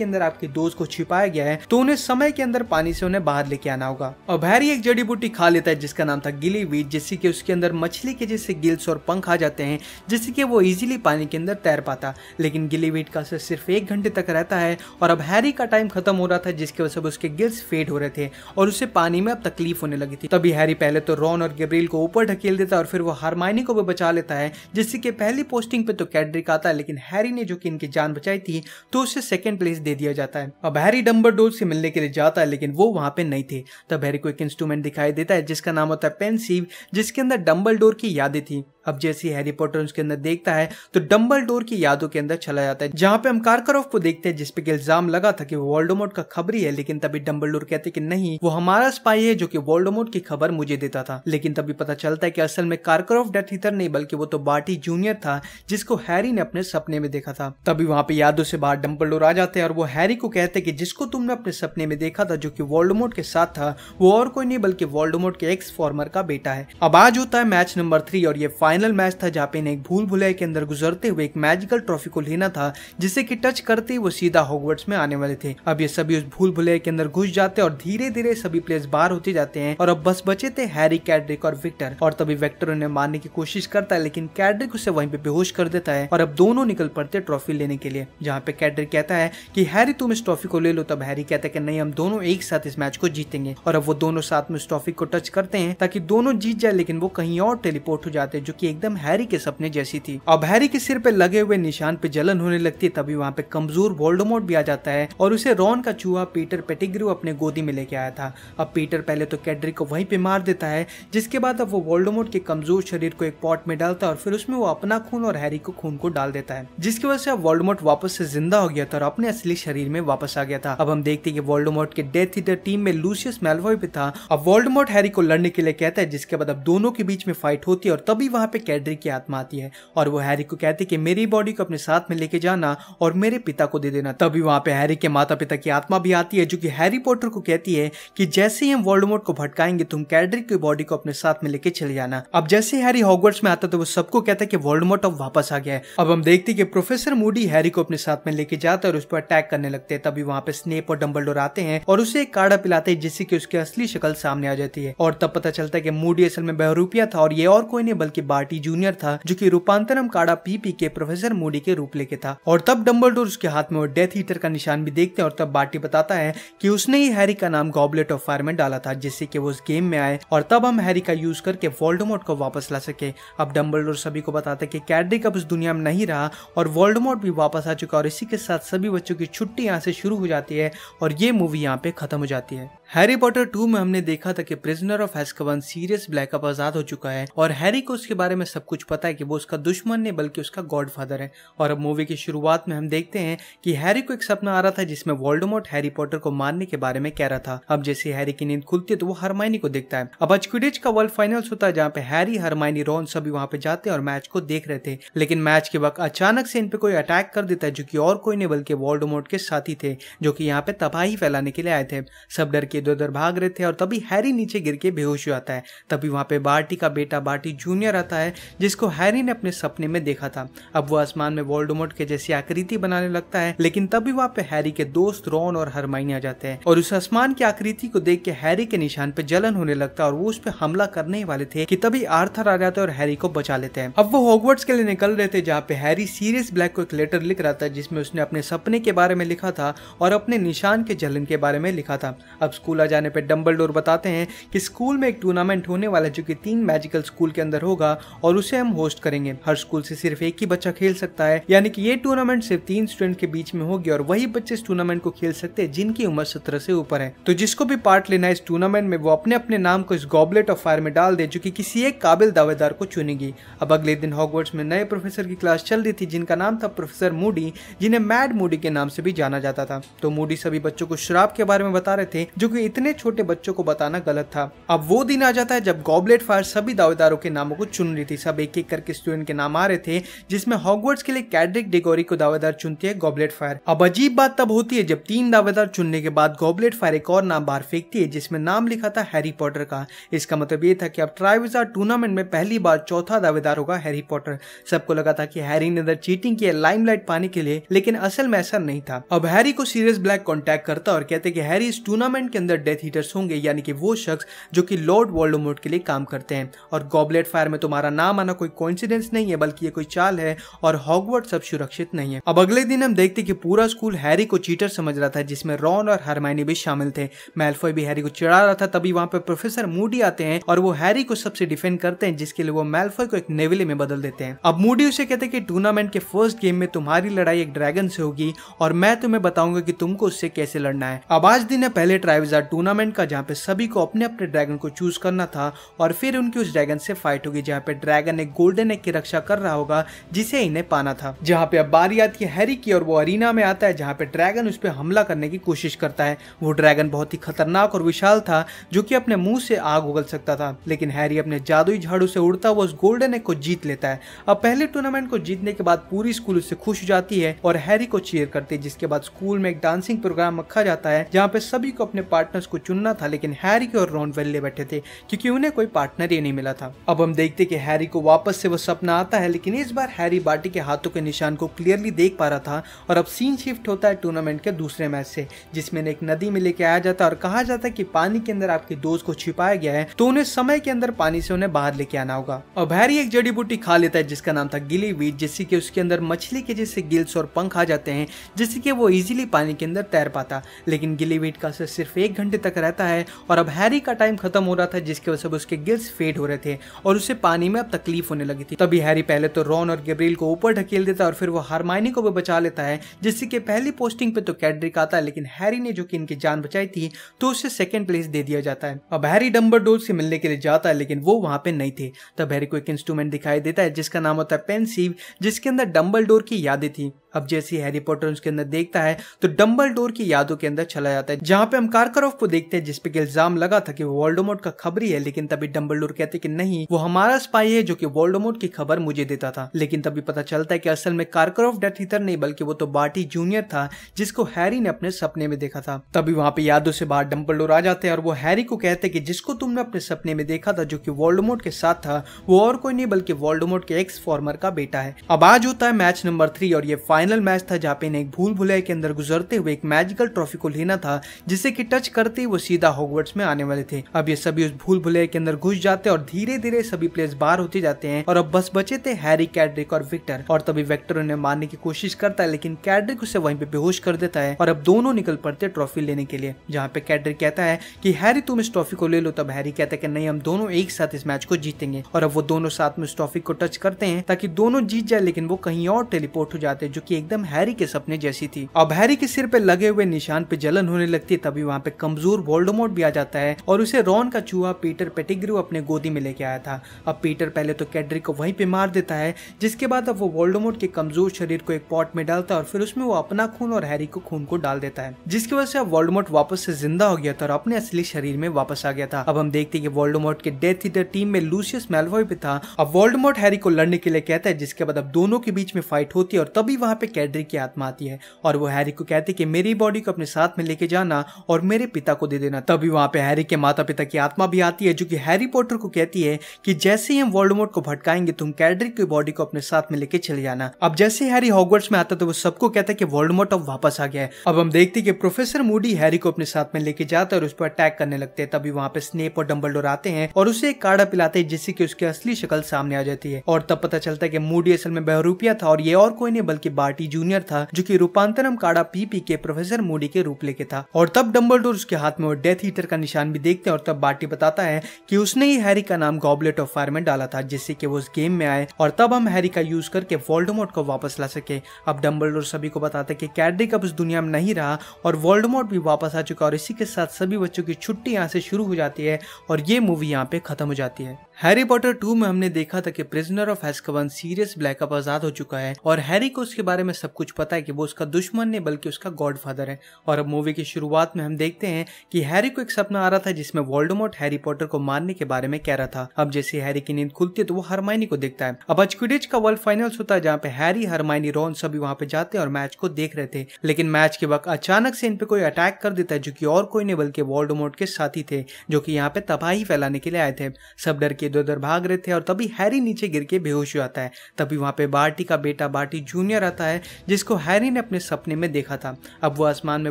के अंदर आपके दोस्त को छिपाया गया है तो उन्हें समय के अंदर पानी से उन्हें बाहर लेके आना होगा अब हैरी एक जड़ी बूटी खा लेता है जिसका नाम था गिली वीट जिससे की उसके अंदर मछली के जैसे गिल्स और पंख आ जाते हैं जिससे की वो इजिली पानी के अंदर तैर पाता लेकिन गिली वीट का सिर्फ एक घंटे तक रहता है और अब हैरी का टाइम खत्म हो रहा था जिसकी वजह से उसके गिल्स फेड हो रहे थे और उसे पानी में अब तकलीफ होने लगी थी तभी हैरी पहले तो रॉन और गैब्रियल को ऊपर ढकेल देता और फिर वो हारमाइनी को भी बचा लेता है जिससे कि पहली पोस्टिंग पे तो कैडरिक आता है लेकिन हैरी ने जो कि इनकी जान बचाई थी तो उसे सेकेंड प्लेस दे दिया जाता है अब हैरी डम्बर से मिलने के लिए जाता है लेकिन वो वहां पे नहीं थे तब हैरी को एक इंस्ट्रूमेंट दिखाई देता है जिसका नाम होता है पेंसिव जिसके अंदर डम्बल की यादें थी अब जैसे हैरी पॉटर उसके अंदर देखता है तो डम्बल डोर की यादों के अंदर चला जाता है जहां पे हम कारकरोफ को देखते हैं जिसपे इल्जाम लगा था कि वोल्डोमोट का खबरी है लेकिन तभी डम्बल डोर कहते कि नहीं वो हमारा स्पाई है जो कि वोल्डोमोट की खबर मुझे देता था लेकिन तभी पता चलता है कि असल में कारकरोफ डेथ हीटर नहीं बल्कि वो तो बाटी जूनियर था जिसको हैरी ने अपने सपने में देखा था तभी वहां पे यादों से बाहर डम्बल डोर आ जाते हैं और वो हैरी को कहते कि जिसको तुमने अपने सपने में देखा था जो कि वोल्डोमोट के साथ था वो और कोई नहीं बल्कि वोल्डोमोट के एक्स फॉर्मर का बेटा है अब आज होता है मैच नंबर थ्री और ये फाइनल फाइनल मैच था जहाँ पे इन्हें एक भूल भुलाई के अंदर गुजरते हुए एक मैजिकल ट्रॉफी को लेना था जिसे की टच करते ही वो सीधा हॉगवर्ट्स में आने वाले थे अब ये सभी उस भूल भुलाई के अंदर घुस जाते और धीरे धीरे सभी प्लेयर्स बाहर होते जाते हैं और अब बस बचे थे हैरी कैडरिक और विक्टर और तभी विक्टर उन्हें मारने की कोशिश करता है लेकिन कैडरिक उसे वहीं पे बेहोश कर देता है और अब दोनों निकल पड़ते ट्रॉफी लेने के लिए जहाँ पे कैडरिक कहता है कि हैरी तुम इस ट्रॉफी को ले लो तब हैरी कहता है कि नहीं हम दोनों एक साथ इस मैच को जीतेंगे और अब वो दोनों साथ में उस ट्रॉफी को टच करते हैं ताकि दोनों जीत जाए लेकिन वो कहीं और टेलीपोर्ट हो जाते हैं जो कि की एकदम हैरी के सपने जैसी थी अब हैरी के सिर पे लगे हुए निशान पे जलन होने लगती है तभी वहाँ पे कमजोर वोल्डोमोट भी आ जाता है और उसे रॉन का चूहा पीटर पेटिग्रू अपने गोदी में लेके आया था अब पीटर पहले तो कैडरी को वहीं पे मार देता है जिसके बाद अब वो वोल्डोमोट के कमजोर शरीर को एक पॉट में डालता है और फिर उसमें वो अपना खून और हैरी को खून को डाल देता है जिसकी वजह से अब वोल्डोमोट वापस से जिंदा हो गया था और अपने असली शरीर में वापस आ गया था अब हम देखते कि वोल्डोमोट के डेथ ईटर टीम में लूसियस मेलवॉय भी था अब वोल्डोमोट हैरी को लड़ने के लिए कहता है जिसके बाद अब दोनों के बीच में फाइट होती है और तभी वहां वहाँ पे कैडरी की आत्मा आती है और वो हैरी को कहती है कि मेरी बॉडी को अपने साथ में लेके जाना और मेरे पिता को दे देना तभी वहाँ पे हैरी के माता पिता की आत्मा भी आती है जो कि हैरी पॉटर को कहती है कि जैसे ही हम वर्ल्डमोट को भटकाएंगे तुम कैडरी की बॉडी को अपने साथ में लेके चले जाना अब जैसे हैरी हॉगवर्ट्स में आता तो वो सबको कहता है कि वर्ल्डमोट अब वापस आ गया है अब हम देखते हैं कि प्रोफेसर मूडी हैरी को अपने साथ में लेके जाता है और उस पर अटैक करने लगते हैं तभी वहाँ पे स्नेप और डम्बल आते हैं और उसे एक काढ़ा पिलाते हैं जिससे कि उसकी असली शक्ल सामने आ जाती है और तब पता चलता है कि मूडी असल में बहरूपिया था और ये और कोई नहीं बल्कि बार्टी जूनियर था जो की रूपांतरम काड़ा पीपी के प्रोफेसर मोडी के रूप लेके था और तब डम्बल उसके हाथ में डेथ हीटर का निशान भी देखते हैं और तब बार्टी बताता है कि उसने ही हैरी का नाम गॉबलेट ऑफ फायर में डाला था जिससे कि वो उस गेम में आए और तब हम हैरी का यूज करके वोल्डमोट को वापस ला सके अब डम्बल सभी को बताते है कि कैडरिक अब उस दुनिया में नहीं रहा और वोल्डमोट भी वापस आ चुका और इसी के साथ सभी बच्चों की छुट्टी यहाँ से शुरू हो जाती है और ये मूवी यहाँ पे खत्म हो जाती है हैरी पॉटर टू में हमने देखा था कि prisoner of Azkaban Sirius Black अब आजाद हो चुका है और हैरी को उसके बारे में सब कुछ पता है कि वो उसका दुश्मन नहीं बल्कि उसका गॉडफादर है और अब मूवी की शुरुआत में हम देखते हैं कि हैरी को एक सपना आ रहा था जिसमें वोल्डमोट हैरी पॉटर को मारने के बारे में कह रहा था अब जैसे हैरी की नींद खुलती है तो वो हरमाइनी को देखता है अब आज का वर्ल्ड फाइनल्स होता है जहाँ पे हैरी हरमाइनी रोन सभी वहाँ पे जाते और मैच को देख रहे थे लेकिन मैच के वक्त अचानक से इन पे कोई अटैक कर देता है जो की और कोई नहीं बल्कि वोल्डमोट के साथी थे जो की यहाँ पे तबाही फैलाने के लिए आए थे सब डर के के तो इधर उधर भाग रहे थे और तभी हैरी नीचे गिर के बेहोश हो जाता है तभी वहाँ पे बार्टी का बेटा बार्टी जूनियर आता है जिसको हैरी ने अपने सपने में देखा था अब वो आसमान में वोल्डोमोट के जैसी आकृति बनाने लगता है लेकिन तभी वहाँ पे हैरी के दोस्त रॉन और हरमाइनी आ जाते हैं और उस आसमान की आकृति को देख के हैरी के निशान पे जलन होने लगता है और वो उस पर हमला करने वाले थे कि तभी आर्थर आ जाते है और हैरी को बचा लेते हैं अब वो हॉगवर्ट्स के लिए निकल रहे थे जहाँ पे हैरी सीरियस ब्लैक को एक लेटर लिख रहा था जिसमें उसने अपने सपने के बारे में लिखा था और अपने निशान के जलन के बारे में लिखा था अब स्कूल आ जाने पर डम्बल बताते हैं कि स्कूल में एक टूर्नामेंट होने वाला है जो कि तीन मैजिकल स्कूल के अंदर होगा और उसे हम होस्ट करेंगे हर स्कूल से सिर्फ एक ही बच्चा खेल सकता है यानी कि ये टूर्नामेंट सिर्फ तीन स्टूडेंट के बीच में होगी और वही बच्चे इस टूर्नामेंट को खेल सकते हैं जिनकी उम्र सत्रह से ऊपर है तो जिसको भी पार्ट लेना है इस टूर्नामेंट में वो अपने अपने नाम को इस गॉबलेट ऑफ फायर में डाल दे जो कि किसी एक काबिल दावेदार को चुनेगी अब अगले दिन हॉगवर्ड्स में नए प्रोफेसर की क्लास चल रही थी जिनका नाम था प्रोफेसर मूडी जिन्हें मैड मूडी के नाम से भी जाना जाता था तो मूडी सभी बच्चों को शराब के बारे में बता रहे थे जो कि हुए इतने छोटे बच्चों को बताना गलत था अब वो दिन आ जाता है जब गॉबलेट फायर सभी दावेदारों के नामों को चुन रही थी सब एक एक करके स्टूडेंट के नाम आ रहे थे जिसमें हॉगवर्ड्स के लिए कैडरिक डिगोरी को दावेदार चुनती है गॉबलेट फायर अब अजीब बात तब होती है जब तीन दावेदार चुनने के बाद गॉबलेट फायर एक और नाम बाहर फेंकती है जिसमें नाम लिखा था हैरी पॉटर का इसका मतलब ये था कि अब ट्राइविजार टूर्नामेंट में पहली बार चौथा दावेदार होगा हैरी पॉटर सबको लगा था कि हैरी ने अंदर चीटिंग की है लाइमलाइट पाने के लिए लेकिन असल में ऐसा नहीं था अब हैरी को सीरियस ब्लैक कॉन्टेक्ट करता और कहते कि हैरी इस टूर्नामेंट के अंदर डेथ हीटर्स होंगे यानी कि वो शख्स जो कि लॉर्ड वॉल्डोमोट के लिए काम करते हैं और गॉबलेट फायर में तुम्हारा नाम आना कोई कॉन्सिडेंस नहीं है बल्कि ये कोई चाल है और हॉगवर्ट सब सुरक्षित नहीं है अब अगले दिन हम देखते कि पूरा स्कूल हैरी को चीटर समझ रहा था जिसमें रॉन और हरमाइनी भी शामिल थे मेल्फॉय भी हैरी को चिड़ा रहा था तभी वहां पर प्रोफेसर मूडी आते हैं और वो हैरी को सबसे डिफेंड करते हैं जिसके लिए वो मेल्फॉय को एक नेविले में बदल देते हैं अब मूडी उसे कहते हैं कि टूर्नामेंट के फर्स्ट गेम में तुम्हारी लड़ाई एक ड्रैगन से होगी और मैं तुम्हें बताऊंगा कि तुमको उससे कैसे लड़ना है अब आज दिन है पहले ट्राइब्स मज़ेदार टूर्नामेंट का जहाँ पे सभी को अपने अपने ड्रैगन को चूज करना था और फिर उनकी उस ड्रैगन से फाइट होगी जहाँ पे ड्रैगन एक गोल्डन एग की रक्षा कर रहा होगा जिसे इन्हें पाना था जहाँ पे अब बारी आती है हैरी की और वो अरीना में आता है जहाँ पे ड्रैगन उस पर हमला करने की कोशिश करता है वो ड्रैगन बहुत ही खतरनाक और विशाल था जो की अपने मुंह से आग उगल सकता था लेकिन हैरी अपने जादुई झाड़ू से उड़ता हुआ उस गोल्डन एग को जीत लेता है अब पहले टूर्नामेंट को जीतने के बाद पूरी स्कूल उससे खुश हो जाती है और हैरी को चीयर करती है जिसके बाद स्कूल में एक डांसिंग प्रोग्राम रखा जाता है जहाँ पे सभी को अपने पार्ट पार्टनर्स को चुनना था लेकिन हैरी और रॉन वेल्ले बैठे थे क्योंकि उन्हें कोई पार्टनर ही नहीं मिला था अब हम देखते कि हैरी को वापस से वो सपना आता है लेकिन इस बार हैरी बाटी के हाथों के निशान को क्लियरली देख पा रहा था और अब सीन शिफ्ट होता है टूर्नामेंट के दूसरे मैच से जिसमें एक नदी में लेके आया जाता है और कहा जाता है कि पानी के अंदर आपके दोस्त को छिपाया गया है तो उन्हें समय के अंदर पानी से उन्हें बाहर लेके आना होगा अब हैरी एक जड़ी बूटी खा लेता है जिसका नाम था गिली वीट जिससे कि उसके अंदर मछली के जैसे गिल्स और पंख आ जाते हैं जिससे कि वो इजिली पानी के अंदर तैर पाता लेकिन गिली वीट का असर सिर्फ एक घंटे तक रहता है और अब हैरी का टाइम खत्म हो रहा था जिसकी वजह से उसके गिल्स फेड हो रहे थे और उसे पानी में अब तकलीफ होने लगी थी तभी हैरी पहले तो रॉन और गैब्रियल को ऊपर ढकेल देता है और फिर वो हारमाइनी को भी बचा लेता है जिससे कि पहली पोस्टिंग पे तो कैडरिक आता है लेकिन हैरी ने जो कि इनकी जान बचाई थी तो उसे सेकंड प्लेस दे दिया जाता है अब हैरी डम्बर से मिलने के लिए जाता है लेकिन वो वहां पे नहीं थे तब हैरी को एक इंस्ट्रूमेंट दिखाई देता है जिसका नाम होता है पेनसीव जिसके अंदर डम्बल की यादें थी अब जैसे हैरी पॉटर उसके अंदर देखता है तो डम्बल डोर की यादों के अंदर चला जाता है जहां पे हम कारकरोफ को देखते हैं जिसपे इल्जाम लगा था कि वोल्डोमोट का खबरी है लेकिन तभी डम्बल डोर कहते कि नहीं वो हमारा स्पाई है जो कि वोल्डोमोट की खबर मुझे देता था लेकिन तभी पता चलता है कि असल में कारकरोफ डेथ हीटर नहीं बल्कि वो तो बाटी जूनियर था जिसको हैरी ने अपने सपने में देखा था तभी वहां पे यादों से बाहर डम्बल आ जाते हैं और वो हैरी को कहते कि जिसको तुमने अपने सपने में देखा था जो कि वोल्डोमोट के साथ था वो और कोई नहीं बल्कि वोल्डोमोट के एक्स फॉर्मर का बेटा है अब आज होता है मैच नंबर थ्री और ये फाइनल फाइनल मैच था जहाँ पे इन्हें एक भूल भुलाई के अंदर गुजरते हुए एक मैजिकल ट्रॉफी को लेना था जिसे कि टच करते ही वो सीधा होगवर्ट्स में आने वाले थे अब ये सभी उस भूल भुलाई के अंदर घुस जाते और धीरे धीरे सभी प्लेयर्स बाहर होते जाते हैं और अब बस बचे थे हैरी कैडरिक और विक्टर और तभी विक्टर उन्हें मारने की कोशिश करता है लेकिन कैडरिक उसे वहीं पे बेहोश कर देता है और अब दोनों निकल पड़ते ट्रॉफी लेने के लिए जहाँ पे कैडरिक कहता है कि हैरी तुम इस ट्रॉफी को ले लो तब हैरी कहता है कि नहीं हम दोनों एक साथ इस मैच को जीतेंगे और अब वो दोनों साथ में उस ट्रॉफी को टच करते हैं ताकि दोनों जीत जाए लेकिन वो कहीं और टेलीपोर्ट हो जाते हैं जो की की एकदम हैरी के सपने जैसी थी अब हैरी के सिर पे लगे हुए निशान पे जलन होने लगती है तभी वहाँ पे कमजोर वोल्डोमोट भी आ जाता है और उसे रॉन का चूहा पीटर पेटिग्रू अपने गोदी में लेके आया था अब पीटर पहले तो कैडरी को वहीं पे मार देता है जिसके बाद अब वो वोल्डोमोट के कमजोर शरीर को एक पॉट में डालता है और फिर उसमें वो अपना खून और हैरी को खून को डाल देता है जिसकी वजह से अब वोल्डोमोट वापस से जिंदा हो गया था और अपने असली शरीर में वापस आ गया था अब हम देखते हैं कि वोल्डोमोट के डेथ ईटर टीम में लूसियस मेलवॉय भी था अब वोल्डोमोट हैरी को लड़ने के लिए कहता है जिसके बाद अब दोनों के बीच में फाइट होती है और तभी वहां यहाँ पे कैडरी की आत्मा आती है और वो हैरी को कहती है कि मेरी बॉडी को अपने साथ में लेके जाना और मेरे पिता को दे देना तभी वहाँ पे हैरी के माता पिता की आत्मा भी आती है जो कि हैरी पॉटर को कहती है कि जैसे ही हम वर्ल्ड को भटकाएंगे तुम कैडरी की बॉडी को अपने साथ में लेके चले जाना अब जैसे हैरी हॉगवर्ड्स में आता तो वो सबको कहता है कि वर्ल्ड अब वापस आ गया है अब हम देखते हैं कि प्रोफेसर मूडी हैरी को अपने साथ में लेके जाता है और उस पर अटैक करने लगते हैं तभी वहाँ पे स्नेप और डम्बल आते हैं और उसे एक काड़ा पिलाते हैं जिससे कि उसकी असली शक्ल सामने आ जाती है और तब पता चलता है कि मूडी असल में बहरूपिया था और ये और कोई नहीं बल्कि बार्टी जूनियर था जो की रूपांतरम काड़ा पीपी के प्रोफेसर मोडी के रूप लेके था और तब डम्बल उसके हाथ में डेथ हीटर का निशान भी देखते हैं और तब बार्टी बताता है कि उसने ही हैरी का नाम गॉबलेट ऑफ फायर में डाला था जिससे कि वो उस गेम में आए और तब हम हैरी का यूज करके वोल्डमोट को वापस ला सके अब डम्बल सभी को बताते कि कैडरिक अब उस दुनिया में नहीं रहा और वोल्डमोट भी वापस आ चुका और इसी के साथ सभी बच्चों की छुट्टी यहाँ से शुरू हो जाती है और ये मूवी यहाँ पे खत्म हो जाती है हैरी पॉटर टू में हमने देखा था कि प्रिजनर ऑफ हेस्कवन सीरियस ब्लैकअप आजाद हो चुका है और हैरी को उसके बारे बारे में सब कुछ पता है कि वो उसका दुश्मन नहीं बल्कि उसका गॉडफादर है और अब मूवी की शुरुआत में हम देखते हैं कि हैरी को एक सपना आ रहा था जिसमें वोल्डमोट हैरी पॉटर को मारने के बारे में कह रहा था अब जैसे हैरी की नींद खुलती है तो वो हरमाइनी को देखता है अब अचकुडिज का वर्ल्ड फाइनल्स होता है जहाँ पे हैरी हरमाइनी रोन सभी वहाँ पे जाते हैं और मैच को देख रहे थे लेकिन मैच के वक्त अचानक से इन पे कोई अटैक कर देता है जो की और कोई नहीं बल्कि वोल्डमोट के साथी थे जो की यहाँ पे तबाही फैलाने के लिए आए थे सब डर के इधर उधर भाग रहे थे और तभी हैरी नीचे गिर के बेहोश हो जाता है तभी वहाँ पे बार्टी का बेटा बार्टी जूनियर आता है है जिसको हैरी ने अपने सपने में देखा था अब वो आसमान में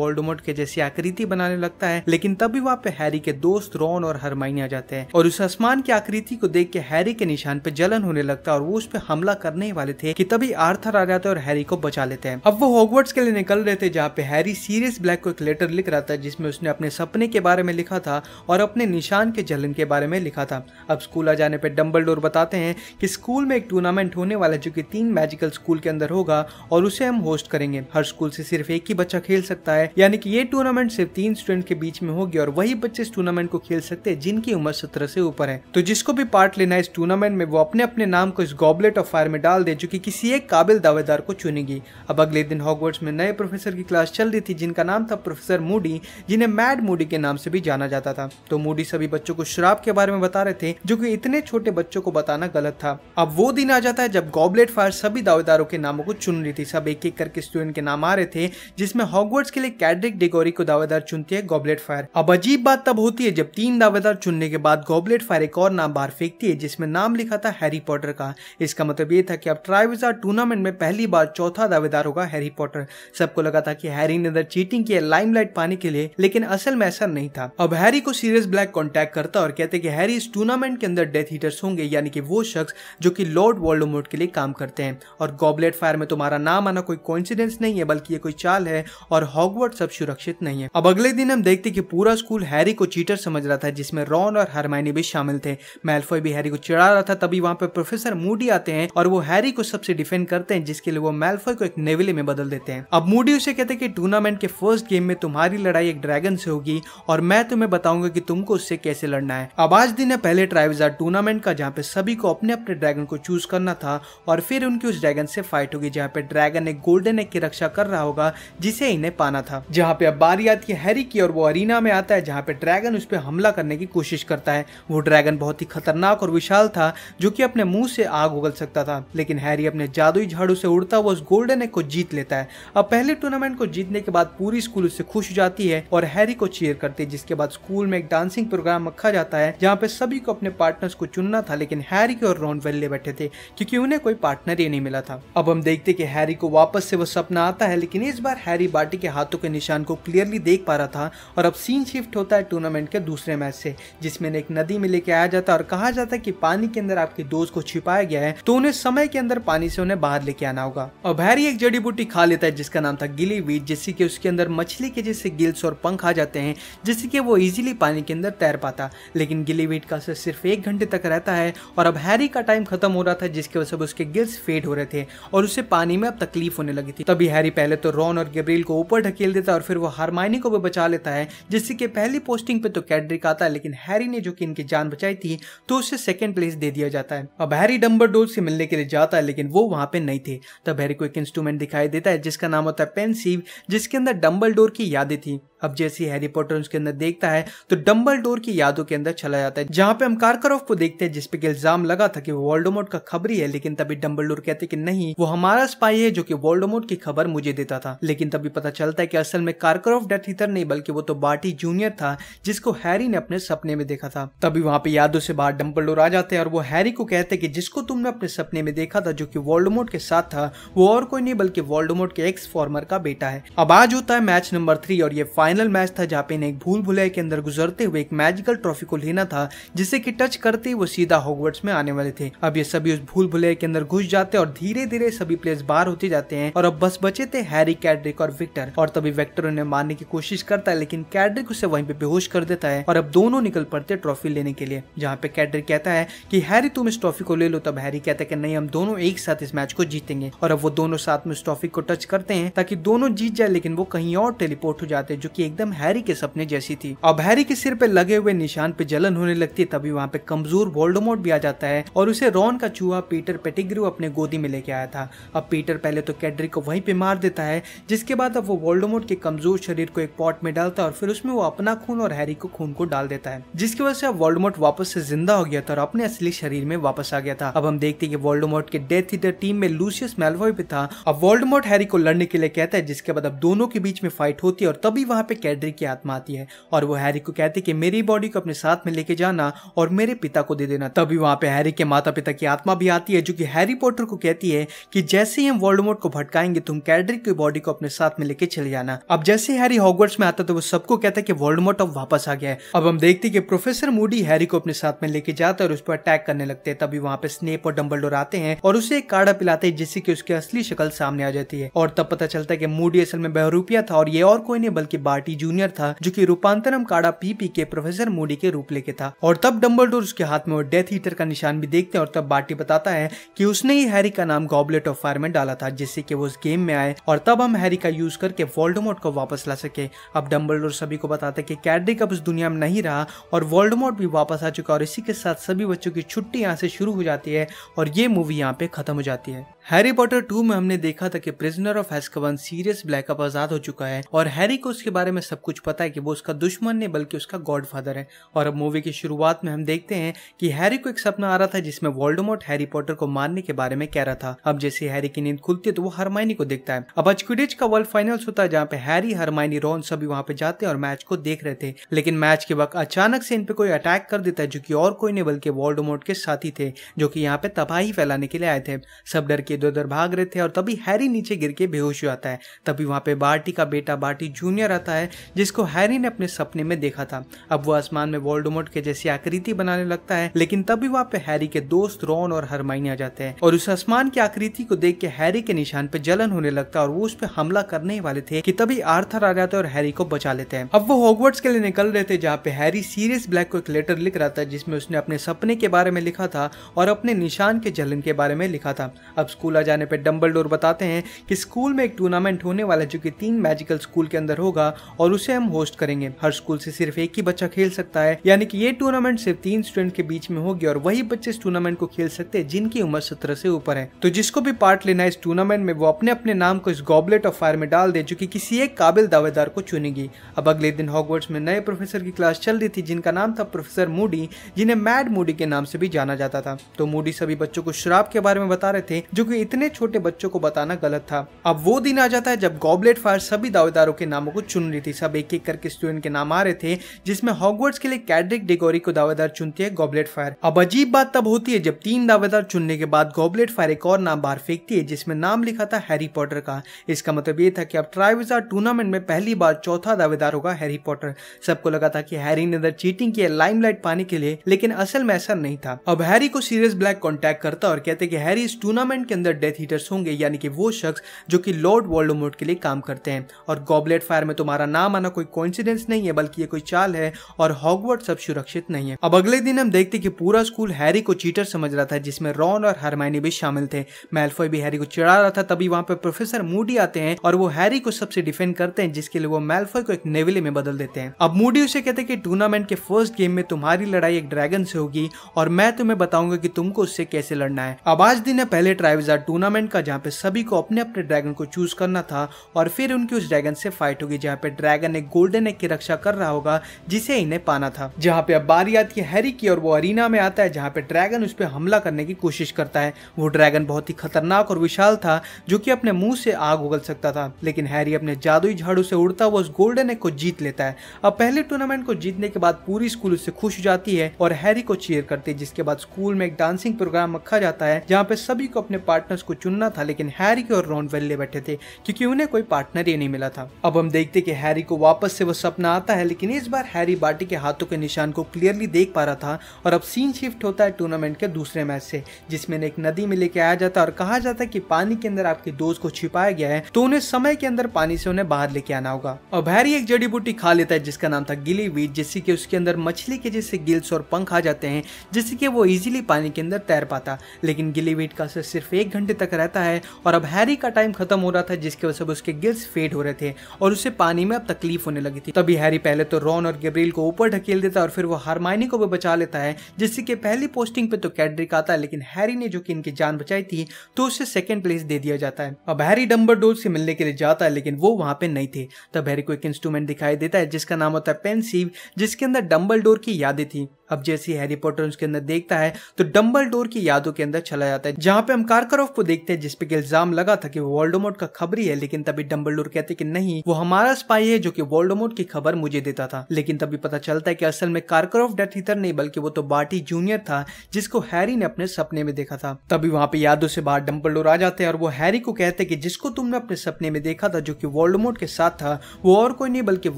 वोल्डोमोट के जैसी आकृति बनाने लगता है लेकिन तभी वहाँ पे हैरी के दोस्त रॉन और हरमाइनी आ जाते हैं और उस आसमान की आकृति को देख के हैरी के निशान पे जलन होने लगता है और वो उस पर हमला करने वाले थे कि तभी आर्थर आ जाते और हैरी को बचा लेते हैं अब वो हॉगवर्ड्स के लिए निकल रहे थे जहाँ पे हैरी सीरियस ब्लैक को एक लेटर लिख रहा था जिसमें उसने अपने सपने के बारे में लिखा था और अपने निशान के जलन के बारे में लिखा था अब स्कूल आ जाने पर डम्बल बताते हैं कि स्कूल में एक टूर्नामेंट होने वाला जो कि तीन मैजिकल स्कूल के अंदर होगा और उसे हम होस्ट करेंगे हर स्कूल से सिर्फ एक ही बच्चा खेल सकता है यानी कि ये टूर्नामेंट सिर्फ तीन स्टूडेंट के बीच में होगी और वही बच्चे इस टूर्नामेंट को खेल सकते हैं जिनकी उम्र सत्रह से ऊपर है तो जिसको भी पार्ट लेना है इस टूर्नामेंट में वो अपने अपने नाम को इस गॉबलेट ऑफ फायर में डाल दे जो कि किसी एक काबिल दावेदार को चुनेगी अब अगले दिन हॉगवर्ड्स में नए प्रोफेसर की क्लास चल रही थी जिनका नाम था प्रोफेसर मूडी जिन्हें मैड मूडी के नाम से भी जाना जाता था तो मूडी सभी बच्चों को शराब के बारे में बता रहे थे जो कि इतने छोटे बच्चों को बताना गलत था अब वो दिन आ जाता है जब गॉबलेट फायर सभी दावेदारों के नामों को चुन ली थी सब एक एक करके स्टूडेंट के नाम आ रहे थे जिसमें हॉगवर्ड्स के लिए कैडरिक डिगोरी को दावेदार चुनती है गॉबलेट फायर अब अजीब बात तब होती है जब तीन दावेदार चुनने के बाद गॉबलेट फायर एक और नाम बाहर फेंकती है जिसमें नाम लिखा था हैरी पॉटर का इसका मतलब ये था कि अब ट्राइविजार टूर्नामेंट में पहली बार चौथा दावेदार होगा हैरी पॉटर सबको लगा था कि हैरी ने अंदर चीटिंग की है लाइमलाइट पाने के लिए लेकिन असल में ऐसा नहीं था अब हैरी को सीरियस ब्लैक कॉन्टेक्ट करता और कहते कि हैरी इस टूर्नामेंट के अंदर डेथ हीटर्स होंगे यानी कि वो शख्स जो कि लॉर्ड वॉल्डोमोट के लिए काम करते हैं और गॉबलेट फायर में तुम्हारा तो हमारा नाम आना कोई कॉन्फिडेंस नहीं है बल्कि ये कोई चाल है और हॉगवर्ड सब सुरक्षित नहीं है अब अगले दिन हम देखते कि पूरा स्कूल हैरी को चीटर समझ रहा था जिसमें रॉन और हरमाइनी भी शामिल थे मेल्फॉय भी हैरी को चिड़ा रहा था तभी वहां पर प्रोफेसर मूडी आते हैं और वो हैरी को सबसे डिफेंड करते हैं जिसके लिए वो मेल्फॉय को एक नेविले में बदल देते हैं अब मूडी उसे कहते हैं कि टूर्नामेंट के फर्स्ट गेम में तुम्हारी लड़ाई एक ड्रैगन से होगी और मैं तुम्हें बताऊंगा कि तुमको उससे कैसे लड़ना है अब आज दिन है पहले ट्राइवजार टूर्नामेंट का जहाँ पे सभी को अपने अपने ड्रैगन को चूज करना था और फिर उनकी उस ड्रैगन से फाइट होगी जहाँ पे ड्रैगन एक गोल्डन एग की रक्षा कर रहा होगा जिसे इन्हें पाना था जहाँ पे अब बारी आती है हैरी की और वो अरीना में आता है जहाँ पे ड्रैगन उस पर हमला करने की कोशिश करता है वो ड्रैगन बहुत ही खतरनाक और विशाल था जो की अपने मुंह से आग उगल सकता था लेकिन हैरी अपने जादुई झाड़ू से उड़ता हुआ उस गोल्डन एग को जीत लेता है अब पहले टूर्नामेंट को जीतने के बाद पूरी स्कूल उससे खुश हो जाती है और हैरी को चेयर करती है जिसके बाद स्कूल में एक डांसिंग प्रोग्राम रखा जाता है जहाँ पे सभी को अपने पार्टनर्स को चुनना था लेकिन हैरी के और रोन वेल्ले बैठे थे क्योंकि उन्हें कोई पार्टनर ही नहीं मिला था अब हम देखते कि हैरी को वापस से वो सपना आता है लेकिन इस बार हैरी बाटी के हाथों के निशान को क्लियरली देख पा रहा था और अब सीन शिफ्ट होता है टूर्नामेंट के दूसरे मैच से जिसमें एक नदी में लेके आया जाता है और कहा जाता है कि पानी के अंदर आपके दोस्त को छिपाया गया है तो उन्हें समय के अंदर पानी से उन्हें बाहर लेके आना होगा और हैरी एक जड़ी बूटी खा लेता है जिसका नाम था गिली वीट जिससे की उसके अंदर मछली के जैसे गिल्स और पंख आ जाते हैं जिससे की वो इजिली पानी के अंदर तैर पाता लेकिन गिली वीट का असर सिर्फ एक घंटे तक रहता है और अब हैरी का टाइम खत्म हो रहा था जिसके वजह से उसके गिल्स फेड हो रहे थे और उसे पानी पानी में अब तकलीफ होने लगी थी तभी हैरी पहले तो रॉन और गैब्रियल को ऊपर ढकेल देता है और फिर वो हारमाइनी को भी बचा लेता है जिससे कि पहली पोस्टिंग पे तो कैडरिक आता है लेकिन हैरी ने जो कि इनकी जान बचाई थी तो उसे सेकेंड प्लेस दे दिया जाता है अब हैरी डम्बर से मिलने के लिए जाता है लेकिन वो वहां पे नहीं थे तब हैरी को एक इंस्ट्रूमेंट दिखाई देता है जिसका नाम होता है पेंसिव जिसके अंदर डम्बल की यादें थी अब जैसे हैरी पॉटर उसके अंदर देखता है तो डम्बल डोर की यादों के अंदर चला जाता है जहां पे हम कार्करॉफ को देखते हैं जिसपे कि इल्जाम लगा था कि वोल्डोमोट का खबरी है लेकिन तभी डम्बल डोर कहते कि नहीं वो हमारा स्पाई है जो कि वोल्डोमोट की खबर मुझे देता था लेकिन तभी पता चलता है कि असल में कार्करॉफ डेथ हीटर नहीं बल्कि वो तो बाटी जूनियर था जिसको हैरी ने अपने सपने में देखा था तभी वहां पे यादों से बाहर डम्बल डोर आ जाते हैं और वो हैरी को कहते कि जिसको तुमने अपने सपने में देखा था जो वर्ल्ड वोल्डोमोट के साथ था वो और कोई नहीं बल्कि वोल्डोमोट के एक्स फॉर्मर का बेटा है अब आज होता है मैच नंबर थ्री और ये फाइनल मैच था जहाँ पे इन्हें एक भूल भुलाई के अंदर गुजरते हुए एक मैजिकल ट्रॉफी को लेना था जिसे कि टच करते ही वो सीधा हॉगवर्ड्स में आने वाले थे अब ये सभी उस भूल भुलाई के अंदर घुस जाते और धीरे धीरे सभी प्लेयर्स बाहर होते जाते हैं और अब बस बचे थे हैरी कैडरिक और विक्टर और तभी विक्टर उन्हें मारने की कोशिश करता है लेकिन कैडरिक उसे वहीं पे बेहोश कर देता है और अब दोनों निकल पड़ते हैं ट्रॉफी लेने के लिए जहाँ पे कैडरिक कहता है की हैरी तुम इस ट्रॉफी को ले लो तब हैरी कहता है की नहीं हम दोनों एक साथ इस मैच को जीतेंगे और अब वो दोनों साथ में उस ट्रॉफी को टच करते हैं ताकि दोनों जीत जाए लेकिन वो कहीं और टेलीपोर्ट हो जाते हैं जो की एकदम हैरी के सपने जैसी थी अब हैरी के सिर पे लगे हुए निशान पे जलन होने लगती है तभी वहाँ पे कमजोर वोल्डोमोट भी आ जाता है और उसे रॉन का चूहा पीटर पेटिग्रू अपने गोदी में लेके आया था अब पीटर पहले तो कैडरी को वहीं पे मार देता है जिसके बाद अब वो वोल्डोमोट के कमजोर शरीर को एक पॉट में डालता है और फिर उसमें वो अपना खून और हैरी को खून को डाल देता है जिसकी वजह से अब वोल्डोमोट वापस से जिंदा हो गया था और अपने असली शरीर में वापस आ गया था अब हम देखते हैं कि वोल्डोमोट के डेथ ईटर टीम में लूसियस मेलवॉय भी था अब वोल्डोमोट हैरी को लड़ने के लिए कहता है जिसके बाद अब दोनों के बीच में फाइट होती है और तभी वहां पे कैडरी की आत्मा आती है और वो हैरी को कहती है कि मेरी बॉडी को अपने साथ में लेके जाना और मेरे पिता को दे देना तभी वहाँ पे हैरी के माता पिता की आत्मा भी आती है जो कि हैरी पॉटर को कहती है कि जैसे ही हम वर्ल्ड को भटकाएंगे तुम कैडरी की बॉडी को अपने साथ में लेके चले जाना अब जैसे हैरी हॉगवर्ड्स में आता तो वो सबको कहता है कि वर्ल्ड अब वापस आ गया है अब हम देखते हैं कि प्रोफेसर मूडी हैरी को अपने साथ में लेके जाता है और उस पर अटैक करने लगते हैं तभी वहाँ पे स्नेप और डम्बल आते हैं और उसे एक काढ़ा पिलाते हैं जिससे कि उसकी असली शक्ल सामने आ जाती है और तब पता चलता है कि मूडी असल में बहरूपिया था और ये और कोई नहीं बल्कि बार पार्टी जूनियर था जो कि रूपांतरम काड़ा पीपी के प्रोफेसर मोडी के रूप लेके था और तब डम्बल उसके हाथ में डेथ हीटर का निशान भी देखते हैं और तब बार्टी बताता है कि उसने ही हैरी का नाम गॉबलेट ऑफ फायर में डाला था जिससे कि वो उस गेम में आए और तब हम हैरी का यूज करके वोल्डमोट को वापस ला सके अब डम्बल सभी को बताते की कि कैडरिक अब उस दुनिया में नहीं रहा और वोल्डमोट भी वापस आ चुका और इसी के साथ सभी बच्चों की छुट्टी यहाँ से शुरू हो जाती है और ये मूवी यहाँ पे खत्म हो जाती है हैरी पॉटर टू में हमने देखा था कि प्रिजनर ऑफ हेस्कवन सीरियस ब्लैकअप आजाद हो चुका है और हैरी को उसके बाद बारे में सब कुछ पता है कि वो उसका दुश्मन नहीं बल्कि उसका गॉडफादर है और अब मूवी की शुरुआत में हम देखते हैं कि हैरी को एक सपना आ रहा था जिसमें वॉल्डोमोट हैरी पॉटर को मारने के बारे में कह रहा था अब जैसे हैरी की नींद खुलती है तो वो हरमाइनी को देखता है अब आज का वर्ल्ड फाइनल्स होता है जहाँ पे हैरी हरमाइनी रोन सभी वहाँ पे जाते हैं और मैच को देख रहे थे लेकिन मैच के वक्त अचानक से इन पे कोई अटैक कर देता है जो की और कोई नहीं बल्कि वॉल्डोमोट के साथी थे जो की यहाँ पे तबाही फैलाने के लिए आए थे सब डर के इधर उधर भाग रहे थे और तभी हैरी नीचे गिर के बेहोश हो जाता है तभी वहाँ पे बार्टी का बेटा बार्टी जूनियर आता है है जिसको हैरी ने अपने सपने में देखा था अब वो आसमान में वोल्डोमोट के जैसी आकृति बनाने लगता है लेकिन तभी वहाँ पे हैरी के दोस्त रॉन और हरमाइनी आ जाते हैं और उस आसमान की आकृति को देख के हैरी के निशान पे जलन होने लगता है और वो उस पर हमला करने ही वाले थे कि तभी आर्थर आ जाते और हैरी को बचा लेते हैं अब वो हॉगवर्ड्स के लिए निकल रहे थे जहाँ पे हैरी सीरियस ब्लैक को एक लेटर लिख रहा था जिसमें उसने अपने सपने के बारे में लिखा था और अपने निशान के जलन के बारे में लिखा था अब स्कूल आ जाने पर डम्बल बताते हैं कि स्कूल में एक टूर्नामेंट होने वाला है जो कि तीन मैजिकल स्कूल के अंदर होगा और उसे हम होस्ट करेंगे हर स्कूल से सिर्फ एक ही बच्चा खेल सकता है यानी कि ये टूर्नामेंट सिर्फ तीन स्टूडेंट के बीच में होगी और वही बच्चे इस टूर्नामेंट को खेल सकते हैं जिनकी उम्र सत्रह से ऊपर है तो जिसको भी पार्ट लेना है इस टूर्नामेंट में वो अपने अपने नाम को इस गॉबलेट ऑफ फायर में डाल दे जो कि किसी एक काबिल दावेदार को चुनेगी अब अगले दिन हॉकवर्ड्स में नए प्रोफेसर की क्लास चल रही थी जिनका नाम था प्रोफेसर मूडी जिन्हें मैड मूडी के नाम से भी जाना जाता था तो मूडी सभी बच्चों को शराब के बारे में बता रहे थे जो की इतने छोटे बच्चों को बताना गलत था अब वो दिन आ जाता है जब गॉबलेट फायर सभी दावेदारों के नामों को चुन फैमिली थी सब एक एक करके स्टूडेंट के नाम आ रहे थे जिसमें हॉगवर्ड्स के लिए कैडरिक डिगोरी को दावेदार चुनती है गॉबलेट फायर अब अजीब बात तब होती है जब तीन दावेदार चुनने के बाद गॉबलेट फायर एक और नाम बाहर फेंकती है जिसमें नाम लिखा था हैरी पॉटर का इसका मतलब ये था कि अब ट्राइविजार टूर्नामेंट में पहली बार चौथा दावेदार होगा हैरी पॉटर सबको लगा था कि हैरी ने अंदर चीटिंग की है लाइमलाइट पाने के लिए लेकिन असल में ऐसा नहीं था अब हैरी को सीरियस ब्लैक कॉन्टेक्ट करता और कहते कि हैरी इस टूर्नामेंट के अंदर डेथ हीटर्स होंगे यानी कि वो शख्स जो कि लॉर्ड वर्ल्ड के लिए काम करते हैं और गॉबलेट फायर में तुम्हारा तो हमारा नाम आना कोई कॉन्फिडेंस नहीं है बल्कि ये कोई चाल है और हॉगवर्ड सब सुरक्षित नहीं है अब अगले दिन हम देखते कि पूरा स्कूल हैरी को चीटर समझ रहा था जिसमें रॉन और हरमाइनी भी शामिल थे मेलफॉय भी हैरी को चिड़ा रहा था तभी वहां पर प्रोफेसर मूडी आते हैं और वो हैरी को सबसे डिफेंड करते हैं जिसके लिए वो मेलफॉय को एक नेविले में बदल देते हैं अब मूडी उसे कहते हैं कि टूर्नामेंट के फर्स्ट गेम में तुम्हारी लड़ाई एक ड्रैगन से होगी और मैं तुम्हें बताऊंगा कि तुमको उससे कैसे लड़ना है अब आज दिन है पहले ट्राइवजार टूर्नामेंट का जहाँ पे सभी को अपने अपने ड्रैगन को चूज करना था और फिर उनकी उस ड्रैगन से फाइट होगी जहाँ पे पे ड्रैगन एक गोल्डन एग की रक्षा कर रहा होगा जिसे इन्हें पाना था जहाँ पे अब बारी आती है हैरी की और वो अरीना में आता है जहाँ पे ड्रैगन उस पर हमला करने की कोशिश करता है वो ड्रैगन बहुत ही खतरनाक और विशाल था जो की अपने मुंह से आग उगल सकता था लेकिन हैरी अपने जादुई झाड़ू से उड़ता हुआ उस गोल्डन एग को जीत लेता है अब पहले टूर्नामेंट को जीतने के बाद पूरी स्कूल उससे खुश हो जाती है और हैरी को चीयर करती है जिसके बाद स्कूल में एक डांसिंग प्रोग्राम रखा जाता है जहाँ पे सभी को अपने पार्टनर्स को चुनना था लेकिन हैरी के और रॉन वेल्ले बैठे थे क्योंकि उन्हें कोई पार्टनर ही नहीं मिला था अब हम देखते कि हैरी को वापस से वो सपना आता है लेकिन इस बार हैरी बाटी के हाथों के निशान को क्लियरली देख पा रहा था और अब सीन शिफ्ट होता है टूर्नामेंट के दूसरे मैच से जिसमें एक नदी में लेके आया जाता है और कहा जाता है कि पानी के अंदर आपके दोस्त को छिपाया गया है तो उन्हें समय के अंदर पानी से उन्हें बाहर लेके आना होगा अब हैरी एक जड़ी बूटी खा लेता है जिसका नाम था गिली वीट जिससे कि उसके अंदर मछली के जैसे गिल्स और पंख आ जाते हैं जिससे कि वो इजिली पानी के अंदर तैर पाता लेकिन गिली वीट का असर सिर्फ एक घंटे तक रहता है और अब हैरी का टाइम खत्म हो रहा था जिसकी वजह से उसके गिल्स फेड हो रहे थे और उसे पानी पानी में अब तकलीफ होने लगी थी तभी हैरी पहले तो रॉन और गैब्रियल को ऊपर ढकेल देता है और फिर वो हारमाइनी को भी बचा लेता है जिससे कि पहली पोस्टिंग पे तो कैडरिक आता है लेकिन हैरी ने जो कि इनकी जान बचाई थी तो उसे सेकेंड प्लेस दे दिया जाता है अब हैरी डम्बर से मिलने के लिए जाता है लेकिन वो वहां पे नहीं थे तब हैरी को एक इंस्ट्रूमेंट दिखाई देता है जिसका नाम होता है पेंसिव जिसके अंदर डम्बल की यादें थी अब जैसे हैरी पॉटर उसके अंदर देखता है तो डम्बल डोर की यादों के अंदर चला जाता है जहाँ पे हम कार्करॉफ को देखते हैं जिसपे इल्जाम लगा था कि वो वोल्डोमोट का खबरी है लेकिन तभी डम्बल डोर कहते कि नहीं वो हमारा स्पाई है जो कि वोल्डोमोट की खबर मुझे देता था लेकिन तभी पता चलता है कि असल में कार्करॉफ डेथ ईथर नहीं बल्कि वो तो बाटी जूनियर था जिसको हैरी ने अपने सपने में देखा था तभी वहां पे यादों से बाहर डम्बल डोर आ जाते हैं और वो हैरी को कहते हैं कि जिसको तुमने अपने सपने में देखा था जो की वोल्डोमोट के साथ था वो और कोई नहीं बल्कि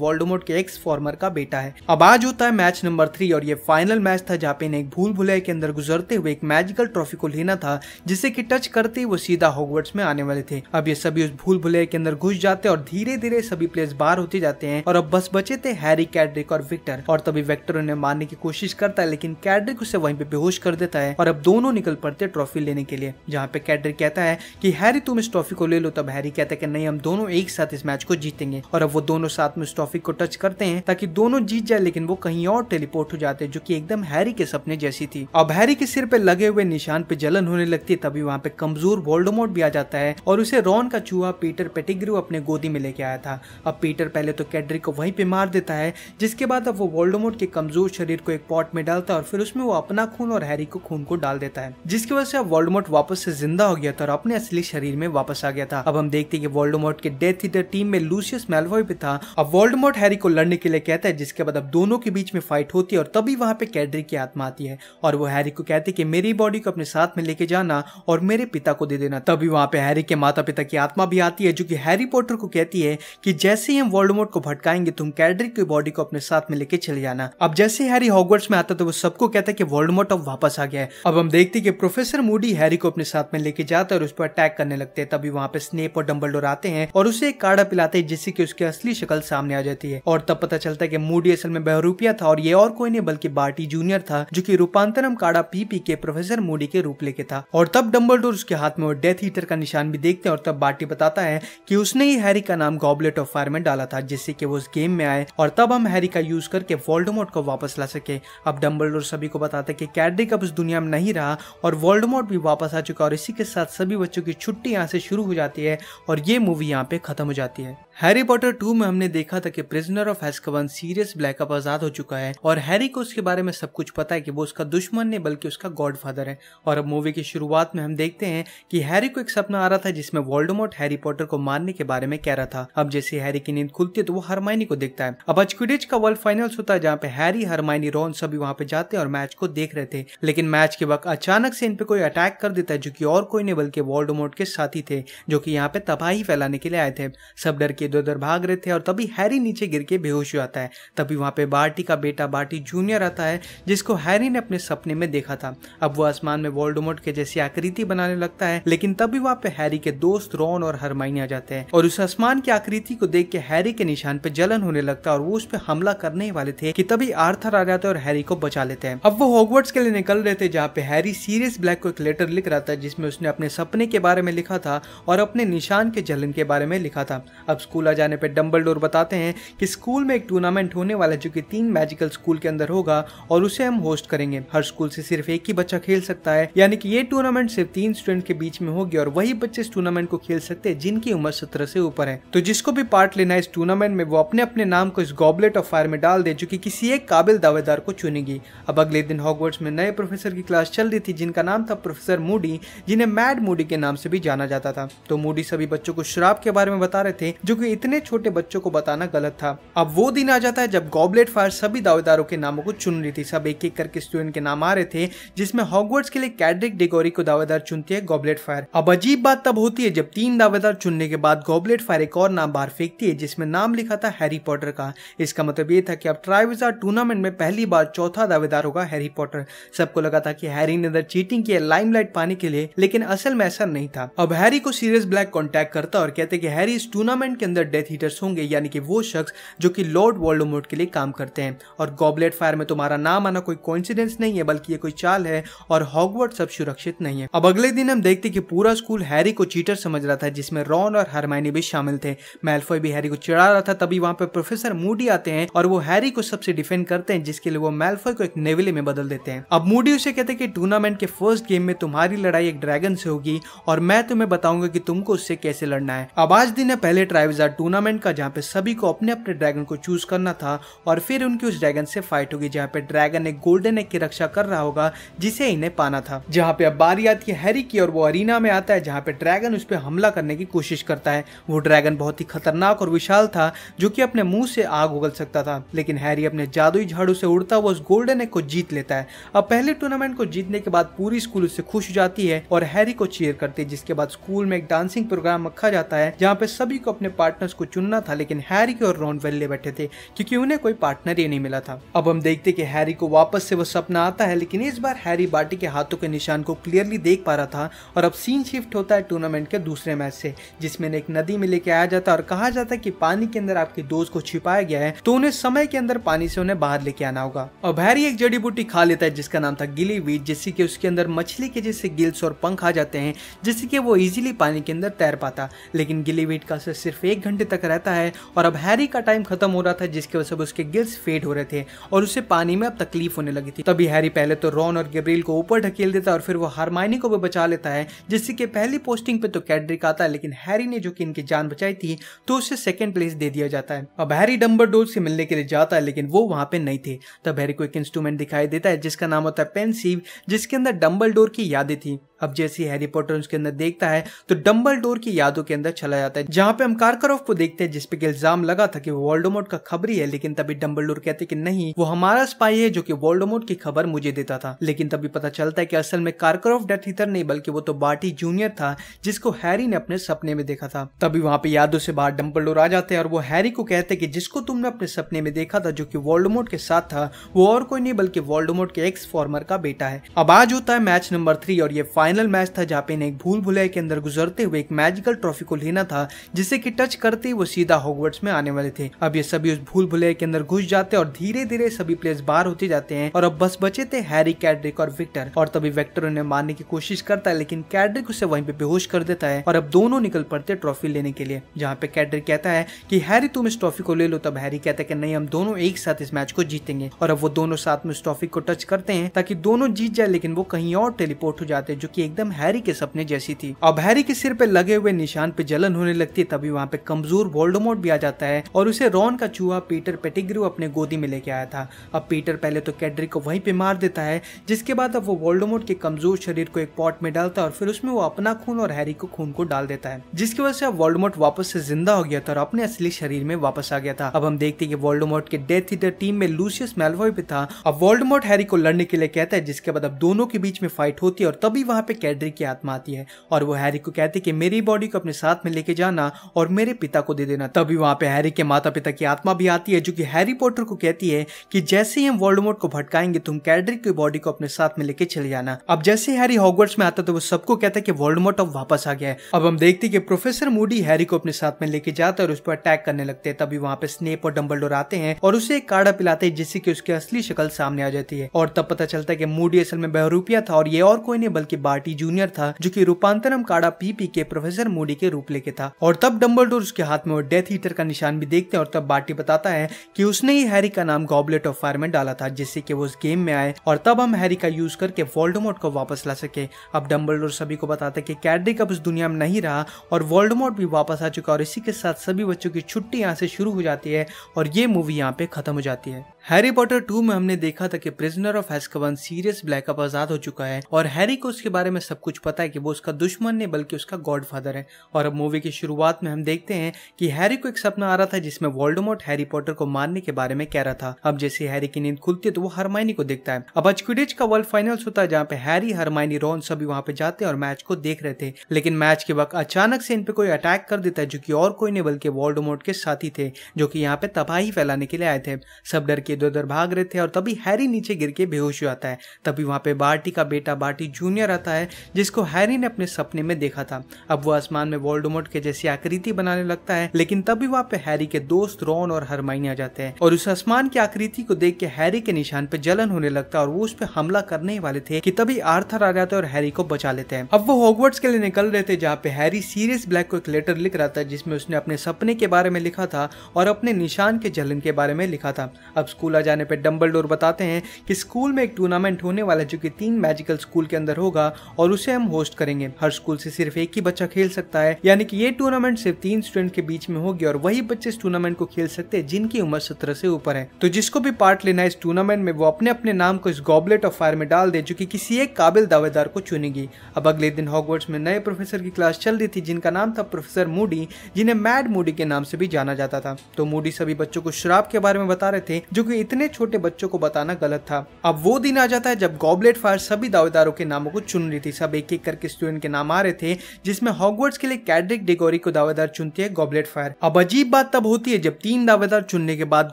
वोल्डोमोट के एक्स फॉर्मर का बेटा है अब आज होता है मैच नंबर थ्री और ये फाइनल फाइनल मैच था जहाँ पे इन्हें एक भूल भुलाई के अंदर गुजरते हुए एक मैजिकल ट्रॉफी को लेना था जिसे कि टच करते ही वो सीधा हॉगवर्ड्स में आने वाले थे अब ये सभी उस भूल भुलाई के अंदर घुस जाते और धीरे धीरे सभी प्लेयर्स बाहर होते जाते हैं और अब बस बचे थे हैरी कैडरिक और विक्टर और तभी विक्टर उन्हें मारने की कोशिश करता है लेकिन कैडरिक उसे वहीं पे बेहोश कर देता है और अब दोनों निकल पड़ते ट्रॉफी लेने के लिए जहाँ पे कैडरिक कहता है कि हैरी तुम इस ट्रॉफी को ले लो तब हैरी कहता है कि नहीं हम दोनों एक साथ इस मैच को जीतेंगे और अब वो दोनों साथ में इस ट्रॉफी को टच करते हैं ताकि दोनों जीत जाए लेकिन वो कहीं और टेलीपोर्ट हो जाते हैं जो की एकदम हैरी के सपने जैसी थी अब हैरी के सिर पे लगे हुए निशान पे जलन होने लगती है तभी वहाँ पे कमजोर वोल्डोमोट भी आ जाता है और उसे रॉन का चूहा पीटर पेटिग्रू अपने गोदी में लेके आया था अब पीटर पहले तो कैडरी को वहीं पे मार देता है जिसके बाद अब वो वोल्डोमोट के कमजोर शरीर को एक पॉट में डालता है और फिर उसमें वो अपना खून और हैरी को खून को डाल देता है जिसकी वजह से अब वोल्डोमोट वापस से जिंदा हो गया था और अपने असली शरीर में वापस आ गया था अब हम देखते हैं कि वोल्डोमोट के डेथ ईटर टीम में लूसियस मेलवॉय भी था अब वोल्डोमोट हैरी को लड़ने के लिए कहता है जिसके बाद अब दोनों के बीच में फाइट होती है और तभी वहां पे कैडरी की आत्मा आती है और वो हैरी को कहती है कि मेरी बॉडी को अपने साथ में लेके जाना और मेरे पिता को दे देना तभी वहां पे हैरी के माता पिता की आत्मा भी आती है जो कि हैरी पॉटर को कहती है कि जैसे ही हम वर्ल्डमोट को भटकाएंगे तुम कैडरी की बॉडी को अपने साथ में लेके चले जाना अब जैसे हैरी हॉगवर्ट्स में आता तो वो सबको कहता है कि वर्ल्डमोट अब वापस आ गया है अब हम देखते कि प्रोफेसर मूडी हैरी को अपने साथ में लेके जाता है और उस पर अटैक करने लगते हैं तभी वहां पे स्नेप और डम्बल आते हैं और उसे एक काढ़ा पिलाते हैं जिससे कि उसकी असली शक्ल सामने आ जाती है और तब पता चलता है कि मूडी असल में बहरूपिया था और ये और कोई नहीं बल्कि बार पार्टी जूनियर था जो कि रूपांतरम काड़ा पीपी के प्रोफेसर मोडी के रूप लेके था और तब डम्बल उसके हाथ में डेथ हीटर का निशान भी देखते हैं और तब बाटी बताता है कि उसने ही हैरी का नाम गॉबलेट ऑफ फायर में डाला था जिससे कि वो उस गेम में आए और तब हम हैरी का यूज करके वोल्डमोट को वापस ला सके अब डम्बल सभी को बताता है कि कैडरिक अब उस दुनिया में नहीं रहा और वोल्डमोट भी वापस आ चुका और इसी के साथ सभी बच्चों की छुट्टी यहाँ से शुरू हो जाती है और ये मूवी यहाँ पे खत्म हो जाती है हैरी पॉटर टू में हमने देखा था कि प्रिजनर ऑफ एस्कवन सीरियस ब्लैकअप आजाद हो चुका है और हैरी को उसके बारे में सब कुछ पता है कि वो उसका दुश्मन नहीं बल्कि उसका गॉडफादर है और अब मूवी की शुरुआत में हम देखते हैं कि हैरी को एक सपना आ रहा था जिसमें वॉल्डोमोट हैरी पॉटर को मारने के बारे में कह रहा था अब जैसे हैरी की नींद खुलती है तो वो हरमाइनी को देखता है अब अचकुडिच का वर्ल्ड फाइनल्स होता है जहाँ पे हैरी हरमाइनी रोन सभी वहाँ पे जाते हैं और मैच को देख रहे थे लेकिन मैच के वक्त अचानक से इन पे कोई अटैक कर देता है जो की और कोई नहीं बल्कि वॉल्डोमोट के साथी थे जो की यहाँ पे तबाही फैलाने के लिए आए थे सब डर के इधर उधर भाग रहे थे और तभी हैरी नीचे गिर के बेहोश हो जाता है तभी वहाँ पे बार्टी का बेटा बार्टी जूनियर आता है जिसको हैरी ने अपने सपने में देखा था अब वो आसमान में वोल्डोमोट के जैसी आकृति बनाने लगता है लेकिन तभी वहाँ पे हैरी के दोस्त रॉन और हरमाइनी आ जाते हैं और उस आसमान की आकृति को देख के हैरी के निशान पे जलन होने लगता है और वो उस पर हमला करने वाले थे कि तभी आर्थर आ जाता है और हैरी को बचा लेते हैं अब वो हॉगवर्ड्स के लिए निकल रहे थे जहाँ पे हैरी सीरियस ब्लैक को एक लेटर लिख रहा था जिसमें उसने अपने सपने के बारे में लिखा था और अपने निशान के जलन के बारे में लिखा था अब स्कूल स्कूल आ जाने पर डम्बल बताते हैं कि स्कूल में एक टूर्नामेंट होने वाला है जो कि तीन मैजिकल स्कूल के अंदर होगा और उसे हम होस्ट करेंगे हर स्कूल से सिर्फ एक ही बच्चा खेल सकता है यानी कि ये टूर्नामेंट सिर्फ तीन स्टूडेंट के बीच में होगी और वही बच्चे इस टूर्नामेंट को खेल सकते हैं जिनकी उम्र सत्रह से ऊपर है तो जिसको भी पार्ट लेना है इस टूर्नामेंट में वो अपने अपने नाम को इस गॉबलेट ऑफ फायर में डाल दे जो कि किसी एक काबिल दावेदार को चुनेगी अब अगले दिन हॉकवर्ड्स में नए प्रोफेसर की क्लास चल रही थी जिनका नाम था प्रोफेसर मूडी जिन्हें मैड मूडी के नाम से भी जाना जाता था तो मूडी सभी बच्चों को शराब के बारे में बता रहे थे जो कि हुए इतने छोटे बच्चों को बताना गलत था अब वो दिन आ जाता है जब गॉबलेट फायर सभी दावेदारों के नामों को चुन रही थी सब एक एक करके स्टूडेंट के नाम आ रहे थे जिसमें हॉगवर्ड्स के लिए कैडरिक डिगोरी को दावेदार चुनती है गॉबलेट फायर अब अजीब बात तब होती है जब तीन दावेदार चुनने के बाद गॉबलेट फायर एक और नाम बाहर फेंकती है जिसमें नाम लिखा था हैरी पॉटर का इसका मतलब ये था कि अब ट्राइविजार टूर्नामेंट में पहली बार चौथा दावेदार होगा हैरी पॉटर सबको लगा था कि हैरी ने अंदर चीटिंग की है लाइमलाइट पाने के लिए लेकिन असल में ऐसा नहीं था अब हैरी को सीरियस ब्लैक कॉन्टेक्ट करता और कहते कि हैरी इस टूर्नामेंट के अंदर डेथ हीटर्स होंगे यानी कि वो शख्स जो कि लॉर्ड वॉल्डोमोट के लिए काम करते हैं और गॉबलेट फायर में तुम्हारा नाम आना कोई कॉन्सिडेंस नहीं है बल्कि ये कोई चाल है और हॉगवर्ड सब सुरक्षित नहीं है अब अगले दिन हम देखते कि पूरा स्कूल हैरी को चीटर समझ रहा था जिसमें रॉन और हरमाइनी भी शामिल थे मेलफॉय भी हैरी को चिड़ा रहा था तभी वहां पर प्रोफेसर मूडी आते हैं और वो हैरी को सबसे डिफेंड करते हैं जिसके लिए वो मेलफॉय को एक नेविले में बदल देते हैं अब मूडी उसे कहते हैं कि टूर्नामेंट के फर्स्ट गेम में तुम्हारी लड़ाई एक ड्रैगन से होगी और मैं तुम्हें बताऊंगा कि तुमको उससे कैसे लड़ना है अब आज दिन है पहले ट्राइव हजार टूर्नामेंट का जहाँ पे सभी को अपने अपने ड्रैगन को चूज करना था और फिर उनकी उस ड्रैगन से फाइट होगी जहाँ पे ड्रैगन एक गोल्डन एग की रक्षा कर रहा होगा जिसे इन्हें पाना था जहाँ पे अब बारी आती है हैरी की और वो अरीना में आता है जहाँ पे ड्रैगन उस पर हमला करने की कोशिश करता है वो ड्रैगन बहुत ही खतरनाक और विशाल था जो की अपने मुंह से आग उगल सकता था लेकिन हैरी अपने जादुई झाड़ू से उड़ता हुआ उस गोल्डन एग को जीत लेता है अब पहले टूर्नामेंट को जीतने के बाद पूरी स्कूल उससे खुश हो जाती है और हैरी को चीयर करती है जिसके बाद स्कूल में एक डांसिंग प्रोग्राम रखा जाता है जहाँ पे सभी को अपने पार्ट पार्टनर्स को चुनना था लेकिन हैरी और रॉन वेल्ले बैठे थे क्योंकि उन्हें कोई पार्टनर ही नहीं मिला था अब हम देखते कि हैरी को वापस से वो सपना आता है लेकिन इस बार हैरी बाटी के हाथों के निशान को क्लियरली देख पा रहा था और अब सीन शिफ्ट होता है टूर्नामेंट के दूसरे मैच से जिसमें एक नदी में लेके आया जाता और कहा जाता है कि पानी के अंदर आपके दोस्त को छिपाया गया है तो उन्हें समय के अंदर पानी से उन्हें बाहर लेके आना होगा अब हैरी एक जड़ी बूटी खा लेता है जिसका नाम था गिली वीट जिससे कि उसके अंदर मछली के जैसे गिल्स और पंख आ जाते हैं जिससे कि वो इजिली पानी के अंदर तैर पाता लेकिन गिली वीट का असर सिर्फ एक एक घंटे तक रहता है और अब हैरी का टाइम खत्म हो रहा था जिसकी वजह से उसके गिल्स फेड हो रहे थे और उसे पानी में अब तकलीफ होने लगी थी तभी हैरी पहले तो रॉन और गब्रियल को ऊपर ढकेल देता है और फिर वो हारमाइनी को भी बचा लेता है जिससे कि पहली पोस्टिंग पे तो कैडरिक आता है लेकिन हैरी ने जो कि इनकी जान बचाई थी तो उसे सेकेंड प्लेस दे दिया जाता है अब हैरी डम्बर से मिलने के लिए जाता है लेकिन वो वहां पे नहीं थे तब हैरी को एक इंस्ट्रूमेंट दिखाई देता है जिसका नाम होता है पेंसिव जिसके अंदर डम्बल की यादें थी अब जैसे हैरी पॉटर उसके अंदर देखता है तो डम्बल की यादों के अंदर चला जाता है जहां पे हम कारकरोव को देखते हैं जिसपे इल्जाम लगा था कि वो वोल्डोमोट का खबरी है लेकिन तभी डम्बल कहते कि नहीं वो हमारा स्पाई है जो कि वोल्डोमोट की खबर मुझे देता था लेकिन तभी पता चलता है कि असल में कारकरोव डेथ ईटर नहीं बल्कि वो तो बाटी जूनियर था जिसको हैरी ने अपने सपने में देखा था तभी वहां पे यादों से बाहर डम्बल आ जाते हैं और वो हैरी को कहते कि जिसको तुमने अपने सपने में देखा था जो कि वोल्डोमोट के साथ था वो और कोई नहीं बल्कि वोल्डोमोट के एक्स फॉर्मर का बेटा है अब आज होता है मैच नंबर थ्री और ये फाइनल फाइनल मैच था जहाँ पे इन्हें एक भूल भुलाई के अंदर गुजरते हुए एक मैजिकल ट्रॉफी को लेना था जिसे कि टच करते ही वो सीधा हॉगवर्ड्स में आने वाले थे अब ये सभी उस भूल भुलाई के अंदर घुस जाते और धीरे धीरे सभी प्लेयर्स बाहर होते जाते हैं और अब बस बचे थे हैरी कैडरिक और विक्टर और तभी विक्टर उन्हें मारने की कोशिश करता है लेकिन कैडरिक उसे वहीं पे बेहोश कर देता है और अब दोनों निकल पड़ते ट्रॉफी लेने के लिए जहाँ पे कैडरिक कहता है कि हैरी तुम इस ट्रॉफी को ले लो तब हैरी कहता है कि नहीं हम दोनों एक साथ इस मैच को जीतेंगे और अब वो दोनों साथ में उस ट्रॉफी को टच करते हैं ताकि दोनों जीत जाए लेकिन वो कहीं और टेलीपोर्ट हो जाते हैं जो कि की एकदम हैरी के सपने जैसी थी अब हैरी के सिर पे लगे हुए निशान पे जलन होने लगती है तभी वहाँ पे कमजोर वोल्डोमोट भी आ जाता है और उसे रॉन का चूहा पीटर पेटिग्रू अपने गोदी में लेके आया था अब पीटर पहले तो कैडरी को वहीं पे मार देता है जिसके बाद अब वो वोल्डोमोट के कमजोर शरीर को एक पॉट में डालता है और फिर उसमें वो अपना खून और हैरी को खून को डाल देता है जिसकी वजह से अब वोल्डोमोट वापस से जिंदा हो गया था और अपने असली शरीर में वापस आ गया था अब हम देखते हैं कि वोल्डोमोट के डेथ ईटर टीम में लूसियस मेलवॉय भी था अब वोल्डोमोट हैरी को लड़ने के लिए कहता है जिसके बाद अब दोनों के बीच में फाइट होती है और तभी वहां पे कैडरी की आत्मा आती है और वो हैरी को कहती है कि मेरी बॉडी को अपने साथ में लेके जाना और मेरे पिता को दे देना तभी वहाँ पे हैरी के माता पिता की आत्मा भी आती है जो कि हैरी पॉटर को कहती है कि जैसे ही हम वर्ल्डमोट को भटकाएंगे तुम कैडरी की बॉडी को अपने साथ में लेके चले जाना अब जैसे हैरी हॉगवर्ट्स में आता तो वो सबको कहता है कि वर्ल्डमोट अब वापस आ गया है अब हम देखते हैं कि प्रोफेसर मूडी हैरी को अपने साथ में लेके जाता है और उस पर अटैक करने लगते हैं तभी वहाँ पे स्नेप और डम्बल आते हैं और उसे एक काढ़ा पिलाते हैं जिससे कि उसकी असली शक्ल सामने आ जाती है और तब पता चलता है कि मूडी असल में बहरूपिया था और ये और कोई नहीं बल्कि बार पार्टी जूनियर था जो की रूपांतरम काड़ा पीपी के प्रोफेसर मोडी के रूप लेके था और तब डम्बल उसके हाथ में डेथ हीटर का निशान भी देखते हैं और तब बाटी बताता है कि उसने ही हैरी का नाम गॉबलेट ऑफ फायर में डाला था जिससे कि वो उस गेम में आए और तब हम हैरी का यूज करके वोल्डमोट को वापस ला सके अब डम्बल सभी को बताते कि कैडरिक अब उस दुनिया में नहीं रहा और वोल्डमोट भी वापस आ चुका और इसी के साथ सभी बच्चों की छुट्टी यहाँ से शुरू हो जाती है और ये मूवी यहाँ पे खत्म हो जाती है हैरी पॉटर टू में हमने देखा था कि prisoner of Azkaban Sirius Black अप आजाद हो चुका है और हैरी को उसके बारे में सब कुछ पता है कि वो उसका दुश्मन नहीं बल्कि उसका गॉडफादर है और अब मूवी की शुरुआत में हम देखते हैं कि हैरी को एक सपना आ रहा था जिसमें वॉल्डोमोट हैरी पॉटर को मारने के बारे में कह रहा था अब जैसे हैरी की नींद खुलती है तो वो हरमाइनी को देखता है अब अचकुडिज का वर्ल्ड फाइनल्स होता है जहाँ पे हैरी हरमाइनी रोन सभी वहाँ पे जाते और मैच को देख रहे थे लेकिन मैच के वक्त अचानक से इन पे कोई अटैक कर देता है जो की और कोई नहीं बल्कि वॉल्डोमोट के साथी थे जो की यहाँ पे तबाही फैलाने के लिए आए थे सब डर के इधर उधर भाग रहे थे और तभी हैरी नीचे गिर के बेहोश हो जाता है तभी वहाँ पे बार्टी का बेटा बार्टी जूनियर आता है जिसको हैरी ने अपने सपने में देखा था अब वो आसमान में वॉल्डोमोट के जैसी आकृति बनाने लगता है लेकिन तभी वहाँ पे हैरी के दोस्त रॉन और हरमाइन आ जाते हैं और उस आसमान की आकृति को देख के हैरी के निशान पे जलन होने लगता है और वो उस पर हमला करने वाले थे कि तभी आर्थर आ जाता है और हैरी को बचा लेते हैं अब वो हॉगवर्ड्स के लिए निकल रहे थे जहाँ पे हैरी सीरियस ब्लैक को एक लेटर लिख रहा था जिसमें उसने अपने सपने के बारे में लिखा था और अपने निशान के जलन के बारे में लिखा था अब स्कूल आ जाने पर डम्बल बताते हैं कि स्कूल में एक टूर्नामेंट होने वाला है जो कि तीन मैजिकल स्कूल के अंदर होगा और उसे हम होस्ट करेंगे हर स्कूल से सिर्फ एक ही बच्चा खेल सकता है यानी कि ये टूर्नामेंट सिर्फ तीन स्टूडेंट के बीच में होगी और वही बच्चे इस टूर्नामेंट को खेल सकते हैं जिनकी उम्र सत्रह से ऊपर है तो जिसको भी पार्ट लेना है इस टूर्नामेंट में वो अपने अपने नाम को इस गॉबलेट ऑफ फायर में डाल दे जो कि किसी एक काबिल दावेदार को चुनेगी अब अगले दिन हॉगवर्ड्स में नए प्रोफेसर की क्लास चल रही थी जिनका नाम था प्रोफेसर मूडी जिन्हें मैड मूडी के नाम से भी जाना जाता था तो मूडी सभी बच्चों को शराब के बारे में बता रहे थे जो क्योंकि इतने छोटे बच्चों को बताना गलत था अब वो दिन आ जाता है जब गॉबलेट फायर सभी दावेदारों के नामों को चुन रही थी सब एक एक करके स्टूडेंट के नाम आ रहे थे जिसमें हॉगवर्ड्स के लिए कैडरिक डिगोरी को दावेदार चुनती है गॉबलेट फायर अब अजीब बात तब होती है जब तीन दावेदार चुनने के बाद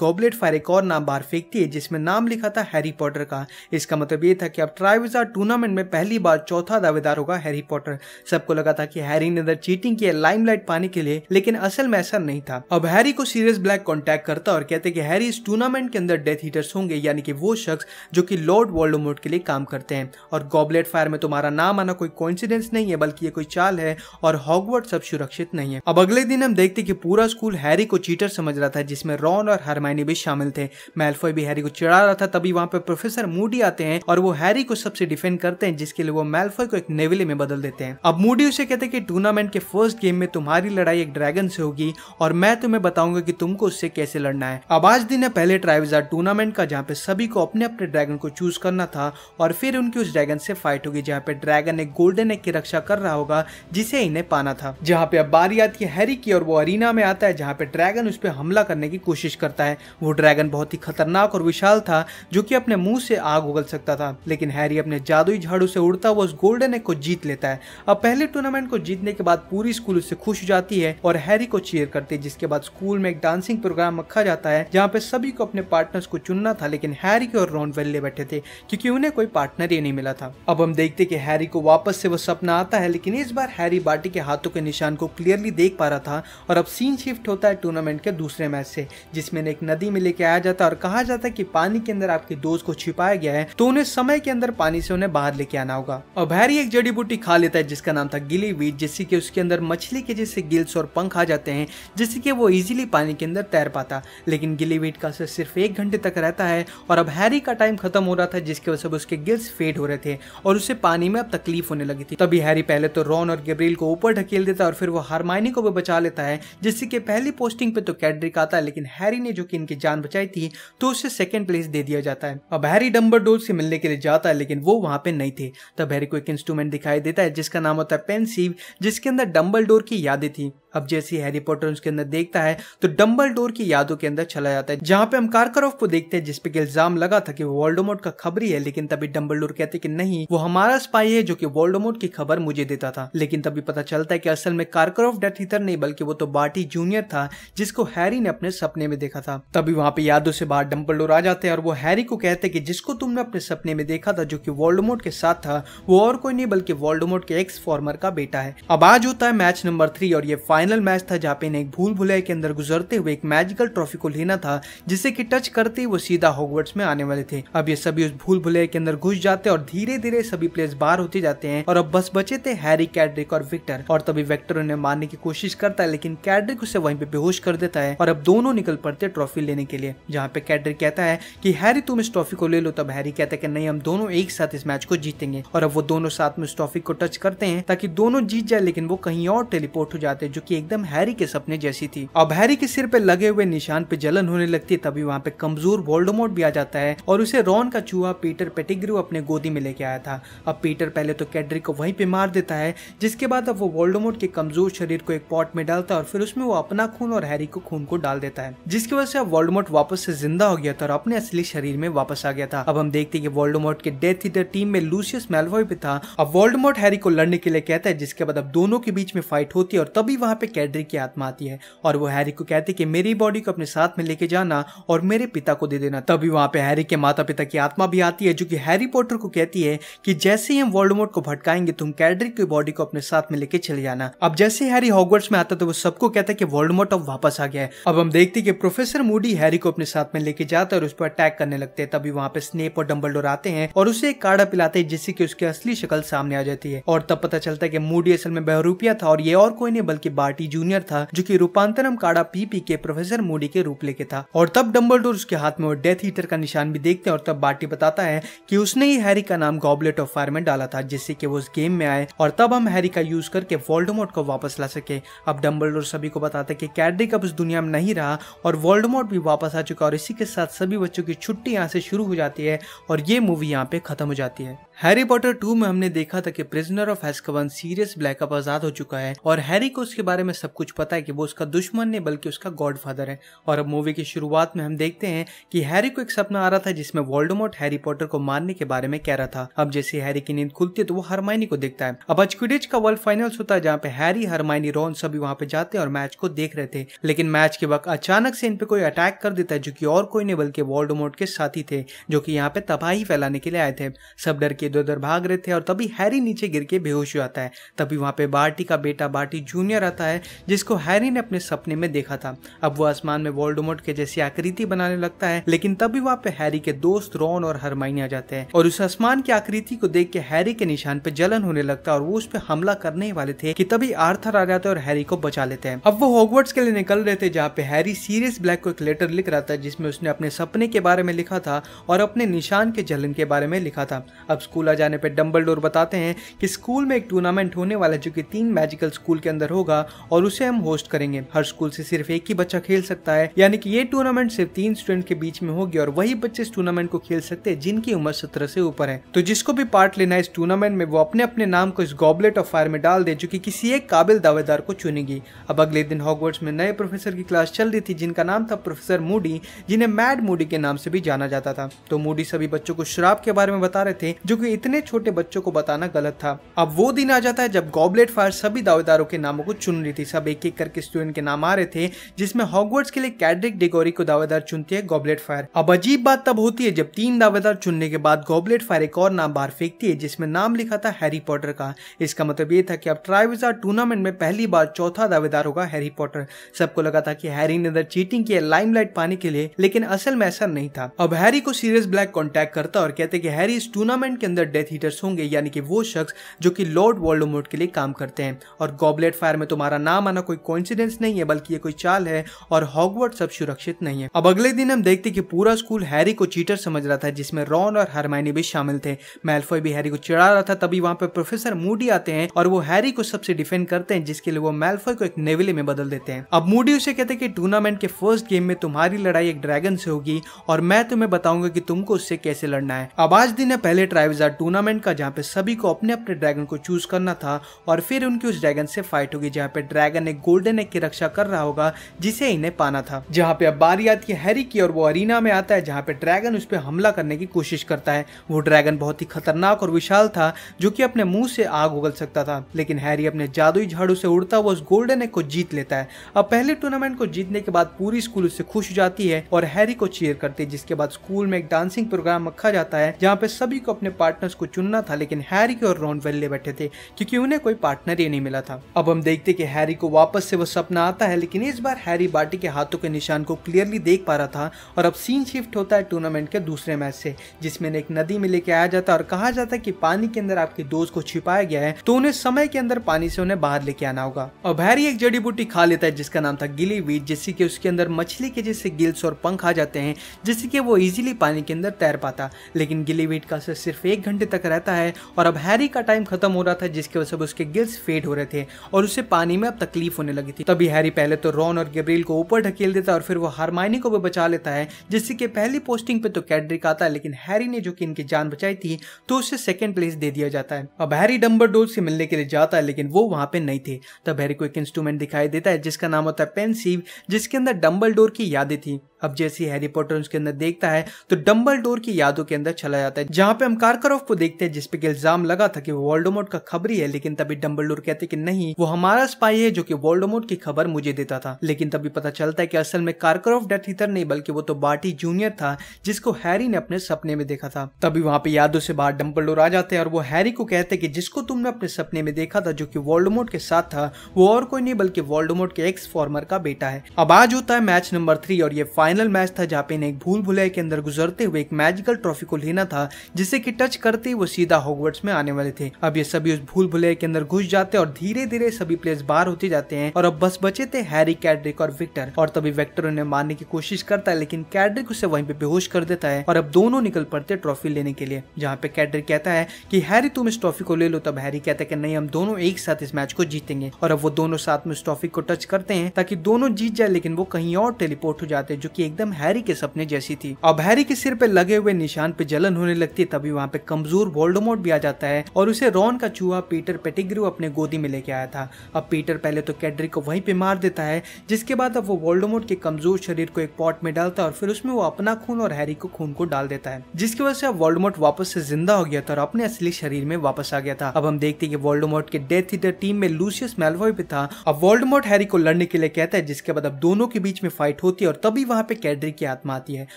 गॉबलेट फायर एक और नाम बाहर फेंकती है जिसमें नाम लिखा था हैरी पॉटर का इसका मतलब ये था कि अब ट्राइविजार टूर्नामेंट में पहली बार चौथा दावेदार होगा हैरी पॉटर सबको लगा था कि हैरी ने अंदर चीटिंग की है लाइमलाइट पाने के लिए लेकिन असल में ऐसा नहीं था अब हैरी को सीरियस ब्लैक कॉन्टेक्ट करता और कहते कि हैरी इस टूर्नामेंट के अंदर डेथ हीटर्स होंगे यानी कि वो शख्स जो कि लॉर्ड वॉल्डोमोट के लिए काम करते हैं और गॉबलेट फायर में तुम्हारा नाम आना कोई कोइंसिडेंस नहीं है बल्कि ये कोई चाल है और हॉगवर्ड सब सुरक्षित नहीं है अब अगले दिन हम देखते कि पूरा स्कूल हैरी को चीटर समझ रहा था जिसमें रॉन और हरमाइनी भी शामिल थे मेलफॉय भी हैरी को चिड़ा रहा था तभी वहां पर प्रोफेसर मूडी आते हैं और वो हैरी को सबसे डिफेंड करते हैं जिसके लिए वो मेलफॉय को एक नेविले में बदल देते हैं अब मूडी उसे कहते हैं कि टूर्नामेंट के फर्स्ट गेम में तुम्हारी लड़ाई एक ड्रैगन से होगी और मैं तुम्हें बताऊंगा कि तुमको उससे कैसे लड़ना है अब आज दिन है पहले ट्राइवज मेजा टूर्नामेंट का जहाँ पे सभी को अपने अपने ड्रैगन को चूज करना था और फिर उनकी उस ड्रैगन से फाइट होगी जहाँ पे ड्रैगन एक गोल्डन एग की रक्षा कर रहा होगा जिसे इन्हें पाना था जहाँ पे अब बारी आती है हैरी की और वो अरीना में आता है जहाँ पे ड्रैगन उस पर हमला करने की कोशिश करता है वो ड्रैगन बहुत ही खतरनाक और विशाल था जो की अपने मुंह से आग उगल सकता था लेकिन हैरी अपने जादुई झाड़ू से उड़ता हुआ उस गोल्डन एग को जीत लेता है अब पहले टूर्नामेंट को जीतने के बाद पूरी स्कूल उससे खुश हो जाती है और हैरी को चीयर करती है जिसके बाद स्कूल में एक डांसिंग प्रोग्राम रखा जाता है जहाँ पे सभी को अपने पार्ट पार्टनर्स को चुनना था लेकिन हैरी और रॉन वेल्ले बैठे थे क्योंकि उन्हें कोई पार्टनर ही नहीं मिला था अब हम देखते कि हैरी को वापस से वो सपना आता है लेकिन इस बार हैरी बाटी के हाथों के निशान को क्लियरली देख पा रहा था और अब सीन शिफ्ट होता है टूर्नामेंट के दूसरे मैच से जिसमें एक नदी में लेके आया जाता है और कहा जाता है की पानी के अंदर आपके दोस्त को छिपाया गया है तो उन्हें समय के अंदर पानी से उन्हें बाहर लेके आना होगा अब हैरी एक जड़ी बूटी खा लेता है जिसका नाम था गिली वीट जिससे की उसके अंदर मछली के जैसे गिल्स और पंख आ जाते हैं जिससे की वो इजिली पानी के अंदर तैर पाता लेकिन गिली वीट का सिर्फ एक घंटे तक रहता है और अब हैरी का टाइम खत्म हो रहा था जिसकी वजह से उसके गिल्स फेड हो रहे थे और उसे पानी में अब तकलीफ होने लगी थी तभी हैरी पहले तो रॉन और गैब्रियल को ऊपर ढकेल देता है और फिर वो हारमाइनी को भी बचा लेता है जिससे कि पहली पोस्टिंग पे तो कैडरिक आता है लेकिन हैरी ने जो कि इनकी जान बचाई थी तो उसे सेकेंड प्लेस दे दिया जाता है अब हैरी डम्बर से मिलने के लिए जाता है लेकिन वो वहां पे नहीं थे तब हैरी को एक इंस्ट्रूमेंट दिखाई देता है जिसका नाम होता है पेनसीव जिसके अंदर डम्बल की यादें थी अब जैसे हैरी पॉटर उसके अंदर देखता है तो डम्बल डोर की यादों के अंदर चला जाता है जहां पे हम कारकरोफ को देखते हैं जिसपे इल्जाम लगा था कि वोल्डोमोट का खबरी है लेकिन तभी डम्बल डोर कहते कि नहीं वो हमारा स्पाई है जो कि वोल्डोमोट की खबर मुझे देता था लेकिन तभी पता चलता है कि असल में कारकरोफ डेथ हीटर नहीं बल्कि वो तो बाटी जूनियर था जिसको हैरी ने अपने सपने में देखा था तभी वहां पे यादों से बाहर डम्बल डोर आ जाते हैं और वो हैरी को कहते कि जिसको तुमने अपने सपने में देखा था जो कि वोल्डोमोट के साथ था वो और कोई नहीं बल्कि वोल्डोमोट के एक्स फॉर्मर का बेटा है अब आज होता है मैच नंबर थ्री और ये फाइनल फाइनल मैच था जहाँ पे इन्हें एक भूल भुलाई के अंदर गुजरते हुए एक मैजिकल ट्रॉफी को लेना था जिसे की टच करते ही वो सीधा हॉगवर्ट्स में आने वाले थे अब ये सभी उस भूल भुलाई के अंदर घुस जाते और धीरे धीरे सभी प्लेयर्स बाहर होते जाते हैं और अब बस बचे थे हैरी कैडरिक और विक्टर और तभी विक्टर उन्हें मारने की कोशिश करता है लेकिन कैडरिक उसे वहीं पे बेहोश कर देता है और अब दोनों निकल पड़ते ट्रॉफी लेने के लिए जहाँ पे कैडरिक कहता है कि हैरी तुम इस ट्रॉफी को ले लो तब हैरी कहता है कि नहीं हम दोनों एक साथ इस मैच को जीतेंगे और अब वो दोनों साथ में उस ट्रॉफी को टच करते हैं ताकि दोनों जीत जाए लेकिन वो कहीं और टेलीपोर्ट हो जाते हैं जो की की एकदम हैरी के सपने जैसी थी अब हैरी के सिर पे लगे हुए निशान पे जलन होने लगती है तभी वहाँ पे कमजोर वोल्डोमोट भी आ जाता है और उसे रॉन का चूहा पीटर पेटिग्रू अपने गोदी में लेके आया था अब पीटर पहले तो कैडरी को वहीं पे मार देता है जिसके बाद अब वो वोल्डोमोट के कमजोर शरीर को एक पॉट में डालता है और फिर उसमें वो अपना खून और हैरी को खून को डाल देता है जिसकी वजह से अब वोल्डोमोट वापस से जिंदा हो गया था और अपने असली शरीर में वापस आ गया था अब हम देखते कि वोल्डोमोट के डेथ ईटर टीम में लूसियस मेलवॉय भी था अब वोल्डोमोट हैरी को लड़ने के लिए कहता है जिसके बाद अब दोनों के बीच में फाइट होती है और तभी वहां पे पे कैडरी की आत्मा आती है और वो हैरी को कहती है कि मेरी बॉडी को अपने साथ में लेके जाना और मेरे पिता को दे देना तभी वहां पे हैरी के माता पिता की आत्मा भी आती है जो कि हैरी पॉटर को कहती है कि जैसे ही हम वर्ल्ड को भटकाएंगे तुम कैडरी की बॉडी को अपने साथ में लेके चले जाना अब जैसे हैरी हॉगवर्ट्स में आता तो वो सबको कहता है कि वर्ल्ड अब वापस आ गया है अब हम देखते हैं कि प्रोफेसर मूडी हैरी को अपने साथ में लेके जाता है और उस पर अटैक करने लगते हैं तभी वहाँ पे स्नेप और डम्बल आते हैं और उसे एक काढ़ा पिलाते हैं जिससे कि उसकी असली शक्ल सामने आ जाती है और तब पता चलता है कि मूडी असल में बहरूपिया था और ये और कोई नहीं बल्कि बार पार्टी जूनियर था जो की रूपांतरम काड़ा पीपी के प्रोफेसर मोडी के रूप लेके था और तब डम्बल उसके हाथ में डेथ हीटर का निशान भी देखते हैं और तब बाटी बताता है की उसने ही हैरी का नाम गॉबलेट ऑफ फायर में डाला था जिससे की वो उस गेम में आए और तब हम हैरी का यूज करके वोल्डमोट को वापस ला सके अब डम्बल सभी को बताते कि कैडरिक अब उस दुनिया में नहीं रहा और वोल्डमोट भी वापस आ चुका और इसी के साथ सभी बच्चों की छुट्टी यहाँ से शुरू हो जाती है और ये मूवी यहाँ पे खत्म हो जाती है हैरी पॉटर टू में हमने देखा था कि prisoner of Azkaban Sirius Black अब आजाद हो चुका है और हैरी को उसके बारे में सब कुछ पता है कि वो उसका दुश्मन नहीं बल्कि उसका गॉडफादर है और अब मूवी की शुरुआत में हम देखते हैं कि हैरी को एक सपना आ रहा था जिसमें वोल्डमोट हैरी पॉटर को मारने के बारे में कह रहा था अब जैसे हैरी की नींद खुलती है तो वो हरमाइनी को देखता है अब आज का वर्ल्ड फाइनल्स होता है जहाँ पे हैरी हरमाइनी रोन सभी वहाँ पे जाते और मैच को देख रहे थे लेकिन मैच के वक्त अचानक से इन पे कोई अटैक कर देता है जो की और कोई नहीं बल्कि वोल्डमोट के साथी थे जो की यहाँ पे तबाही फैलाने के लिए आए थे सब डर के के तो इधर उधर भाग रहे थे और तभी हैरी नीचे गिर के बेहोश हो जाता है तभी वहाँ पे बार्टी का बेटा बार्टी जूनियर आता है जिसको हैरी ने अपने सपने में देखा था अब वो आसमान में वोल्डोमोट के जैसी आकृति बनाने लगता है लेकिन तभी वहाँ पे हैरी के दोस्त रॉन और हरमाइनी आ जाते हैं और उस आसमान की आकृति को देख के हैरी के निशान पे जलन होने लगता है और वो उस पर हमला करने वाले थे कि तभी आर्थर आ जाते है और हैरी को बचा लेते हैं अब वो हॉगवर्ट्स के लिए निकल रहे थे जहाँ पे हैरी सीरियस ब्लैक को एक लेटर लिख रहा था जिसमें उसने अपने सपने के बारे में लिखा था और अपने निशान के जलन के बारे में लिखा था अब स्कूल आ जाने पर डम्बल बताते हैं कि स्कूल में एक टूर्नामेंट होने वाला है जो कि तीन मैजिकल स्कूल के अंदर होगा और उसे हम होस्ट करेंगे हर स्कूल से सिर्फ एक ही बच्चा खेल सकता है यानी कि ये टूर्नामेंट सिर्फ तीन स्टूडेंट के बीच में होगी और वही बच्चे इस टूर्नामेंट को खेल सकते हैं जिनकी उम्र सत्रह से ऊपर है तो जिसको भी पार्ट लेना है इस टूर्नामेंट में वो अपने अपने नाम को इस गॉबलेट ऑफ फायर में डाल दे जो कि किसी एक काबिल दावेदार को चुनेगी अब अगले दिन हॉगवर्ड्स में नए प्रोफेसर की क्लास चल रही थी जिनका नाम था प्रोफेसर मूडी जिन्हें मैड मूडी के नाम से भी जाना जाता था तो मूडी सभी बच्चों को शराब के बारे में बता रहे थे जो कि हुए इतने छोटे बच्चों को बताना गलत था अब वो दिन आ जाता है जब गॉबलेट फायर सभी दावेदारों के नामों को चुन रही थी सब एक एक करके स्टूडेंट के नाम आ रहे थे जिसमें हॉगवर्ड्स के लिए कैडरिक डिगोरी को दावेदार चुनती है गॉबलेट फायर अब अजीब बात तब होती है जब तीन दावेदार चुनने के बाद गॉबलेट फायर एक और नाम बाहर फेंकती है जिसमें नाम लिखा था हैरी पॉटर का इसका मतलब ये था कि अब ट्राइविजार टूर्नामेंट में पहली बार चौथा दावेदार होगा हैरी पॉटर सबको लगा था कि हैरी ने अंदर चीटिंग की है लाइमलाइट पाने के लिए लेकिन असल में ऐसा नहीं था अब हैरी को सीरियस ब्लैक कॉन्टेक्ट करता और कहते कि हैरी इस टूर्नामेंट के अंदर डेथ हीटर्स होंगे यानी कि वो शख्स जो कि लॉर्ड वॉल्डोमोट के लिए काम करते हैं और गॉबलेट फायर में तुम्हारा नाम आना कोई कॉन्सिडेंस नहीं है बल्कि ये कोई चाल है और हॉगवर्ट सब सुरक्षित नहीं है अब अगले दिन हम देखते कि पूरा स्कूल हैरी को चीटर समझ रहा था जिसमें रॉन और हरमाइनी भी शामिल थे मेल्फॉय भी हैरी को चिड़ा रहा था तभी वहां पर प्रोफेसर मूडी आते हैं और वो हैरी को सबसे डिफेंड करते हैं जिसके लिए वो मेल्फॉय को एक नेविले में बदल देते हैं अब मूडी उसे कहते हैं कि टूर्नामेंट के फर्स्ट गेम में तुम्हारी लड़ाई एक ड्रैगन से होगी और मैं तुम्हें बताऊंगा कि तुमको उससे कैसे लड़ना है अब आज दिन है पहले ट्राइब्स मज़ेदार टूर्नामेंट का जहाँ पे सभी को अपने अपने ड्रैगन को चूज करना था और फिर उनकी उस ड्रैगन से फाइट होगी जहाँ पे ड्रैगन एक गोल्डन एग की रक्षा कर रहा होगा जिसे इन्हें पाना था जहाँ पे अब बारी आती है हैरी की और वो अरीना में आता है जहाँ पे ड्रैगन उस पर हमला करने की कोशिश करता है वो ड्रैगन बहुत ही खतरनाक और विशाल था जो की अपने मुंह से आग उगल सकता था लेकिन हैरी अपने जादुई झाड़ू से उड़ता हुआ उस गोल्डन एग को जीत लेता है अब पहले टूर्नामेंट को जीतने के बाद पूरी स्कूल उससे खुश हो जाती है और हैरी को चीयर करती है जिसके बाद स्कूल में एक डांसिंग प्रोग्राम रखा जाता है जहाँ पे सभी को अपने पार्ट पार्टनर्स को चुनना था लेकिन हैरी और रॉन वेल्ले बैठे थे क्योंकि उन्हें कोई पार्टनर ही नहीं मिला था अब हम देखते कि हैरी को वापस से वो सपना आता है लेकिन इस बार हैरी बाटी के हाथों के निशान को क्लियरली देख पा रहा था और अब सीन शिफ्ट होता है टूर्नामेंट के दूसरे मैच से जिसमें एक नदी में लेके आया जाता है और कहा जाता है कि पानी के अंदर आपके दोस्त को छिपाया गया है तो उन्हें समय के अंदर पानी से उन्हें बाहर लेके आना होगा अब हैरी एक जड़ी बूटी खा लेता है जिसका नाम था गिली वीट जिससे कि उसके अंदर मछली के जैसे गिल्स और पंख आ जाते हैं जिससे कि वो इजिली पानी के अंदर तैर पाता लेकिन गिली वीट का असर सिर्फ एक घंटे तक रहता है और अब हैरी का टाइम खत्म हो रहा था जिसकी वजह से उसके गिल्स फेड हो रहे थे और उसे पानी में अब तकलीफ होने लगी थी तभी हैरी पहले तो रॉन और गैब्रियल को ऊपर ढकेल देता है और फिर वो हारमाइनी को भी बचा लेता है जिससे कि पहली पोस्टिंग पे तो कैडरिक आता है लेकिन हैरी ने जो कि इनकी जान बचाई थी तो उसे सेकंड प्लेस दे दिया जाता है अब हैरी डम्बर से मिलने के लिए जाता है लेकिन वो वहां पे नहीं थे तब हैरी को एक इंस्ट्रूमेंट दिखाई देता है जिसका नाम होता है पेंसिव जिसके अंदर डम्बल की यादें थी अब जैसे हैरी पॉटर उसके अंदर देखता है तो डम्बल की यादों के अंदर चला जाता है जहाँ पे हम कार माकरोव को देखते हैं जिसपे कि इल्जाम लगा था कि वो वोल्डोमोट का खबरी है लेकिन तभी डम्बलडोर कहते कि नहीं वो हमारा स्पाई है जो कि वोल्डोमोट की खबर मुझे देता था लेकिन तभी पता चलता है कि असल में कार्करोव डेथ ईटर नहीं बल्कि वो तो बार्टी जूनियर था जिसको हैरी ने अपने सपने में देखा था तभी वहां पे यादों से बाहर डम्बलडोर आ जाते हैं और वो हैरी को कहते कि जिसको तुमने अपने सपने में देखा था जो की वोल्डोमोट के साथ था वो और कोई नहीं बल्कि वोल्डोमोट के एक्स फॉर्मर का बेटा है अब आज होता है मैच नंबर थ्री और ये फाइनल मैच था जहाँ पे एक भूल भुलाई के अंदर गुजरते हुए एक मैजिकल ट्रॉफी को लेना था जिसे की टच सर्च करते ही वो सीधा हॉगवर्ट्स में आने वाले थे अब ये सभी उस भूल भुले के अंदर घुस जाते और धीरे धीरे सभी प्लेयर्स बाहर होते जाते हैं और अब बस बचे थे हैरी कैडरिक और विक्टर और तभी विक्टर उन्हें मारने की कोशिश करता है लेकिन कैडरिक उसे वहीं पे बेहोश कर देता है और अब दोनों निकल पड़ते ट्रॉफी लेने के लिए जहाँ पे कैडरिक कहता है की हैरी तुम इस ट्रॉफी को ले लो तब हैरी कहता है की नहीं हम दोनों एक साथ इस मैच को जीतेंगे और अब वो दोनों साथ में उस ट्रॉफी को टच करते हैं ताकि दोनों जीत जाए लेकिन वो कहीं और टेलीपोर्ट हो जाते हैं जो की एकदम हैरी के सपने जैसी थी अब हैरी के सिर पे लगे हुए निशान पे जलन होने लगती है तभी वहाँ पे कमजोर वोल्डोमोट भी आ जाता है और उसे रॉन का चूहा पीटर पेटिग्रू अपने गोदी में लेके आया था अब पीटर पहले तो कैडरी को वहीं पे मार देता है जिसके बाद अब वो वोल्डोमोट के कमजोर शरीर को एक पॉट में डालता है और फिर उसमें वो अपना खून और हैरी को खून को डाल देता है जिसकी वजह से अब वोल्डोमोट वापस से जिंदा हो गया था और अपने असली शरीर में वापस आ गया था अब हम देखते हैं कि वोल्डोमोट के डेथ थीटर टीम में लूसियस मेलवॉय भी था अब वोल्डोमोट हैरी को लड़ने के लिए कहता है जिसके बाद अब दोनों के बीच में फाइट होती है और तभी वहां पे कैडरी की आत्मा आती है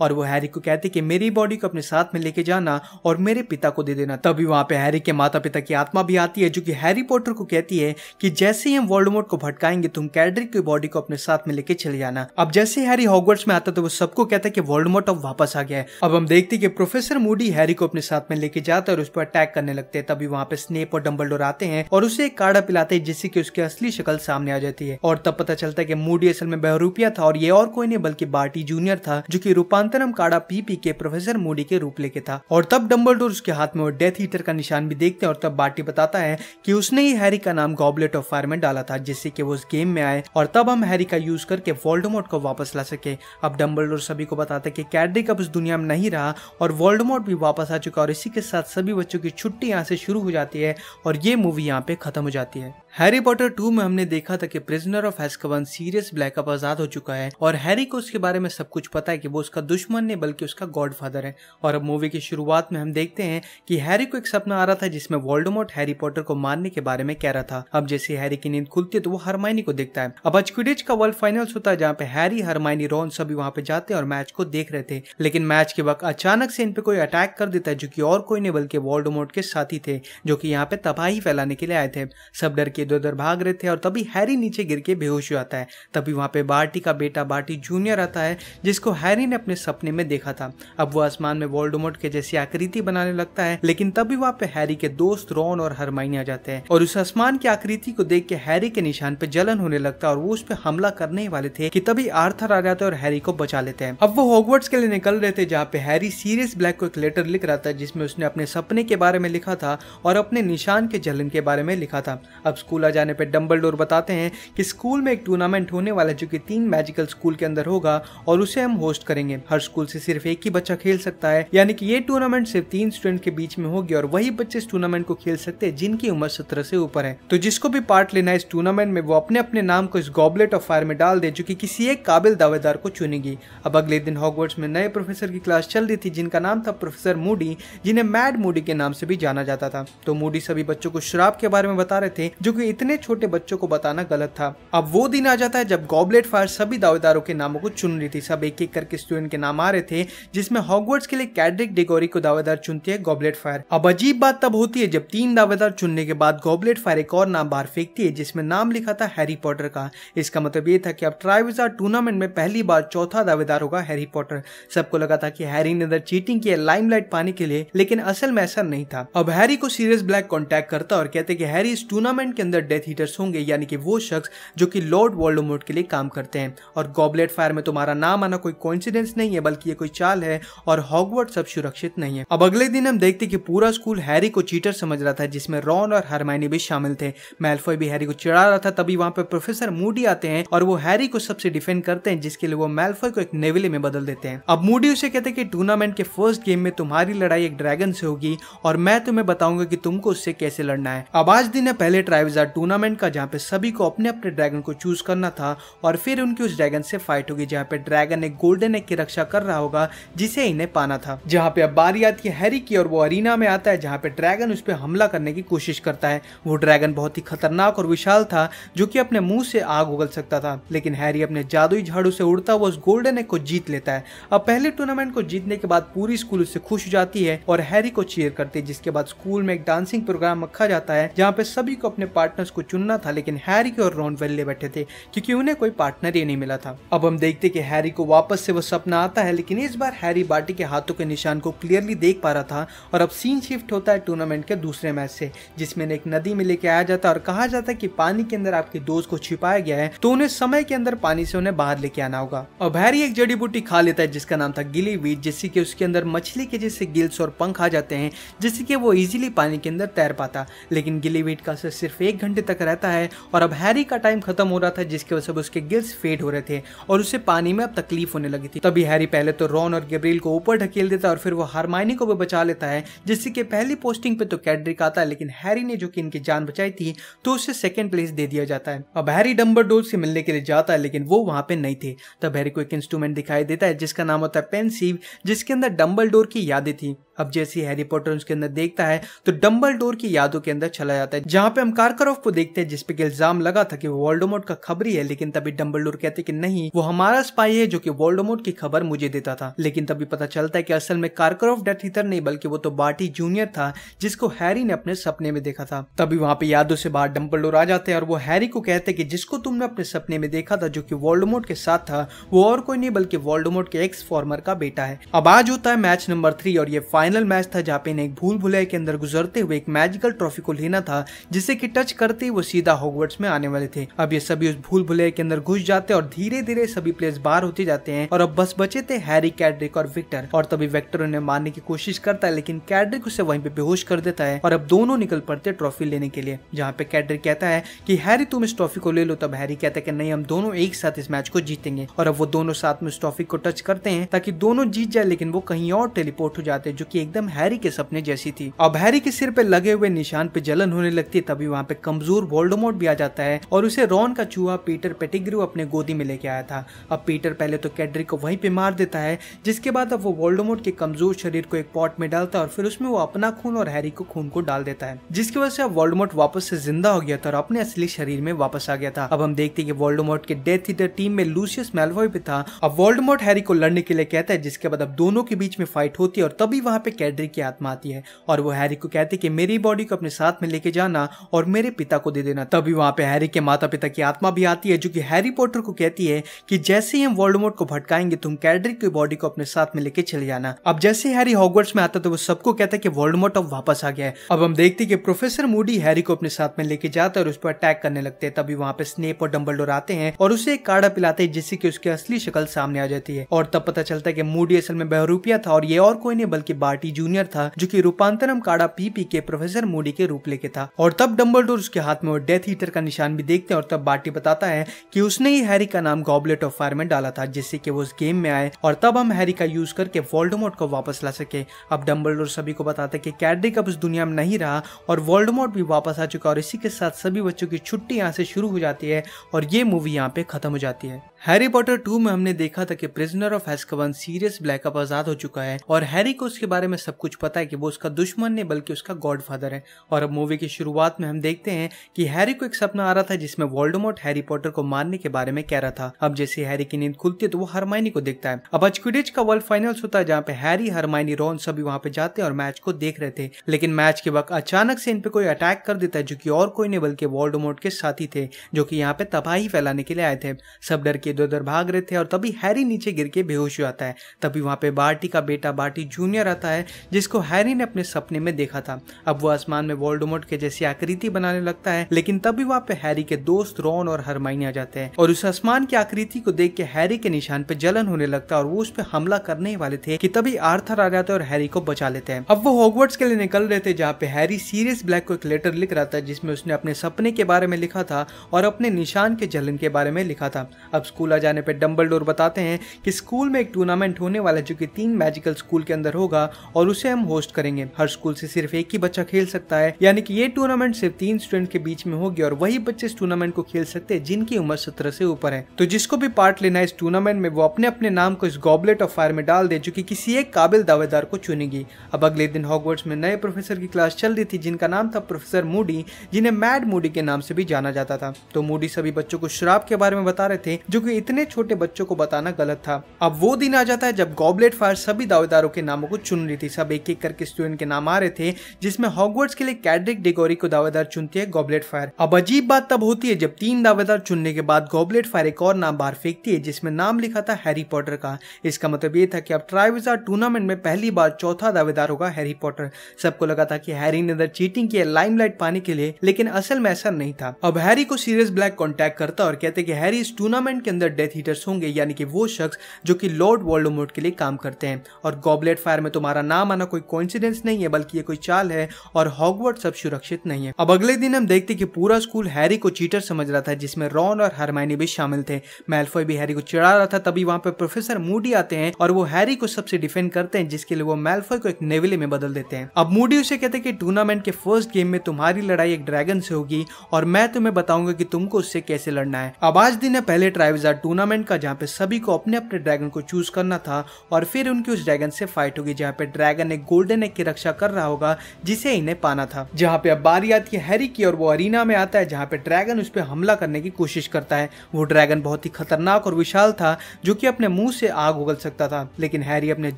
और वो हैरी को कहते हैं कि मेरी बॉडी को अपने साथ में लेके जाना और मेरे मेरे पिता को दे देना तभी वहां पे हैरी के माता पिता की आत्मा भी आती है जो कि हैरी पॉटर को कहती है कि जैसे ही हम वोल्डेमॉर्ट को भटकाएंगे तुम कैडरिक की बॉडी को अपने साथ में लेके चले जाना अब जैसे हैरी हॉगवर्ट्स में आता है तो वो सबको कहता है कि वोल्डेमॉर्ट अब वापस आ गया है अब हम देखते हैं कि प्रोफेसर मूडी हैरी को अपने साथ में लेके जाता है और उस पर अटैक करने लगते हैं तभी वहाँ पे स्नेप और डम्बल आते हैं और उसे एक काढ़ा पिलाते हैं जिससे कि उसकी असली शक्ल सामने आ जाती है और तब पता चलता है कि मूडी असल में बहरूपिया था और ये और कोई नहीं बल्कि बार्टी जूनियर था जो की रूपांतरम काढ़ा पी पी के प्रोफेसर मूडी के रूप लेके था और तब डम्बल उसके हाथ में वो डेथ ईटर का निशान भी देखते हैं और तब बाटी बताता है कि उसने ही हैरी का नाम गॉबलेट ऑफ फायर में डाला था जिससे कि वो उस गेम में आए और तब हम हैरी का यूज करके वोल्डमोट को वापस ला सके अब डम्बल सभी को बताते है कि कैडरिक अब उस दुनिया में नहीं रहा और वोल्डमोट भी वापस आ चुका और इसी के साथ सभी बच्चों की छुट्टी यहाँ से शुरू हो जाती है और ये मूवी यहाँ पे खत्म हो जाती है हैरी पॉटर टू में हमने देखा था कि prisoner of Azkaban Sirius Black अब आजाद हो चुका है और हैरी को उसके बारे में सब कुछ पता है कि वो उसका दुश्मन नहीं बल्कि उसका गॉडफादर है और अब मूवी की शुरुआत में हम देखते हैं कि हैरी को एक सपना आ रहा था जिसमें वोल्डमोट हैरी पॉटर को मारने के बारे में कह रहा था अब जैसे हैरी की नींद खुलती है तो वो हरमाइनी को देखता है अब अचकुडिज का वर्ल्ड फाइनल्स होता है जहाँ पे हैरी हरमाइनी रोन सभी वहाँ पे जाते हैं और मैच को देख रहे थे लेकिन मैच के वक्त अचानक से इन पे कोई अटैक कर देता है जो की और कोई नहीं बल्कि वोल्डमोट के साथी थे जो की यहाँ पे तबाही फैलाने के लिए आए थे सब डर के के इधर उधर भाग रहे थे और तभी हैरी नीचे गिर के बेहोश हो जाता है तभी वहाँ पे बार्टी का बेटा बार्टी जूनियर आता है जिसको हैरी ने अपने सपने में देखा था अब वो आसमान में वोल्डोमोट के जैसी आकृति बनाने लगता है लेकिन तभी वहाँ पे हैरी के दोस्त रॉन और हरमाइनी आ जाते हैं और उस आसमान की आकृति को देख के हैरी के निशान पे जलन होने लगता है और वो उस पर हमला करने वाले थे कि तभी आर्थर आ जाते है और हैरी को बचा लेते हैं अब वो हॉगवर्ड्स के लिए निकल रहे थे जहाँ पे हैरी सीरियस ब्लैक को एक लेटर लिख रहा था जिसमें उसने अपने सपने के बारे में लिखा था और अपने निशान के जलन के बारे में लिखा था अब स्कूल आ जाने पर डम्बल बताते हैं कि स्कूल में एक टूर्नामेंट होने वाला है जो कि तीन मैजिकल स्कूल के अंदर होगा और उसे हम होस्ट करेंगे हर स्कूल से सिर्फ एक ही बच्चा खेल सकता है यानी कि ये टूर्नामेंट सिर्फ तीन स्टूडेंट के बीच में होगी और वही बच्चे इस टूर्नामेंट को खेल सकते हैं जिनकी उम्र सत्रह से ऊपर है तो जिसको भी पार्ट लेना है इस टूर्नामेंट में वो अपने अपने नाम को इस गॉबलेट ऑफ फायर में डाल दे जो कि किसी एक काबिल दावेदार को चुनेगी अब अगले दिन हॉगवर्ड्स में नए प्रोफेसर की क्लास चल रही थी जिनका नाम था प्रोफेसर मूडी जिन्हें मैड मूडी के नाम से भी जाना जाता था तो मूडी सभी बच्चों को शराब के बारे में बता रहे थे जो कि हुए इतने छोटे बच्चों को बताना गलत था अब वो दिन आ जाता है जब गॉबलेट फायर सभी दावेदारों के नामों को चुन रही थी सब एक एक करके स्टूडेंट के नाम आ रहे थे जिसमें हॉगवर्ड्स के लिए कैडरिक डिगोरी को दावेदार चुनती है गॉबलेट फायर अब अजीब बात तब होती है जब तीन दावेदार चुनने के बाद गॉबलेट फायर एक और नाम बाहर फेंकती है जिसमें नाम लिखा था हैरी पॉटर का इसका मतलब ये था कि अब ट्राइविजार टूर्नामेंट में पहली बार चौथा दावेदार होगा हैरी पॉटर सबको लगा था कि हैरी ने अंदर चीटिंग की है लाइमलाइट पाने के लिए लेकिन असल में ऐसा नहीं था अब हैरी को सीरियस ब्लैक कॉन्टेक्ट करता और कहते कि हैरी इस टूर्नामेंट के अंदर डेथ हीटर्स होंगे यानी कि वो शख्स जो कि लॉर्ड वॉल्डोमोट के लिए काम करते हैं और गॉबलेट फायर में तुम्हारा तो नाम आना कोई कोइंसिडेंस नहीं है बल्कि ये कोई चाल है और हॉगवर्ड सब सुरक्षित नहीं है अब अगले दिन हम देखते कि पूरा स्कूल हैरी को चीटर समझ रहा था जिसमें रॉन और हरमाइनी भी शामिल थे मेल्फॉय भी हैरी को चिड़ा रहा था तभी वहां पर प्रोफेसर मूडी आते हैं और वो हैरी को सबसे डिफेंड करते हैं जिसके लिए वो मेल्फॉय को एक नेविले में बदल देते हैं अब मूडी उसे कहते हैं कि टूर्नामेंट के फर्स्ट गेम में तुम्हारी लड़ाई एक ड्रैगन से होगी और मैं तुम्हें बताऊंगा कि तुमको उससे कैसे लड़ना है अब आज दिन है पहले ट्राइब्स हजार टूर्नामेंट का जहाँ पे सभी को अपने अपने ड्रैगन को चूज करना था और फिर उनकी उस ड्रैगन से फाइट होगी जहाँ पे ड्रैगन एक गोल्डन एग की रक्षा कर रहा होगा जिसे इन्हें पाना था जहाँ पे अब बारी आती है हैरी की और वो अरीना में आता है जहाँ पे ड्रैगन उस पर हमला करने की कोशिश करता है वो ड्रैगन बहुत ही खतरनाक और विशाल था जो की अपने मुंह से आग उगल सकता था लेकिन हैरी अपने जादुई झाड़ू से उड़ता हुआ उस गोल्डन एग को जीत लेता है अब पहले टूर्नामेंट को जीतने के बाद पूरी स्कूल उससे खुश हो जाती है और हैरी को चीयर करती है जिसके बाद स्कूल में एक डांसिंग प्रोग्राम रखा जाता है जहाँ पे सभी को अपने पार्ट पार्टनर्स को चुनना था लेकिन हैरी और रॉन वेल्ले बैठे थे क्योंकि उन्हें कोई पार्टनर ही नहीं मिला था अब हम देखते कि हैरी को वापस से वो सपना आता है लेकिन इस बार हैरी बाटी के हाथों के निशान को क्लियरली देख पा रहा था और अब सीन शिफ्ट होता है टूर्नामेंट के दूसरे मैच से जिसमें एक नदी में लेके आया जाता है और कहा जाता है कि पानी के अंदर आपके दोस्त को छिपाया गया है तो उन्हें समय के अंदर पानी से उन्हें बाहर लेके आना होगा अब हैरी एक जड़ी बूटी खा लेता है जिसका नाम था गिली वीट जिससे की उसके अंदर मछली के जैसे गिल्स और पंख आ जाते हैं जिससे कि वो इजिली पानी के अंदर तैर पाता लेकिन गिली वीट का असर सिर्फ एक घंटे तक रहता है और अब हैरी का टाइम खत्म हो रहा था जिसकी वजह से उसके गिल्स फेड हो रहे थे और उसे पानी में अब तकलीफ होने लगी थी तभी हैरी पहले तो रॉन और गैब्रियल को ऊपर ढकेल देता और फिर वो हारमाइनी को भी बचा लेता है जिससे कि पहली पोस्टिंग पे तो कैडरिक आता है लेकिन हैरी ने जो कि इनकी जान बचाई थी तो उसे सेकेंड प्लेस दे दिया जाता है अब हैरी डम्बर से मिलने के लिए जाता है लेकिन वो वहां पे नहीं थे तब हैरी को एक इंस्ट्रूमेंट दिखाई देता है जिसका नाम होता है पेंसिव जिसके अंदर डम्बल की यादें थी अब जैसे हैरी पॉटर उसके अंदर देखता है तो डम्बल डोर की यादों के अंदर चला जाता है जहां पे हम कारकरोव को देखते हैं जिसपे इल्जाम लगा था कि वोल्डोमोट का खबरी है लेकिन तभी डम्बल डोर कहते कि नहीं वो हमारा स्पाई है जो कि वोल्डोमोट की खबर मुझे देता था लेकिन तभी पता चलता है कि असल में कारकरोव डेथ हीटर नहीं बल्कि वो तो बाटी जूनियर था जिसको हैरी ने अपने सपने में देखा था तभी वहां पे यादों से बाहर डम्बल डोर आ जाते हैं और वो हैरी को कहते कि जिसको तुमने अपने सपने में देखा था जो वर्ल्ड वोल्डोमोट के साथ था वो और कोई नहीं बल्कि वोल्डोमोट के एक्स फॉर्मर का बेटा है अब आज होता है मैच नंबर थ्री और ये फाइनल मैच था जहाँ पे इन्हें एक भूल भुलाई के अंदर गुजरते हुए एक मैजिकल ट्रॉफी को लेना था जिसे कि टच करते ही वो सीधा हॉगवर्ट्स में आने वाले थे अब ये सभी उस भूल भुलाई के अंदर घुस जाते और धीरे धीरे सभी प्लेयर्स बाहर होते जाते हैं और अब बस बचे थे हैरी कैडरिक और विक्टर और तभी विक्टर उन्हें मारने की कोशिश करता है लेकिन कैडरिक उसे वहीं पे बेहोश कर देता है और अब दोनों निकल पड़ते ट्रॉफी लेने के लिए जहाँ पे कैडरिक कहता है की हैरी तुम इस ट्रॉफी को ले लो तब हैरी कहता है की नहीं हम दोनों एक साथ इस मैच को जीतेंगे और अब वो दोनों साथ में उस ट्रॉफी को टच करते हैं ताकि दोनों जीत जाए लेकिन वो कहीं और टेलीपोर्ट हो जाते हैं जो की एकदम हैरी के सपने जैसी थी अब हैरी के सिर पे लगे हुए निशान पे जलन होने लगती है तभी वहाँ पे कमजोर वोल्डोमोट भी आ जाता है और उसे रॉन का चूहा पीटर पेटिग्रू अपने गोदी में लेके आया था अब पीटर पहले तो कैडरी को वहीं पे मार देता है जिसके बाद अब वो वोल्डोमोट के कमजोर शरीर को एक पॉट में डालता है और फिर उसमें वो अपना खून और हैरी को खून को डाल देता है जिसकी वजह से अब वोल्डोमोट वापस से जिंदा हो गया था और अपने असली शरीर में वापस आ गया था अब हम देखते हैं कि वोल्डोमोट के डेथ थीटर टीम में लूसियस मेलवॉय भी था अब वोल्डोमोट हैरी को लड़ने के लिए कहता है जिसके बाद अब दोनों के बीच में फाइट होती है और तभी वहां पे कैडरी की आत्मा आती है और वो हैरी को कहती है कि मेरी बॉडी को अपने साथ में लेके जाना और मेरे पिता को दे देना तभी वहाँ पे हैरी के माता पिता की आत्मा भी आती है जो कि हैरी पॉटर को कहती है कि जैसे ही हम वर्ल्ड को भटकाएंगे तुम कैडरी की बॉडी को अपने साथ में लेके चले जाना अब जैसे हैरी हॉगवर्ड्स में आता तो वो सबको कहता है कि वर्ल्ड अब वापस आ गया है अब हम देखते हैं कि प्रोफेसर मूडी हैरी को अपने साथ में लेके जाता है और उस पर अटैक करने लगते हैं तभी वहाँ पे स्नेप और डम्बल आते हैं और उसे एक काढ़ा पिलाते हैं जिससे कि उसकी असली शक्ल सामने आ जाती है और तब पता चलता है कि मूडी असल में बहरूपिया था और ये और कोई नहीं बल्कि बार पार्टी जूनियर था जो कि रूपांतरम काड़ा पीपी के प्रोफेसर मोडी के रूप लेके था और तब डम्बल उसके हाथ में डेथ हीटर का निशान भी देखते हैं और तब बार्टी बताता है कि उसने ही हैरी का नाम गॉबलेट ऑफ फायर में डाला था जिससे कि वो उस गेम में आए और तब हम हैरी का यूज करके वोल्डमोट को वापस ला सके अब डम्बल सभी को बताते की कि कैडरिक अब उस दुनिया में नहीं रहा और वोल्डमोट भी वापस आ चुका और इसी के साथ सभी बच्चों की छुट्टी यहाँ से शुरू हो जाती है और ये मूवी यहाँ पे खत्म हो जाती है हैरी पॉटर टू में हमने देखा था कि prisoner of Azkaban Sirius Black अप आजाद हो चुका है और हैरी को उसके बारे में सब कुछ पता है कि वो उसका दुश्मन नहीं बल्कि उसका गॉडफादर है और अब मूवी की शुरुआत में हम देखते हैं कि हैरी को एक सपना आ रहा था जिसमें वॉल्डोमोट हैरी पॉटर को मारने के बारे में कह रहा था अब जैसे हैरी की नींद खुलती है तो वो हरमाइनी को देखता है अब आज का वर्ल्ड फाइनल्स होता है जहाँ पे हैरी हरमाइनी रोन सभी वहाँ पे जाते हैं और मैच को देख रहे थे लेकिन मैच के वक्त अचानक से इन पे कोई अटैक कर देता है जो की और कोई नहीं बल्कि वॉल्डोमोट के साथी थे जो की यहाँ पे तबाही फैलाने के लिए आए थे सब डर के तो इधर उधर भाग रहे थे और तभी हैरी नीचे गिर के बेहोश हो जाता है तभी वहाँ पे बार्टी का बेटा बार्टी जूनियर आता है जिसको हैरी ने अपने सपने में देखा था अब वो आसमान में वोल्डोमोट के जैसी आकृति बनाने लगता है लेकिन तभी वहाँ पे हैरी के दोस्त रोन और हरमाइनी आ जाते हैं और उस आसमान की आकृति को देख के हैरी के निशान पे जलन होने लगता है और वो उस पर हमला करने ही वाले थे कि तभी आर्थर आ जाता है और हैरी को बचा लेते हैं अब वो हॉगवर्ड्स के लिए निकल रहे थे जहाँ पे हैरी सीरियस ब्लैक को एक लेटर लिख रहा था जिसमें उसने अपने सपने के बारे में लिखा था और अपने निशान के जलन के बारे में लिखा था अब स्कूल स्कूल आ जाने पर डम्बल बताते हैं कि स्कूल में एक टूर्नामेंट होने वाला है जो कि तीन मैजिकल स्कूल के अंदर होगा और उसे हम होस्ट करेंगे हर स्कूल से सिर्फ एक ही बच्चा खेल सकता है यानी कि ये टूर्नामेंट सिर्फ तीन स्टूडेंट के बीच में होगी और वही बच्चे इस टूर्नामेंट को खेल सकते हैं जिनकी उम्र सत्रह से ऊपर है तो जिसको भी पार्ट लेना है इस टूर्नामेंट में वो अपने अपने नाम को इस गॉबलेट ऑफ फायर में डाल दे जो कि किसी एक काबिल दावेदार को चुनेगी अब अगले दिन हॉकवर्ड्स में नए प्रोफेसर की क्लास चल रही थी जिनका नाम था प्रोफेसर मूडी जिन्हें मैड मूडी के नाम से भी जाना जाता था तो मूडी सभी बच्चों को शराब के बारे में बता रहे थे जो कि हुए इतने छोटे बच्चों को बताना गलत था अब वो दिन आ जाता है जब गॉबलेट फायर सभी दावेदारों के नामों को चुन रही थी सब एक एक करके स्टूडेंट के नाम आ रहे थे जिसमें हॉगवर्ड्स के लिए कैडरिक डिगोरी को दावेदार चुनती है गॉबलेट फायर अब अजीब बात तब होती है जब तीन दावेदार चुनने के बाद गॉबलेट फायर एक और नाम बाहर फेंकती है जिसमें नाम लिखा था हैरी पॉटर का इसका मतलब ये था कि अब ट्राइविजार टूर्नामेंट में पहली बार चौथा दावेदार होगा हैरी पॉटर सबको लगा था कि हैरी ने अंदर चीटिंग की है लाइमलाइट पाने के लिए लेकिन असल में ऐसा नहीं था अब हैरी को सीरियस ब्लैक कॉन्टेक्ट करता और कहते कि हैरी इस टूर्नामेंट के अंदर अंदर डेथ हीटर्स होंगे यानी कि वो शख्स जो कि लॉर्ड वॉल्डोमोट के लिए काम करते हैं और गॉबलेट फायर में तुम्हारा नाम आना कोई कॉन्सिडेंस नहीं है बल्कि ये कोई चाल है और हॉगवर्ड सब सुरक्षित नहीं है अब अगले दिन हम देखते कि पूरा स्कूल हैरी को चीटर समझ रहा था जिसमें रॉन और हरमाइनी भी शामिल थे मेल्फॉय भी हैरी को चिड़ा रहा था तभी वहां पर प्रोफेसर मूडी आते हैं और वो हैरी को सबसे डिफेंड करते हैं जिसके लिए वो मेल्फॉय को एक नेविले में बदल देते हैं अब मूडी उसे कहते हैं कि टूर्नामेंट के फर्स्ट गेम में तुम्हारी लड़ाई एक ड्रैगन से होगी और मैं तुम्हें बताऊंगा कि तुमको उससे कैसे लड़ना है अब आज दिन है पहले ट्राइवजार मजेदार टूर्नामेंट का जहाँ पे सभी को अपने अपने ड्रैगन को चूज करना था और फिर उनकी उस ड्रैगन से फाइट होगी जहाँ पे ड्रैगन एक गोल्डन एग की रक्षा कर रहा होगा जिसे इन्हें पाना था जहाँ पे अब बारी आती है हैरी की और वो अरीना में आता है जहाँ पे ड्रैगन उस पर हमला करने की कोशिश करता है वो ड्रैगन बहुत ही खतरनाक और विशाल था जो की अपने मुंह से आग उगल सकता था लेकिन हैरी अपने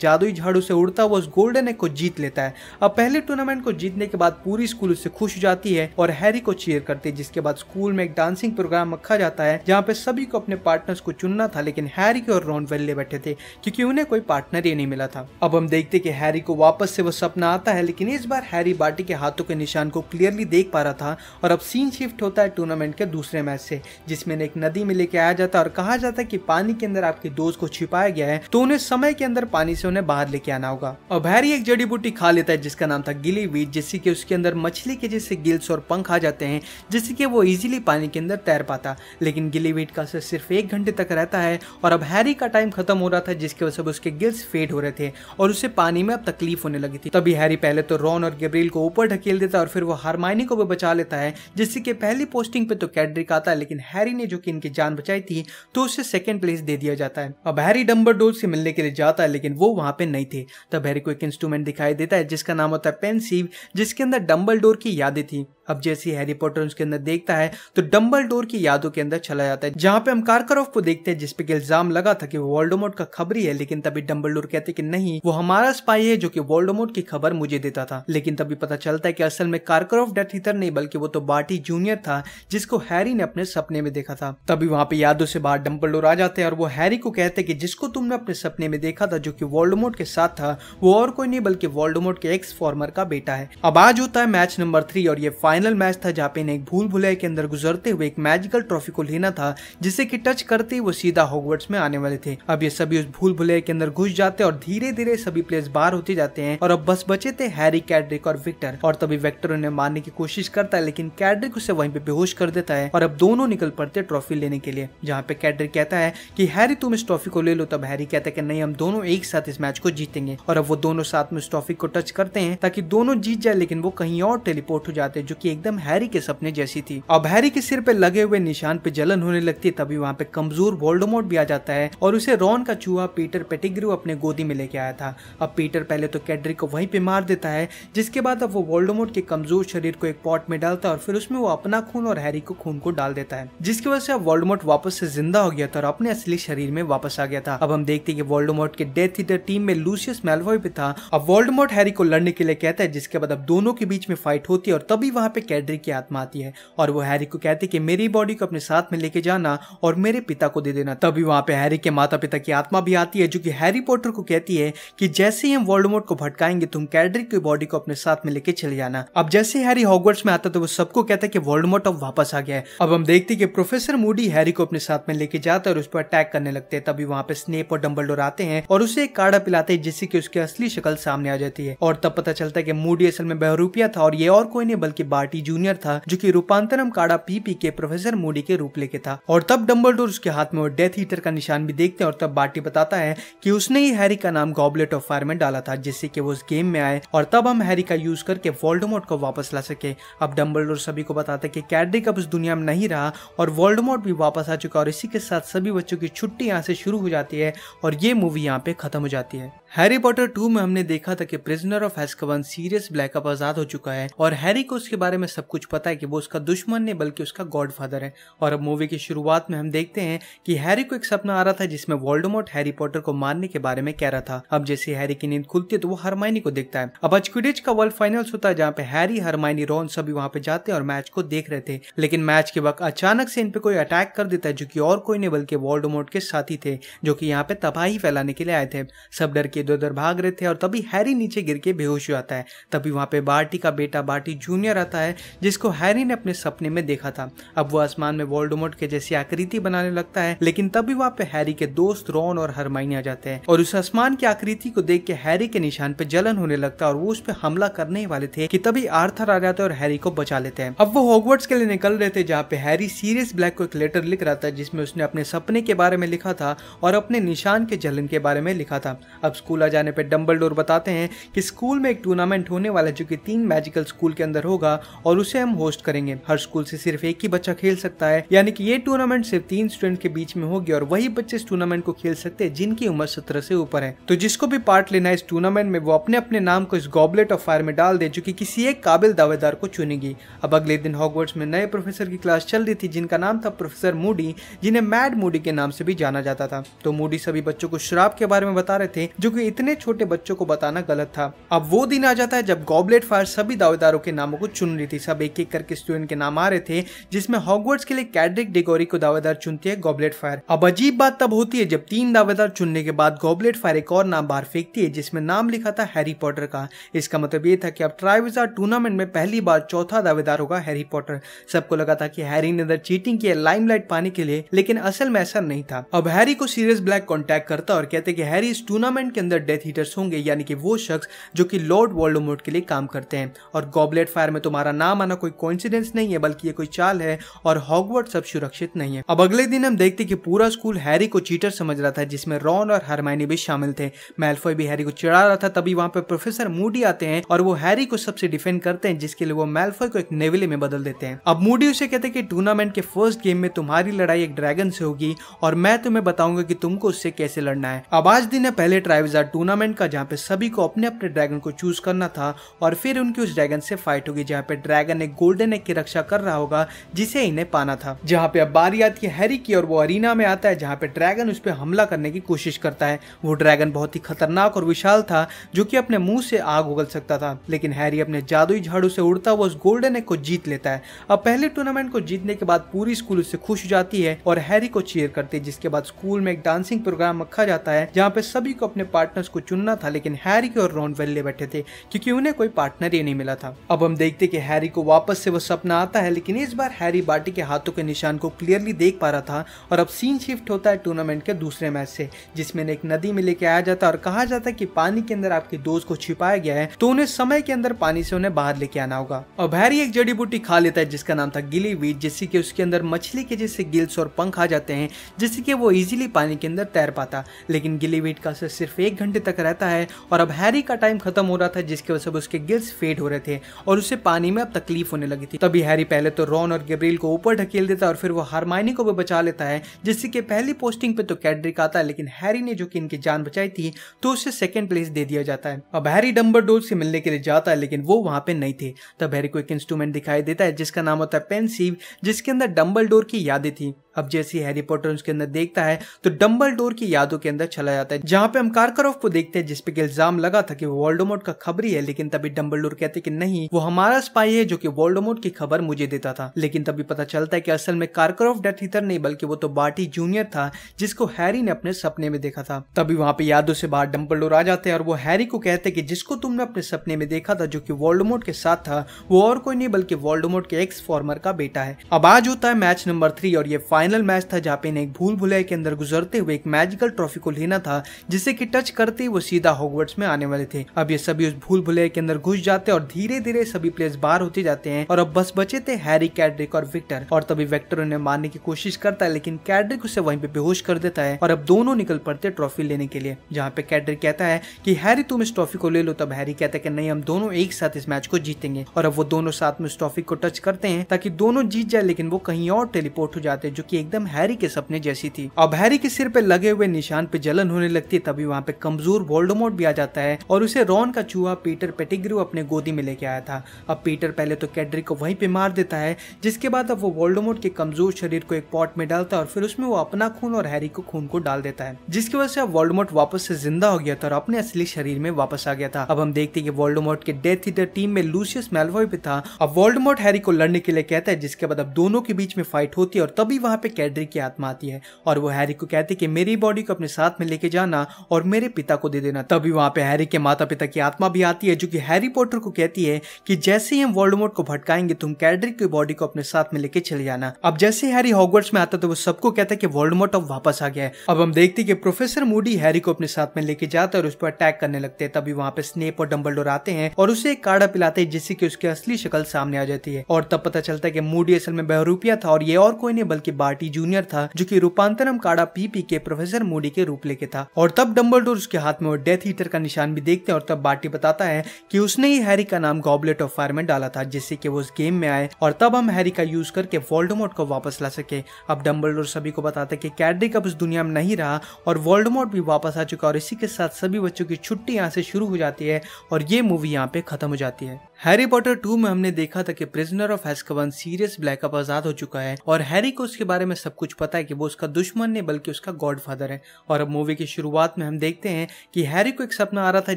जादुई झाड़ू से उड़ता हुआ उस गोल्डन एग को जीत लेता है अब पहले टूर्नामेंट को जीतने के बाद पूरी स्कूल उससे खुश हो जाती है और हैरी को चीयर करती है जिसके बाद स्कूल में एक डांसिंग प्रोग्राम रखा जाता है जहाँ पे सभी को अपने पार्ट पार्टनर्स को चुनना था लेकिन हैरी के और रॉन वेल्ले बैठे थे क्योंकि उन्हें कोई पार्टनर ही नहीं मिला था अब हम देखते कि हैरी को वापस से वो सपना आता है लेकिन इस बार हैरी बाटी के हाथों के निशान को क्लियरली देख पा रहा था और अब सीन शिफ्ट होता है टूर्नामेंट के दूसरे मैच से जिसमें एक नदी में लेके आया जाता है और कहा जाता है की पानी के अंदर आपके दोस्त को छिपाया गया है तो उन्हें समय के अंदर पानी से उन्हें बाहर लेके आना होगा अब हैरी एक जड़ी बूटी खा लेता है जिसका नाम था गिली वीट जिससे की उसके अंदर मछली के जैसे गिल्स और पंख आ जाते हैं जिससे की वो इजिली पानी के अंदर तैर पाता लेकिन गिलीवीट का सिर्फ एक एक घंटे तक रहता है और अब हैरी का टाइम खत्म हो रहा था जिसकी वजह से उसके गिल्स फेड हो रहे थे और उसे पानी में अब तकलीफ होने लगी थी तभी हैरी पहले तो रॉन और गैब्रियल को ऊपर ढकेल देता और फिर वो हारमाइनी को भी बचा लेता है जिससे कि पहली पोस्टिंग पे तो कैडरिक आता है लेकिन हैरी ने जो कि इनकी जान बचाई थी तो उसे सेकंड प्लेस दे दिया जाता है अब हैरी डम्बर से मिलने के लिए जाता है लेकिन वो वहां पे नहीं थे तब हैरी को एक इंस्ट्रूमेंट दिखाई देता है जिसका नाम होता है पेंसिव जिसके अंदर डम्बल की यादें थी अब जैसे हैरी पॉटर उसके अंदर देखता है तो डम्बल डोर की यादों के अंदर चला जाता है जहाँ पे हम कारकरोव को देखते हैं जिसपे इल्जाम लगा था कि वो वोल्डोमोट का खबरी है लेकिन तभी डम्बल डोर कहते कि नहीं वो हमारा स्पाई है जो कि वोल्डोमोट की खबर मुझे देता था लेकिन तभी पता चलता है कि असल में कारकरोव डेथ ईथर नहीं बल्कि वो तो बाटी जूनियर था जिसको हैरी ने अपने सपने में देखा था तभी वहां पे यादों से बाहर डम्बल डोर आ जाते हैं और वो हैरी को कहते हैं कि जिसको तुमने अपने सपने में देखा था जो की वोल्डोमोट के साथ था वो और कोई नहीं बल्कि वोल्डोमोट के एक्स फॉर्मर का बेटा है अब आज होता है मैच नंबर थ्री और ये फाइनल फाइनल मैच था जहाँ पे इन्हें एक भूल भुलाई के अंदर गुजरते हुए एक मैजिकल ट्रॉफी को लेना था जिसे कि टच करते ही वो सीधा हॉगवर्ड्स में आने वाले थे अब ये सभी उस भूल भुले के अंदर घुस जाते और धीरे धीरे सभी प्लेयर्स बाहर होते जाते हैं और अब बस बचे थे हैरी कैडरिक और विक्टर और तभी विक्टर उन्हें मारने की कोशिश करता है लेकिन कैडरिक उसे वहीं पे बेहोश कर देता है और अब दोनों निकल पड़ते ट्रॉफी लेने के लिए जहाँ पे कैडरिक कहता है कि हैरी तुम इस ट्रॉफी को ले लो तब हैरी कहता है कि नहीं हम दोनों एक साथ इस मैच को जीतेंगे और अब वो दोनों साथ में इस ट्रॉफी को टच करते हैं ताकि दोनों जीत जाए लेकिन वो कहीं और टेलीपोर्ट हो जाते हैं जो की एकदम हैरी के सपने जैसी थी अब हैरी के सिर पे लगे हुए निशान पे जलन होने लगती है तभी वहाँ पे कमजोर वोल्डोमोट भी आ जाता है और उसे रॉन का चूहा पीटर पेटिग्रू अपने गोदी में लेके आया था अब पीटर पहले तो कैडरी को वहीं पे मार देता है जिसके बाद अब वो वोल्डोमोट के कमजोर शरीर को एक पॉट में डालता है और फिर उसमें वो अपना खून और हैरी को खून को डाल देता है जिसकी वजह से अब वोल्डोमोट वापस से जिंदा हो गया था और अपने असली शरीर में वापस आ गया था अब हम देखते हैं कि वोल्डोमोट के डेथ ईटर टीम में लूसियस मेलवॉय भी था अब वोल्डोमोट हैरी को लड़ने के लिए कहता है जिसके बाद अब दोनों के बीच में फाइट होती है और तभी वहां पे कैडरी की आत्मा आती है और वो हैरी को कहती है कि मेरी बॉडी को अपने साथ में लेके जाना और मेरे पिता को दे देना तभी वहां पे हैरी के माता पिता की आत्मा भी आती है जो कि हैरी पॉटर को कहती है कि जैसे ही हम वर्ल्डमोट को भटकाएंगे तुम कैडरी की बॉडी को अपने साथ में लेके चले जाना अब जैसे हैरी हॉगवर्ट्स में आता तो वो सबको कहता है कि वर्ल्डमोट अब वापस आ गया है अब हम देखते कि प्रोफेसर मूडी हैरी को अपने साथ में लेके जाता है और उस पर अटैक करने लगते हैं तभी वहां पे स्नेप और डम्बल आते हैं और उसे एक काढ़ा पिलाते हैं जिससे कि उसकी असली शक्ल सामने आ जाती है और तब पता चलता है कि मूडी असल में बहरूपिया था और ये और कोई नहीं बल्कि बार पार्टी जूनियर था जो कि रूपांतरम काड़ा पीपी के प्रोफेसर मोडी के रूप लेके था और तब डम्बल उसके हाथ में डेथ हीटर का निशान भी देखते हैं और तब बाटी बताता है कि उसने ही हैरी का नाम गॉबलेट ऑफ फायर में डाला था जिससे कि वो उस गेम में आए और तब हम हैरी का यूज करके वोल्डमोट को वापस ला सके अब डम्बल सभी को बताता है कि कैडरिक अब उस दुनिया में नहीं रहा और वोल्डमोट भी वापस आ चुका और इसी के साथ सभी बच्चों की छुट्टी यहाँ से शुरू हो जाती है और ये मूवी यहाँ पे खत्म हो जाती है हैरी पॉटर टू में हमने देखा था कि prisoner of Azkaban Sirius Black अब आजाद हो चुका है और हैरी को उसके बारे में सब कुछ पता है कि वो उसका दुश्मन नहीं बल्कि उसका गॉडफादर है और अब मूवी की शुरुआत में हम देखते हैं कि हैरी को एक सपना आ रहा था जिसमें वॉल्डोमोट हैरी पॉटर को मारने के बारे में कह रहा था अब जैसे हैरी की नींद खुलती है तो वो हरमाइनी को देखता है अब अचकुडिच का वर्ल्ड फाइनल्स होता है जहाँ पे हैरी हरमाइनी रोन सभी वहाँ पे जाते हैं और मैच को देख रहे थे लेकिन मैच के वक्त अचानक से इन पे कोई अटैक कर देता है जो की और कोई नहीं बल्कि वॉल्डोमोट के साथी थे जो की यहाँ पे तबाही फैलाने के लिए आए थे सब डर के इधर उधर भाग रहे थे और तभी हैरी नीचे गिर के बेहोश हो जाता है तभी वहाँ पे बार्टी का बेटा बार्टी जूनियर आता है जिसको हैरी ने अपने सपने में देखा था अब वो आसमान में वॉल्डोमोट के जैसी आकृति बनाने लगता है लेकिन तभी वहाँ पे हैरी के दोस्त रॉन और हरमाइनी आ जाते हैं और उस आसमान की आकृति को देख के हैरी के निशान पे जलन होने लगता है और वो उस पर हमला करने ही वाले थे कि तभी आर्थर आ जाता है और हैरी को बचा लेते हैं अब वो हॉगवर्ड्स के लिए निकल रहे थे जहाँ पे हैरी सीरियस ब्लैक को एक लेटर लिख रहा था जिसमें उसने अपने सपने के बारे में लिखा था और अपने निशान के जलन के बारे में लिखा था अब स्कूल स्कूल आ जाने पर डम्बल बताते हैं कि स्कूल में एक टूर्नामेंट होने वाला है जो कि तीन मैजिकल स्कूल के अंदर होगा और उसे हम होस्ट करेंगे हर स्कूल से सिर्फ एक ही बच्चा खेल सकता है यानी कि ये टूर्नामेंट सिर्फ तीन स्टूडेंट के बीच में होगी और वही बच्चे इस टूर्नामेंट को खेल सकते हैं जिनकी उम्र सत्रह से ऊपर है तो जिसको भी पार्ट लेना है इस टूर्नामेंट में वो अपने अपने नाम को इस गॉबलेट ऑफ फायर में डाल दे जो कि किसी एक काबिल दावेदार को चुनेगी अब अगले दिन हॉकवर्ड्स में नए प्रोफेसर की क्लास चल रही थी जिनका नाम था प्रोफेसर मूडी जिन्हें मैड मूडी के नाम से भी जाना जाता था तो मूडी सभी बच्चों को शराब के बारे में बता रहे थे जो क्योंकि इतने छोटे बच्चों को बताना गलत था अब वो दिन आ जाता है जब गॉबलेट फायर सभी दावेदारों के नामों को चुन रही थी सब एक एक करके स्टूडेंट के नाम आ रहे थे जिसमें हॉगवर्ड्स के लिए कैडरिक डिगोरी को दावेदार चुनती है गॉबलेट फायर अब अजीब बात तब होती है जब तीन दावेदार चुनने के बाद गॉबलेट फायर एक और नाम बाहर फेंकती है जिसमें नाम लिखा था हैरी पॉटर का इसका मतलब ये था कि अब ट्राइविजार टूर्नामेंट में पहली बार चौथा दावेदार होगा हैरी पॉटर सबको लगा था कि हैरी ने अंदर चीटिंग की है लाइमलाइट पाने के लिए लेकिन असल में ऐसा नहीं था अब हैरी को सीरियस ब्लैक कॉन्टेक्ट करता और कहते कि हैरी इस टूर्नामेंट के अंदर डेथ हीटर्स होंगे यानी कि वो शख्स जो कि लॉर्ड वॉल्डोमोट के लिए काम करते हैं और गॉबलेट फायर में तुम्हारा नाम आना कोई कॉन्सिडेंस नहीं है बल्कि ये कोई चाल है और हॉगवर्ड सब सुरक्षित नहीं है अब अगले दिन हम देखते कि पूरा स्कूल हैरी को चीटर समझ रहा था जिसमें रॉन और हरमाइनी भी शामिल थे मेलफॉय भी हैरी को चिड़ा रहा था तभी वहां पर प्रोफेसर मूडी आते हैं और वो हैरी को सबसे डिफेंड करते हैं जिसके लिए वो मेलफॉय को एक नेविले में बदल देते हैं अब मूडी उसे कहते हैं कि टूर्नामेंट के फर्स्ट गेम में तुम्हारी लड़ाई एक ड्रैगन से होगी और मैं तुम्हें बताऊंगा कि तुमको उससे कैसे लड़ना है अब आज दिन है पहले ट्राइव हजार टूर्नामेंट का जहाँ पे सभी को अपने अपने ड्रैगन को चूज करना था और फिर उनकी उस ड्रैगन से फाइट होगी जहाँ पे ड्रैगन एक गोल्डन एग की रक्षा कर रहा होगा जिसे इन्हें पाना था जहाँ पे अब बारी आती है हैरी की और वो अरीना में आता है जहाँ पे ड्रैगन उस पर हमला करने की कोशिश करता है वो ड्रैगन बहुत ही खतरनाक और विशाल था जो की अपने मुंह से आग उगल सकता था लेकिन हैरी अपने जादुई झाड़ू से उड़ता हुआ उस गोल्डन एग को जीत लेता है अब पहले टूर्नामेंट को जीतने के बाद पूरी स्कूल उससे खुश हो जाती है और हैरी को चीयर करती है जिसके बाद स्कूल में एक डांसिंग प्रोग्राम रखा जाता है जहाँ पे सभी को अपने पार्ट पार्टनर्स को चुनना था लेकिन हैरी के और रॉन वेल्ले बैठे थे क्योंकि उन्हें कोई पार्टनर ही नहीं मिला था अब हम देखते कि हैरी को वापस से वो सपना आता है लेकिन इस बार हैरी बाटी के हाथों के निशान को क्लियरली देख पा रहा था और अब सीन शिफ्ट होता है टूर्नामेंट के दूसरे मैच से जिसमें एक नदी में लेके आया जाता और कहा जाता है कि पानी के अंदर आपके दोस्त को छिपाया गया है तो उन्हें समय के अंदर पानी से उन्हें बाहर लेके आना होगा अब हैरी एक जड़ी बूटी खा लेता है जिसका नाम था गिली वीट जिससे कि उसके अंदर मछली के जैसे गिल्स और पंख आ जाते हैं जिससे कि वो इजिली पानी के अंदर तैर पाता लेकिन गिली वीट का असर सिर्फ एक एक घंटे तक रहता है और अब हैरी का टाइम खत्म हो रहा था जिसकी वजह से उसके गिल्स फेड हो रहे थे और उसे पानी में अब तकलीफ होने लगी थी तभी हैरी पहले तो रॉन और गब्रियल को ऊपर ढकेल देता और फिर वो हारमाइनी को भी बचा लेता है जिससे कि पहली पोस्टिंग पे तो कैडरिक आता है लेकिन हैरी ने जो कि इनकी जान बचाई थी तो उसे सेकेंड प्लेस दे दिया जाता है अब हैरी डम्बर से मिलने के लिए जाता है लेकिन वो वहां पे नहीं थे तब हैरी को एक इंस्ट्रूमेंट दिखाई देता है जिसका नाम होता है पेंसिव जिसके अंदर डम्बल की यादें थी अब जैसे हैरी पॉटर उसके अंदर देखता है तो डम्बल की यादों के अंदर चला जाता है जहां पे हम कारकरोव को देखते हैं जिसपे इल्जाम लगा था कि वो वोल्डोमोट का खबरी है लेकिन तभी डम्बल कहते कि नहीं वो हमारा स्पाई है जो कि वोल्डोमोट की खबर मुझे देता था लेकिन तभी पता चलता है कि असल में कारकरोव डेथ ईटर नहीं बल्कि वो तो बाटी जूनियर था जिसको हैरी ने अपने सपने में देखा था तभी वहां पे यादों से बाहर डम्बल आ जाते हैं और वो हैरी को कहते कि जिसको तुमने अपने सपने में देखा था जो कि वोल्डोमोट के साथ था वो और कोई नहीं बल्कि वोल्डोमोट के एक्स फॉर्मर का बेटा है अब आज होता है मैच नंबर थ्री और ये फाइनल फाइनल मैच था जहाँ पे इन्हें एक भूल भुलाई के अंदर गुजरते हुए एक मैजिकल ट्रॉफी को लेना था जिसे कि टच करते ही वो सीधा हॉगवर्ड्स में आने वाले थे अब ये सभी उस भूल भुलाई के अंदर घुस जाते और धीरे धीरे सभी प्लेयर्स बाहर होते जाते हैं और अब बस बचे थे हैरी कैडरिक और विक्टर और तभी विक्टर उन्हें मारने की कोशिश करता है लेकिन कैडरिक उसे वहीं पे बेहोश कर देता है और अब दोनों निकल पड़ते ट्रॉफी लेने के लिए जहाँ पे कैडरिक कहता है कि हैरी तुम इस ट्रॉफी को ले लो तब हैरी कहता है कि नहीं हम दोनों एक साथ इस मैच को जीतेंगे और अब वो दोनों साथ में उस ट्रॉफी को टच करते हैं ताकि दोनों जीत जाए लेकिन वो कहीं और टेलीपोर्ट हो जाते हैं जो कि की एकदम हैरी के सपने जैसी थी अब हैरी के सिर पे लगे हुए निशान पे जलन होने लगती है तभी वहाँ पे कमजोर वोल्डोमोट भी आ जाता है और उसे रॉन का चूहा पीटर पेटिग्रू अपने गोदी में लेके आया था अब पीटर पहले तो कैडरी को वहीं पे मार देता है जिसके बाद अब वो वोल्डोमोट के कमजोर शरीर को एक पॉट में डालता है और फिर उसमें वो अपना खून और हैरी को खून को डाल देता है जिसकी वजह से अब वोल्डोमोट वापस से जिंदा हो गया था और अपने असली शरीर में वापस आ गया था अब हम देखते हैं कि वोल्डोमोट के डेथ ईटर टीम में लूसियस मेलवॉय भी था अब वोल्डोमोट हैरी को लड़ने के लिए कहता है जिसके बाद अब दोनों के बीच में फाइट होती है और तभी वहां पे कैडरी की आत्मा आती है और वो हैरी को कहती है कि मेरी बॉडी को अपने साथ में लेके जाना और मेरे पिता को दे देना तभी वहाँ पे हैरी के माता पिता की आत्मा भी आती है जो कि हैरी पॉटर को कहती है कि जैसे ही हम वर्ल्डमोट को भटकाएंगे तुम कैडरी की बॉडी को अपने साथ में लेके चले जाना अब जैसे हैरी हॉगवर्ट्स में आता तो वो सबको कहता है कि वर्ल्डमोट अब वापस आ गया है अब हम देखते हैं कि प्रोफेसर मूडी हैरी को अपने साथ में लेके जाता है और उस पर अटैक करने लगते हैं तभी वहाँ पे स्नेप और डम्बल आते हैं और उसे एक काढ़ा पिलाते हैं जिससे कि उसकी असली शक्ल सामने आ जाती है और तब पता चलता है कि मूडी असल में बहरूपिया था और ये और कोई नहीं बल्कि बार पार्टी जूनियर था जो की रूपांतरम काड़ा पीपी के प्रोफेसर मोडी के रूप लेके था और तब डम्बल उसके हाथ में डेथ हीटर का निशान भी देखते हैं और तब बाटी बताता है कि उसने ही हैरी का नाम गॉबलेट ऑफ फायर में डाला था जिससे कि वो उस गेम में आए और तब हम हैरी का यूज करके वोल्डमोट को वापस ला सके अब डम्बल सभी को बताते कि कैडरिक अब उस दुनिया में नहीं रहा और वोल्डमोट भी वापस आ चुका और इसी के साथ सभी बच्चों की छुट्टी यहाँ से शुरू हो जाती है और ये मूवी यहाँ पे खत्म हो जाती है हैरी पॉटर टू में हमने देखा था कि प्रिजनर ऑफ हेस्कवन सीरियस ब्लैकअप आजाद हो चुका है और हैरी को उसके बारे बारे में सब कुछ पता है कि वो उसका दुश्मन नहीं बल्कि उसका गॉडफादर है और अब मूवी की शुरुआत में हम देखते हैं कि हैरी को एक सपना आ रहा था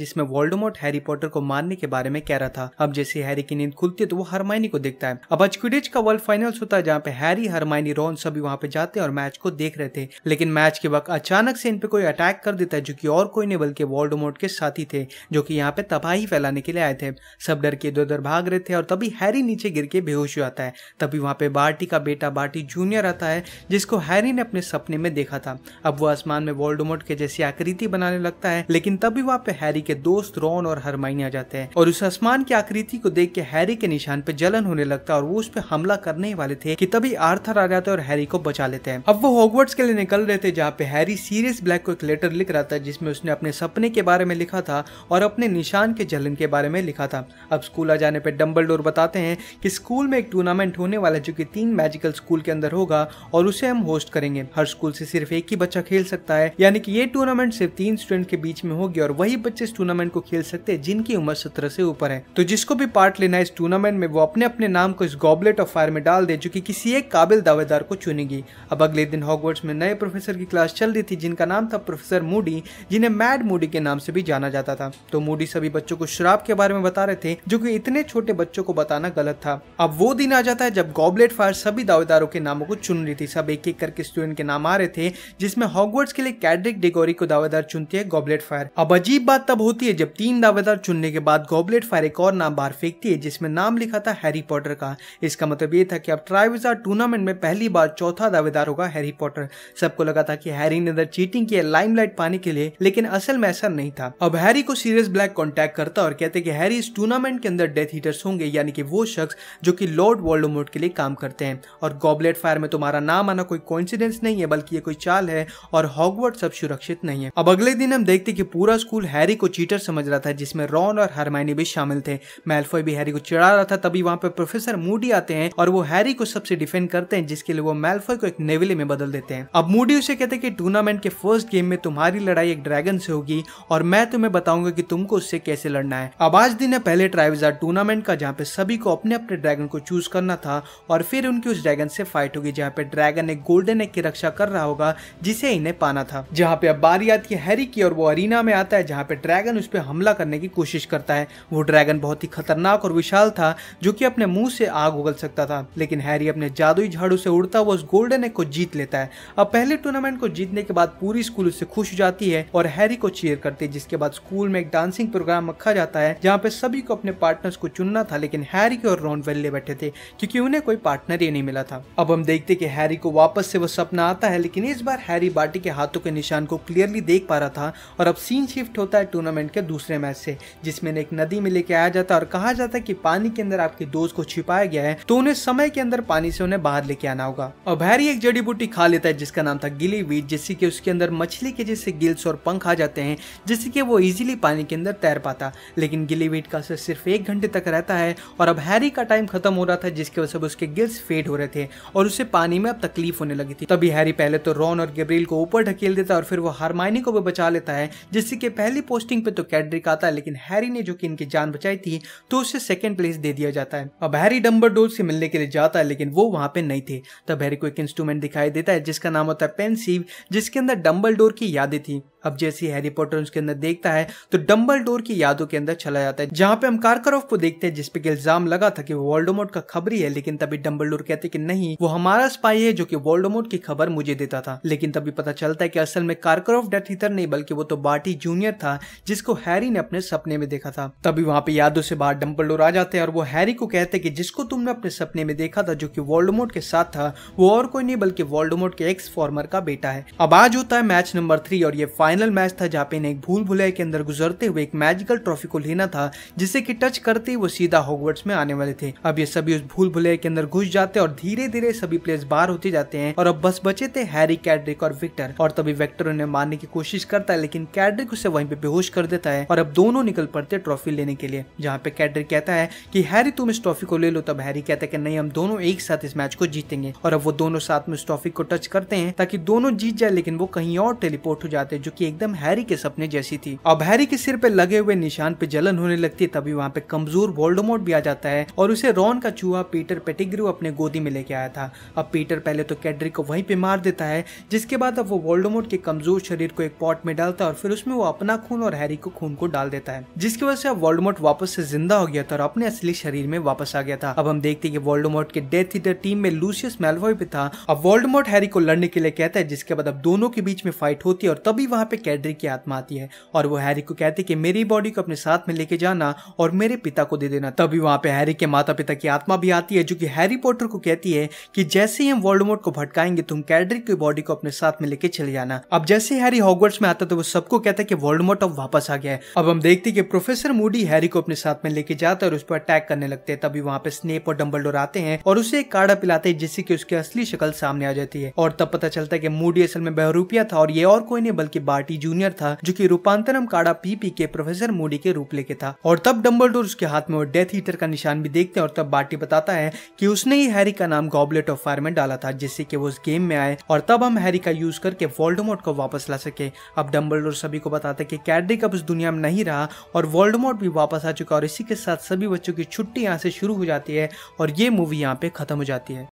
जिसमें वोल्डोमोट हैरी पॉटर को मारने के बारे में कह रहा था अब जैसे हैरी की नींद खुलती है तो वो हरमाइनी को देखता है अब आज क्विडिच का वर्ल्ड फाइनल्स होता है जहाँ पे हैरी हरमाइनी रोन सभी वहाँ पे जाते और मैच को देख रहे थे लेकिन मैच के वक्त अचानक से इन पे कोई अटैक कर देता है जो की और कोई नहीं बल्कि वोल्डोमोट के साथी थे जो की यहाँ पे तबाही फैलाने के लिए आए थे सब डर के इधर उधर भाग रहे थे और तभी हैरी नीचे गिर के बेहोश हो जाता है तभी वहाँ पे बार्टी का बेटा बार्टी जूनियर आता है है जिसको हैरी ने अपने सपने में देखा था अब वो आसमान में वोल्डोमोट के जैसी आकृति बनाने लगता है लेकिन तभी वहाँ पे हैरी के दोस्त रॉन और हरमाइनी आ जाते हैं और उस आसमान की आकृति को देख के हैरी के निशान पे जलन होने लगता है और वो उस पर हमला करने वाले थे कि तभी आर्थर आ जाता है और हैरी को बचा लेते हैं अब वो हॉगवर्ड्स के लिए निकल रहे थे जहाँ पे हैरी सीरियस ब्लैक को एक लेटर लिख रहा था जिसमें उसने अपने सपने के बारे में लिखा था और अपने निशान के जलन के बारे में लिखा था अब स्कूल आ जाने पर डम्बल बताते हैं कि स्कूल में एक टूर्नामेंट होने वाला है जो कि तीन मैजिकल स्कूल के अंदर होगा और उसे हम होस्ट करेंगे हर स्कूल से सिर्फ एक ही बच्चा खेल सकता है यानी कि ये टूर्नामेंट सिर्फ तीन स्टूडेंट के बीच में होगी और वही बच्चे इस टूर्नामेंट को खेल सकते हैं जिनकी उम्र सत्रह से ऊपर है तो जिसको भी पार्ट लेना है इस टूर्नामेंट में वो अपने अपने नाम को इस गॉबलेट ऑफ फायर में डाल दे जो कि किसी एक काबिल दावेदार को चुनेगी अब अगले दिन हॉगवर्ड्स में नए प्रोफेसर की क्लास चल रही थी जिनका नाम था प्रोफेसर मूडी जिन्हें मैड मूडी के नाम से भी जाना जाता था तो मूडी सभी बच्चों को शराब के बारे में बता रहे थे जो कि इतने छोटे बच्चों को बताना गलत था अब वो दिन आ जाता है जब गॉबलेट फायर सभी दावेदारों के नामों को चुन रही थी सब एक एक करके स्टूडेंट के नाम आ रहे थे जिसमें हॉगवर्ड्स के लिए कैड्रिक डिगोरी को दावेदार चुनती है गॉबलेट फायर अब अजीब बात तब होती है जब तीन दावेदार चुनने के बाद गॉबलेट फायर एक और नाम बाहर फेंकती है जिसमें नाम लिखा था हैरी पॉटर का इसका मतलब ये था कि अब ट्राइविजार टूर्नामेंट में पहली बार चौथा दावेदार होगा हैरी पॉटर सबको लगा था कि हैरी ने अंदर चीटिंग की है लाइमलाइट पाने के लिए लेकिन असल में ऐसा नहीं था अब हैरी को सीरियस ब्लैक कॉन्टेक्ट करता और कहते कि हैरी इस टूर्नामेंट के अंदर डेथ हीटर्स होंगे यानी कि वो शख्स जो कि लॉर्ड वर्ल्ड के लिए काम करते हैं और गॉबलेट फायर में तुम्हारा तो हमारा नाम आना कोई कॉन्फिडेंस नहीं है बल्कि ये कोई चाल है और हॉगवर्ड सब सुरक्षित नहीं है अब अगले दिन हम देखते कि पूरा स्कूल हैरी को चीटर समझ रहा था जिसमें रॉन और हरमाइनी भी शामिल थे मेलफॉय भी हैरी को चिड़ा रहा था तभी वहां पर प्रोफेसर मूडी आते हैं और वो हैरी को सबसे डिफेंड करते हैं जिसके लिए वो मेलफॉय को एक नेविले में बदल देते हैं अब मूडी उसे कहते हैं कि टूर्नामेंट के फर्स्ट गेम में तुम्हारी लड़ाई एक ड्रैगन से होगी और मैं तुम्हें बताऊंगा कि तुमको उससे कैसे लड़ना है अब आज दिन है पहले ट्राइवजार टूर्नामेंट का जहाँ पे सभी को अपने अपने ड्रैगन को चूज करना था और फिर उनकी उस ड्रैगन से फाइट होगी जहाँ पे ड्रैगन एक गोल्डन एग की रक्षा कर रहा होगा जिसे इन्हें पाना था जहाँ पे अब बारी आती है हैरी की और वो अरीना में आता है जहाँ पे ड्रैगन उस पर हमला करने की कोशिश करता है वो ड्रैगन बहुत ही खतरनाक और विशाल था जो की अपने मुंह से आग उगल सकता था लेकिन हैरी अपने जादुई झाड़ू से उड़ता हुआ उस गोल्डन एग को जीत लेता है अब पहले टूर्नामेंट को जीतने के बाद पूरी स्कूल उससे खुश हो जाती है और हैरी को चीयर करती है जिसके बाद स्कूल में एक डांसिंग प्रोग्राम रखा जाता है जहाँ पे सभी को अपने पार्टनर्स को चुनना था लेकिन हैरी के और रॉन वेल्ले बैठे थे क्योंकि उन्हें कोई पार्टनर ही नहीं मिला था अब हम देखते कि हैरी को वापस से वो सपना आता है लेकिन इस बार हैरी बाटी के हाथों के निशान को क्लियरली देख पा रहा था और अब सीन शिफ्ट होता है टूर्नामेंट के दूसरे मैच से जिसमें एक नदी में लेके आया जाता है और कहा जाता है कि पानी के अंदर आपके दोस्त को छिपाया गया है तो उन्हें समय के अंदर पानी से उन्हें बाहर लेके आना होगा और हैरी एक जड़ी बूटी खा लेता है जिसका नाम था गिली वीट जिससे कि उसके अंदर मछली के जैसे गिल्स और पंख आ जाते हैं जिससे कि वो इजिली पानी के अंदर तैर पाता लेकिन गिली वीट का असर सिर्फ एक घंटे तक रहता है और अब हैरी का टाइम खत्म हो रहा था जिसकी वजह से उसके गिल्स फेड हो रहे थे और उसे पानी में अब तकलीफ होने लगी थी तभी हैरी पहले तो रॉन और गैब्रियल को ऊपर ढकेल देता है और फिर वो हारमाइनी को भी बचा लेता है जिससे कि पहली पोस्टिंग पे तो कैडरिक आता है लेकिन हैरी ने जो कि इनकी जान बचाई थी तो उसे सेकेंड प्लेस दे दिया जाता है अब हैरी डम्बर से मिलने के लिए जाता है लेकिन वो वहां पे नहीं थे तब हैरी को एक इंस्ट्रूमेंट दिखाई देता है जिसका नाम होता है पेंसिव जिसके अंदर डम्बल की यादें थी अब जैसे हैरी पॉटर उसके अंदर देखता है तो डम्बल डोर की यादों के अंदर चला जाता है जहां पे हम कारकरोफ को देखते हैं जिसपे इल्जाम लगा था कि वोल्डोमोट का खबरी है लेकिन तभी डम्बल डोर कहते कि नहीं वो हमारा स्पाई है जो कि वोल्डोमोट की खबर मुझे देता था लेकिन तभी पता चलता है कि असल में कारकरोफ डेथ हीटर नहीं बल्कि वो तो बाटी जूनियर था जिसको हैरी ने अपने सपने में देखा था तभी वहां पे यादों से बाहर डम्बल डोर आ जाते हैं और वो हैरी को कहते कि जिसको तुमने अपने सपने में देखा था जो कि वोल्डोमोट के साथ था वो और कोई नहीं बल्कि वोल्डोमोट के एक्स फॉर्मर का बेटा है अब आज होता है मैच नंबर थ्री और ये फाइनल फाइनल मैच था जहाँ पे इन्हें एक भूल भुलाई के अंदर गुजरते हुए एक मैजिकल ट्रॉफी को लेना था जिसे कि टच करते ही वो सीधा हॉगवर्ट्स में आने वाले थे अब ये सभी उस भूल भुलाई के अंदर घुस जाते और धीरे धीरे सभी प्लेयर्स बाहर होते जाते हैं और अब बस बचे थे हैरी कैडरिक और विक्टर और तभी विक्टर उन्हें मारने की कोशिश करता है लेकिन कैडरिक उसे वहीं पे बेहोश कर देता है और अब दोनों निकल पड़ते ट्रॉफी लेने के लिए जहाँ पे कैडरिक कहता है कि हैरी तुम इस ट्रॉफी को ले लो तब हैरी कहता है कि नहीं हम दोनों एक साथ इस मैच को जीतेंगे और अब वो दोनों साथ में उस ट्रॉफी को टच करते हैं ताकि दोनों जीत जाए लेकिन वो कहीं और टेलीपोर्ट हो जाते हैं जो की की एकदम हैरी के सपने जैसी थी अब हैरी के सिर पे लगे हुए निशान पे जलन होने लगती है तभी वहाँ पे कमजोर वोल्डोमोट भी आ जाता है और उसे रॉन का चूहा पीटर पेटिग्रू अपने गोदी में लेके आया था अब पीटर पहले तो कैडरी को वहीं पे मार देता है जिसके बाद अब वो वोल्डोमोट के कमजोर शरीर को एक पॉट में डालता है और फिर उसमें वो अपना खून और हैरी को खून को डाल देता है जिसकी वजह से अब वोल्डोमोट वापस से जिंदा हो गया था और अपने असली शरीर में वापस आ गया था अब हम देखते कि वोल्डोमोट के डेथ ईटर टीम में लूसियस मेलवॉय भी था अब वोल्डोमोट हैरी को लड़ने के लिए कहता है जिसके बाद अब दोनों के बीच में फाइट होती है और तभी वहां पे पे कैडरी की आत्मा आती है और वो हैरी को कहती है कि मेरी बॉडी को अपने साथ में लेके जाना और मेरे पिता को दे देना तभी वहां पे हैरी के माता पिता की आत्मा भी आती है जो कि हैरी पॉटर को कहती है कि जैसे ही हम वर्ल्ड को भटकाएंगे तुम कैडरी की बॉडी को अपने साथ में लेके चले जाना अब जैसे हैरी हॉगवर्ट्स में आता तो वो सबको कहता है कि वर्ल्ड अब वापस आ गया है अब हम देखते हैं कि प्रोफेसर मूडी हैरी को अपने साथ में लेके जाता है और उस पर अटैक करने लगते हैं तभी वहाँ पे स्नेप और डम्बल आते हैं और उसे एक काढ़ा पिलाते हैं जिससे कि उसकी असली शक्ल सामने आ जाती है और तब पता चलता है कि मूडी असल में बहरूपिया था और ये और कोई नहीं बल्कि बार्टी जूनियर था जो कि रूपांतरम काड़ा पीपी के प्रोफेसर मूडी के रूप लेके था और तब डम्बल उसके हाथ में वो डेथ हीटर का निशान भी देखते हैं और तब बार्टी बताता है कि उसने ही हैरी का नाम गॉबलेट ऑफ फायर में डाला था जिससे कि वो उस गेम में आए और तब हम हैरी का यूज करके वोल्डमोट को वापस ला सके अब डम्बल सभी को बताते है कि कैडरिक अब उस दुनिया में नहीं रहा और वोल्डमोट भी वापस आ चुका और इसी के साथ सभी बच्चों की छुट्टी यहाँ से शुरू हो जाती है और ये मूवी यहाँ पे खत्म हो जाती है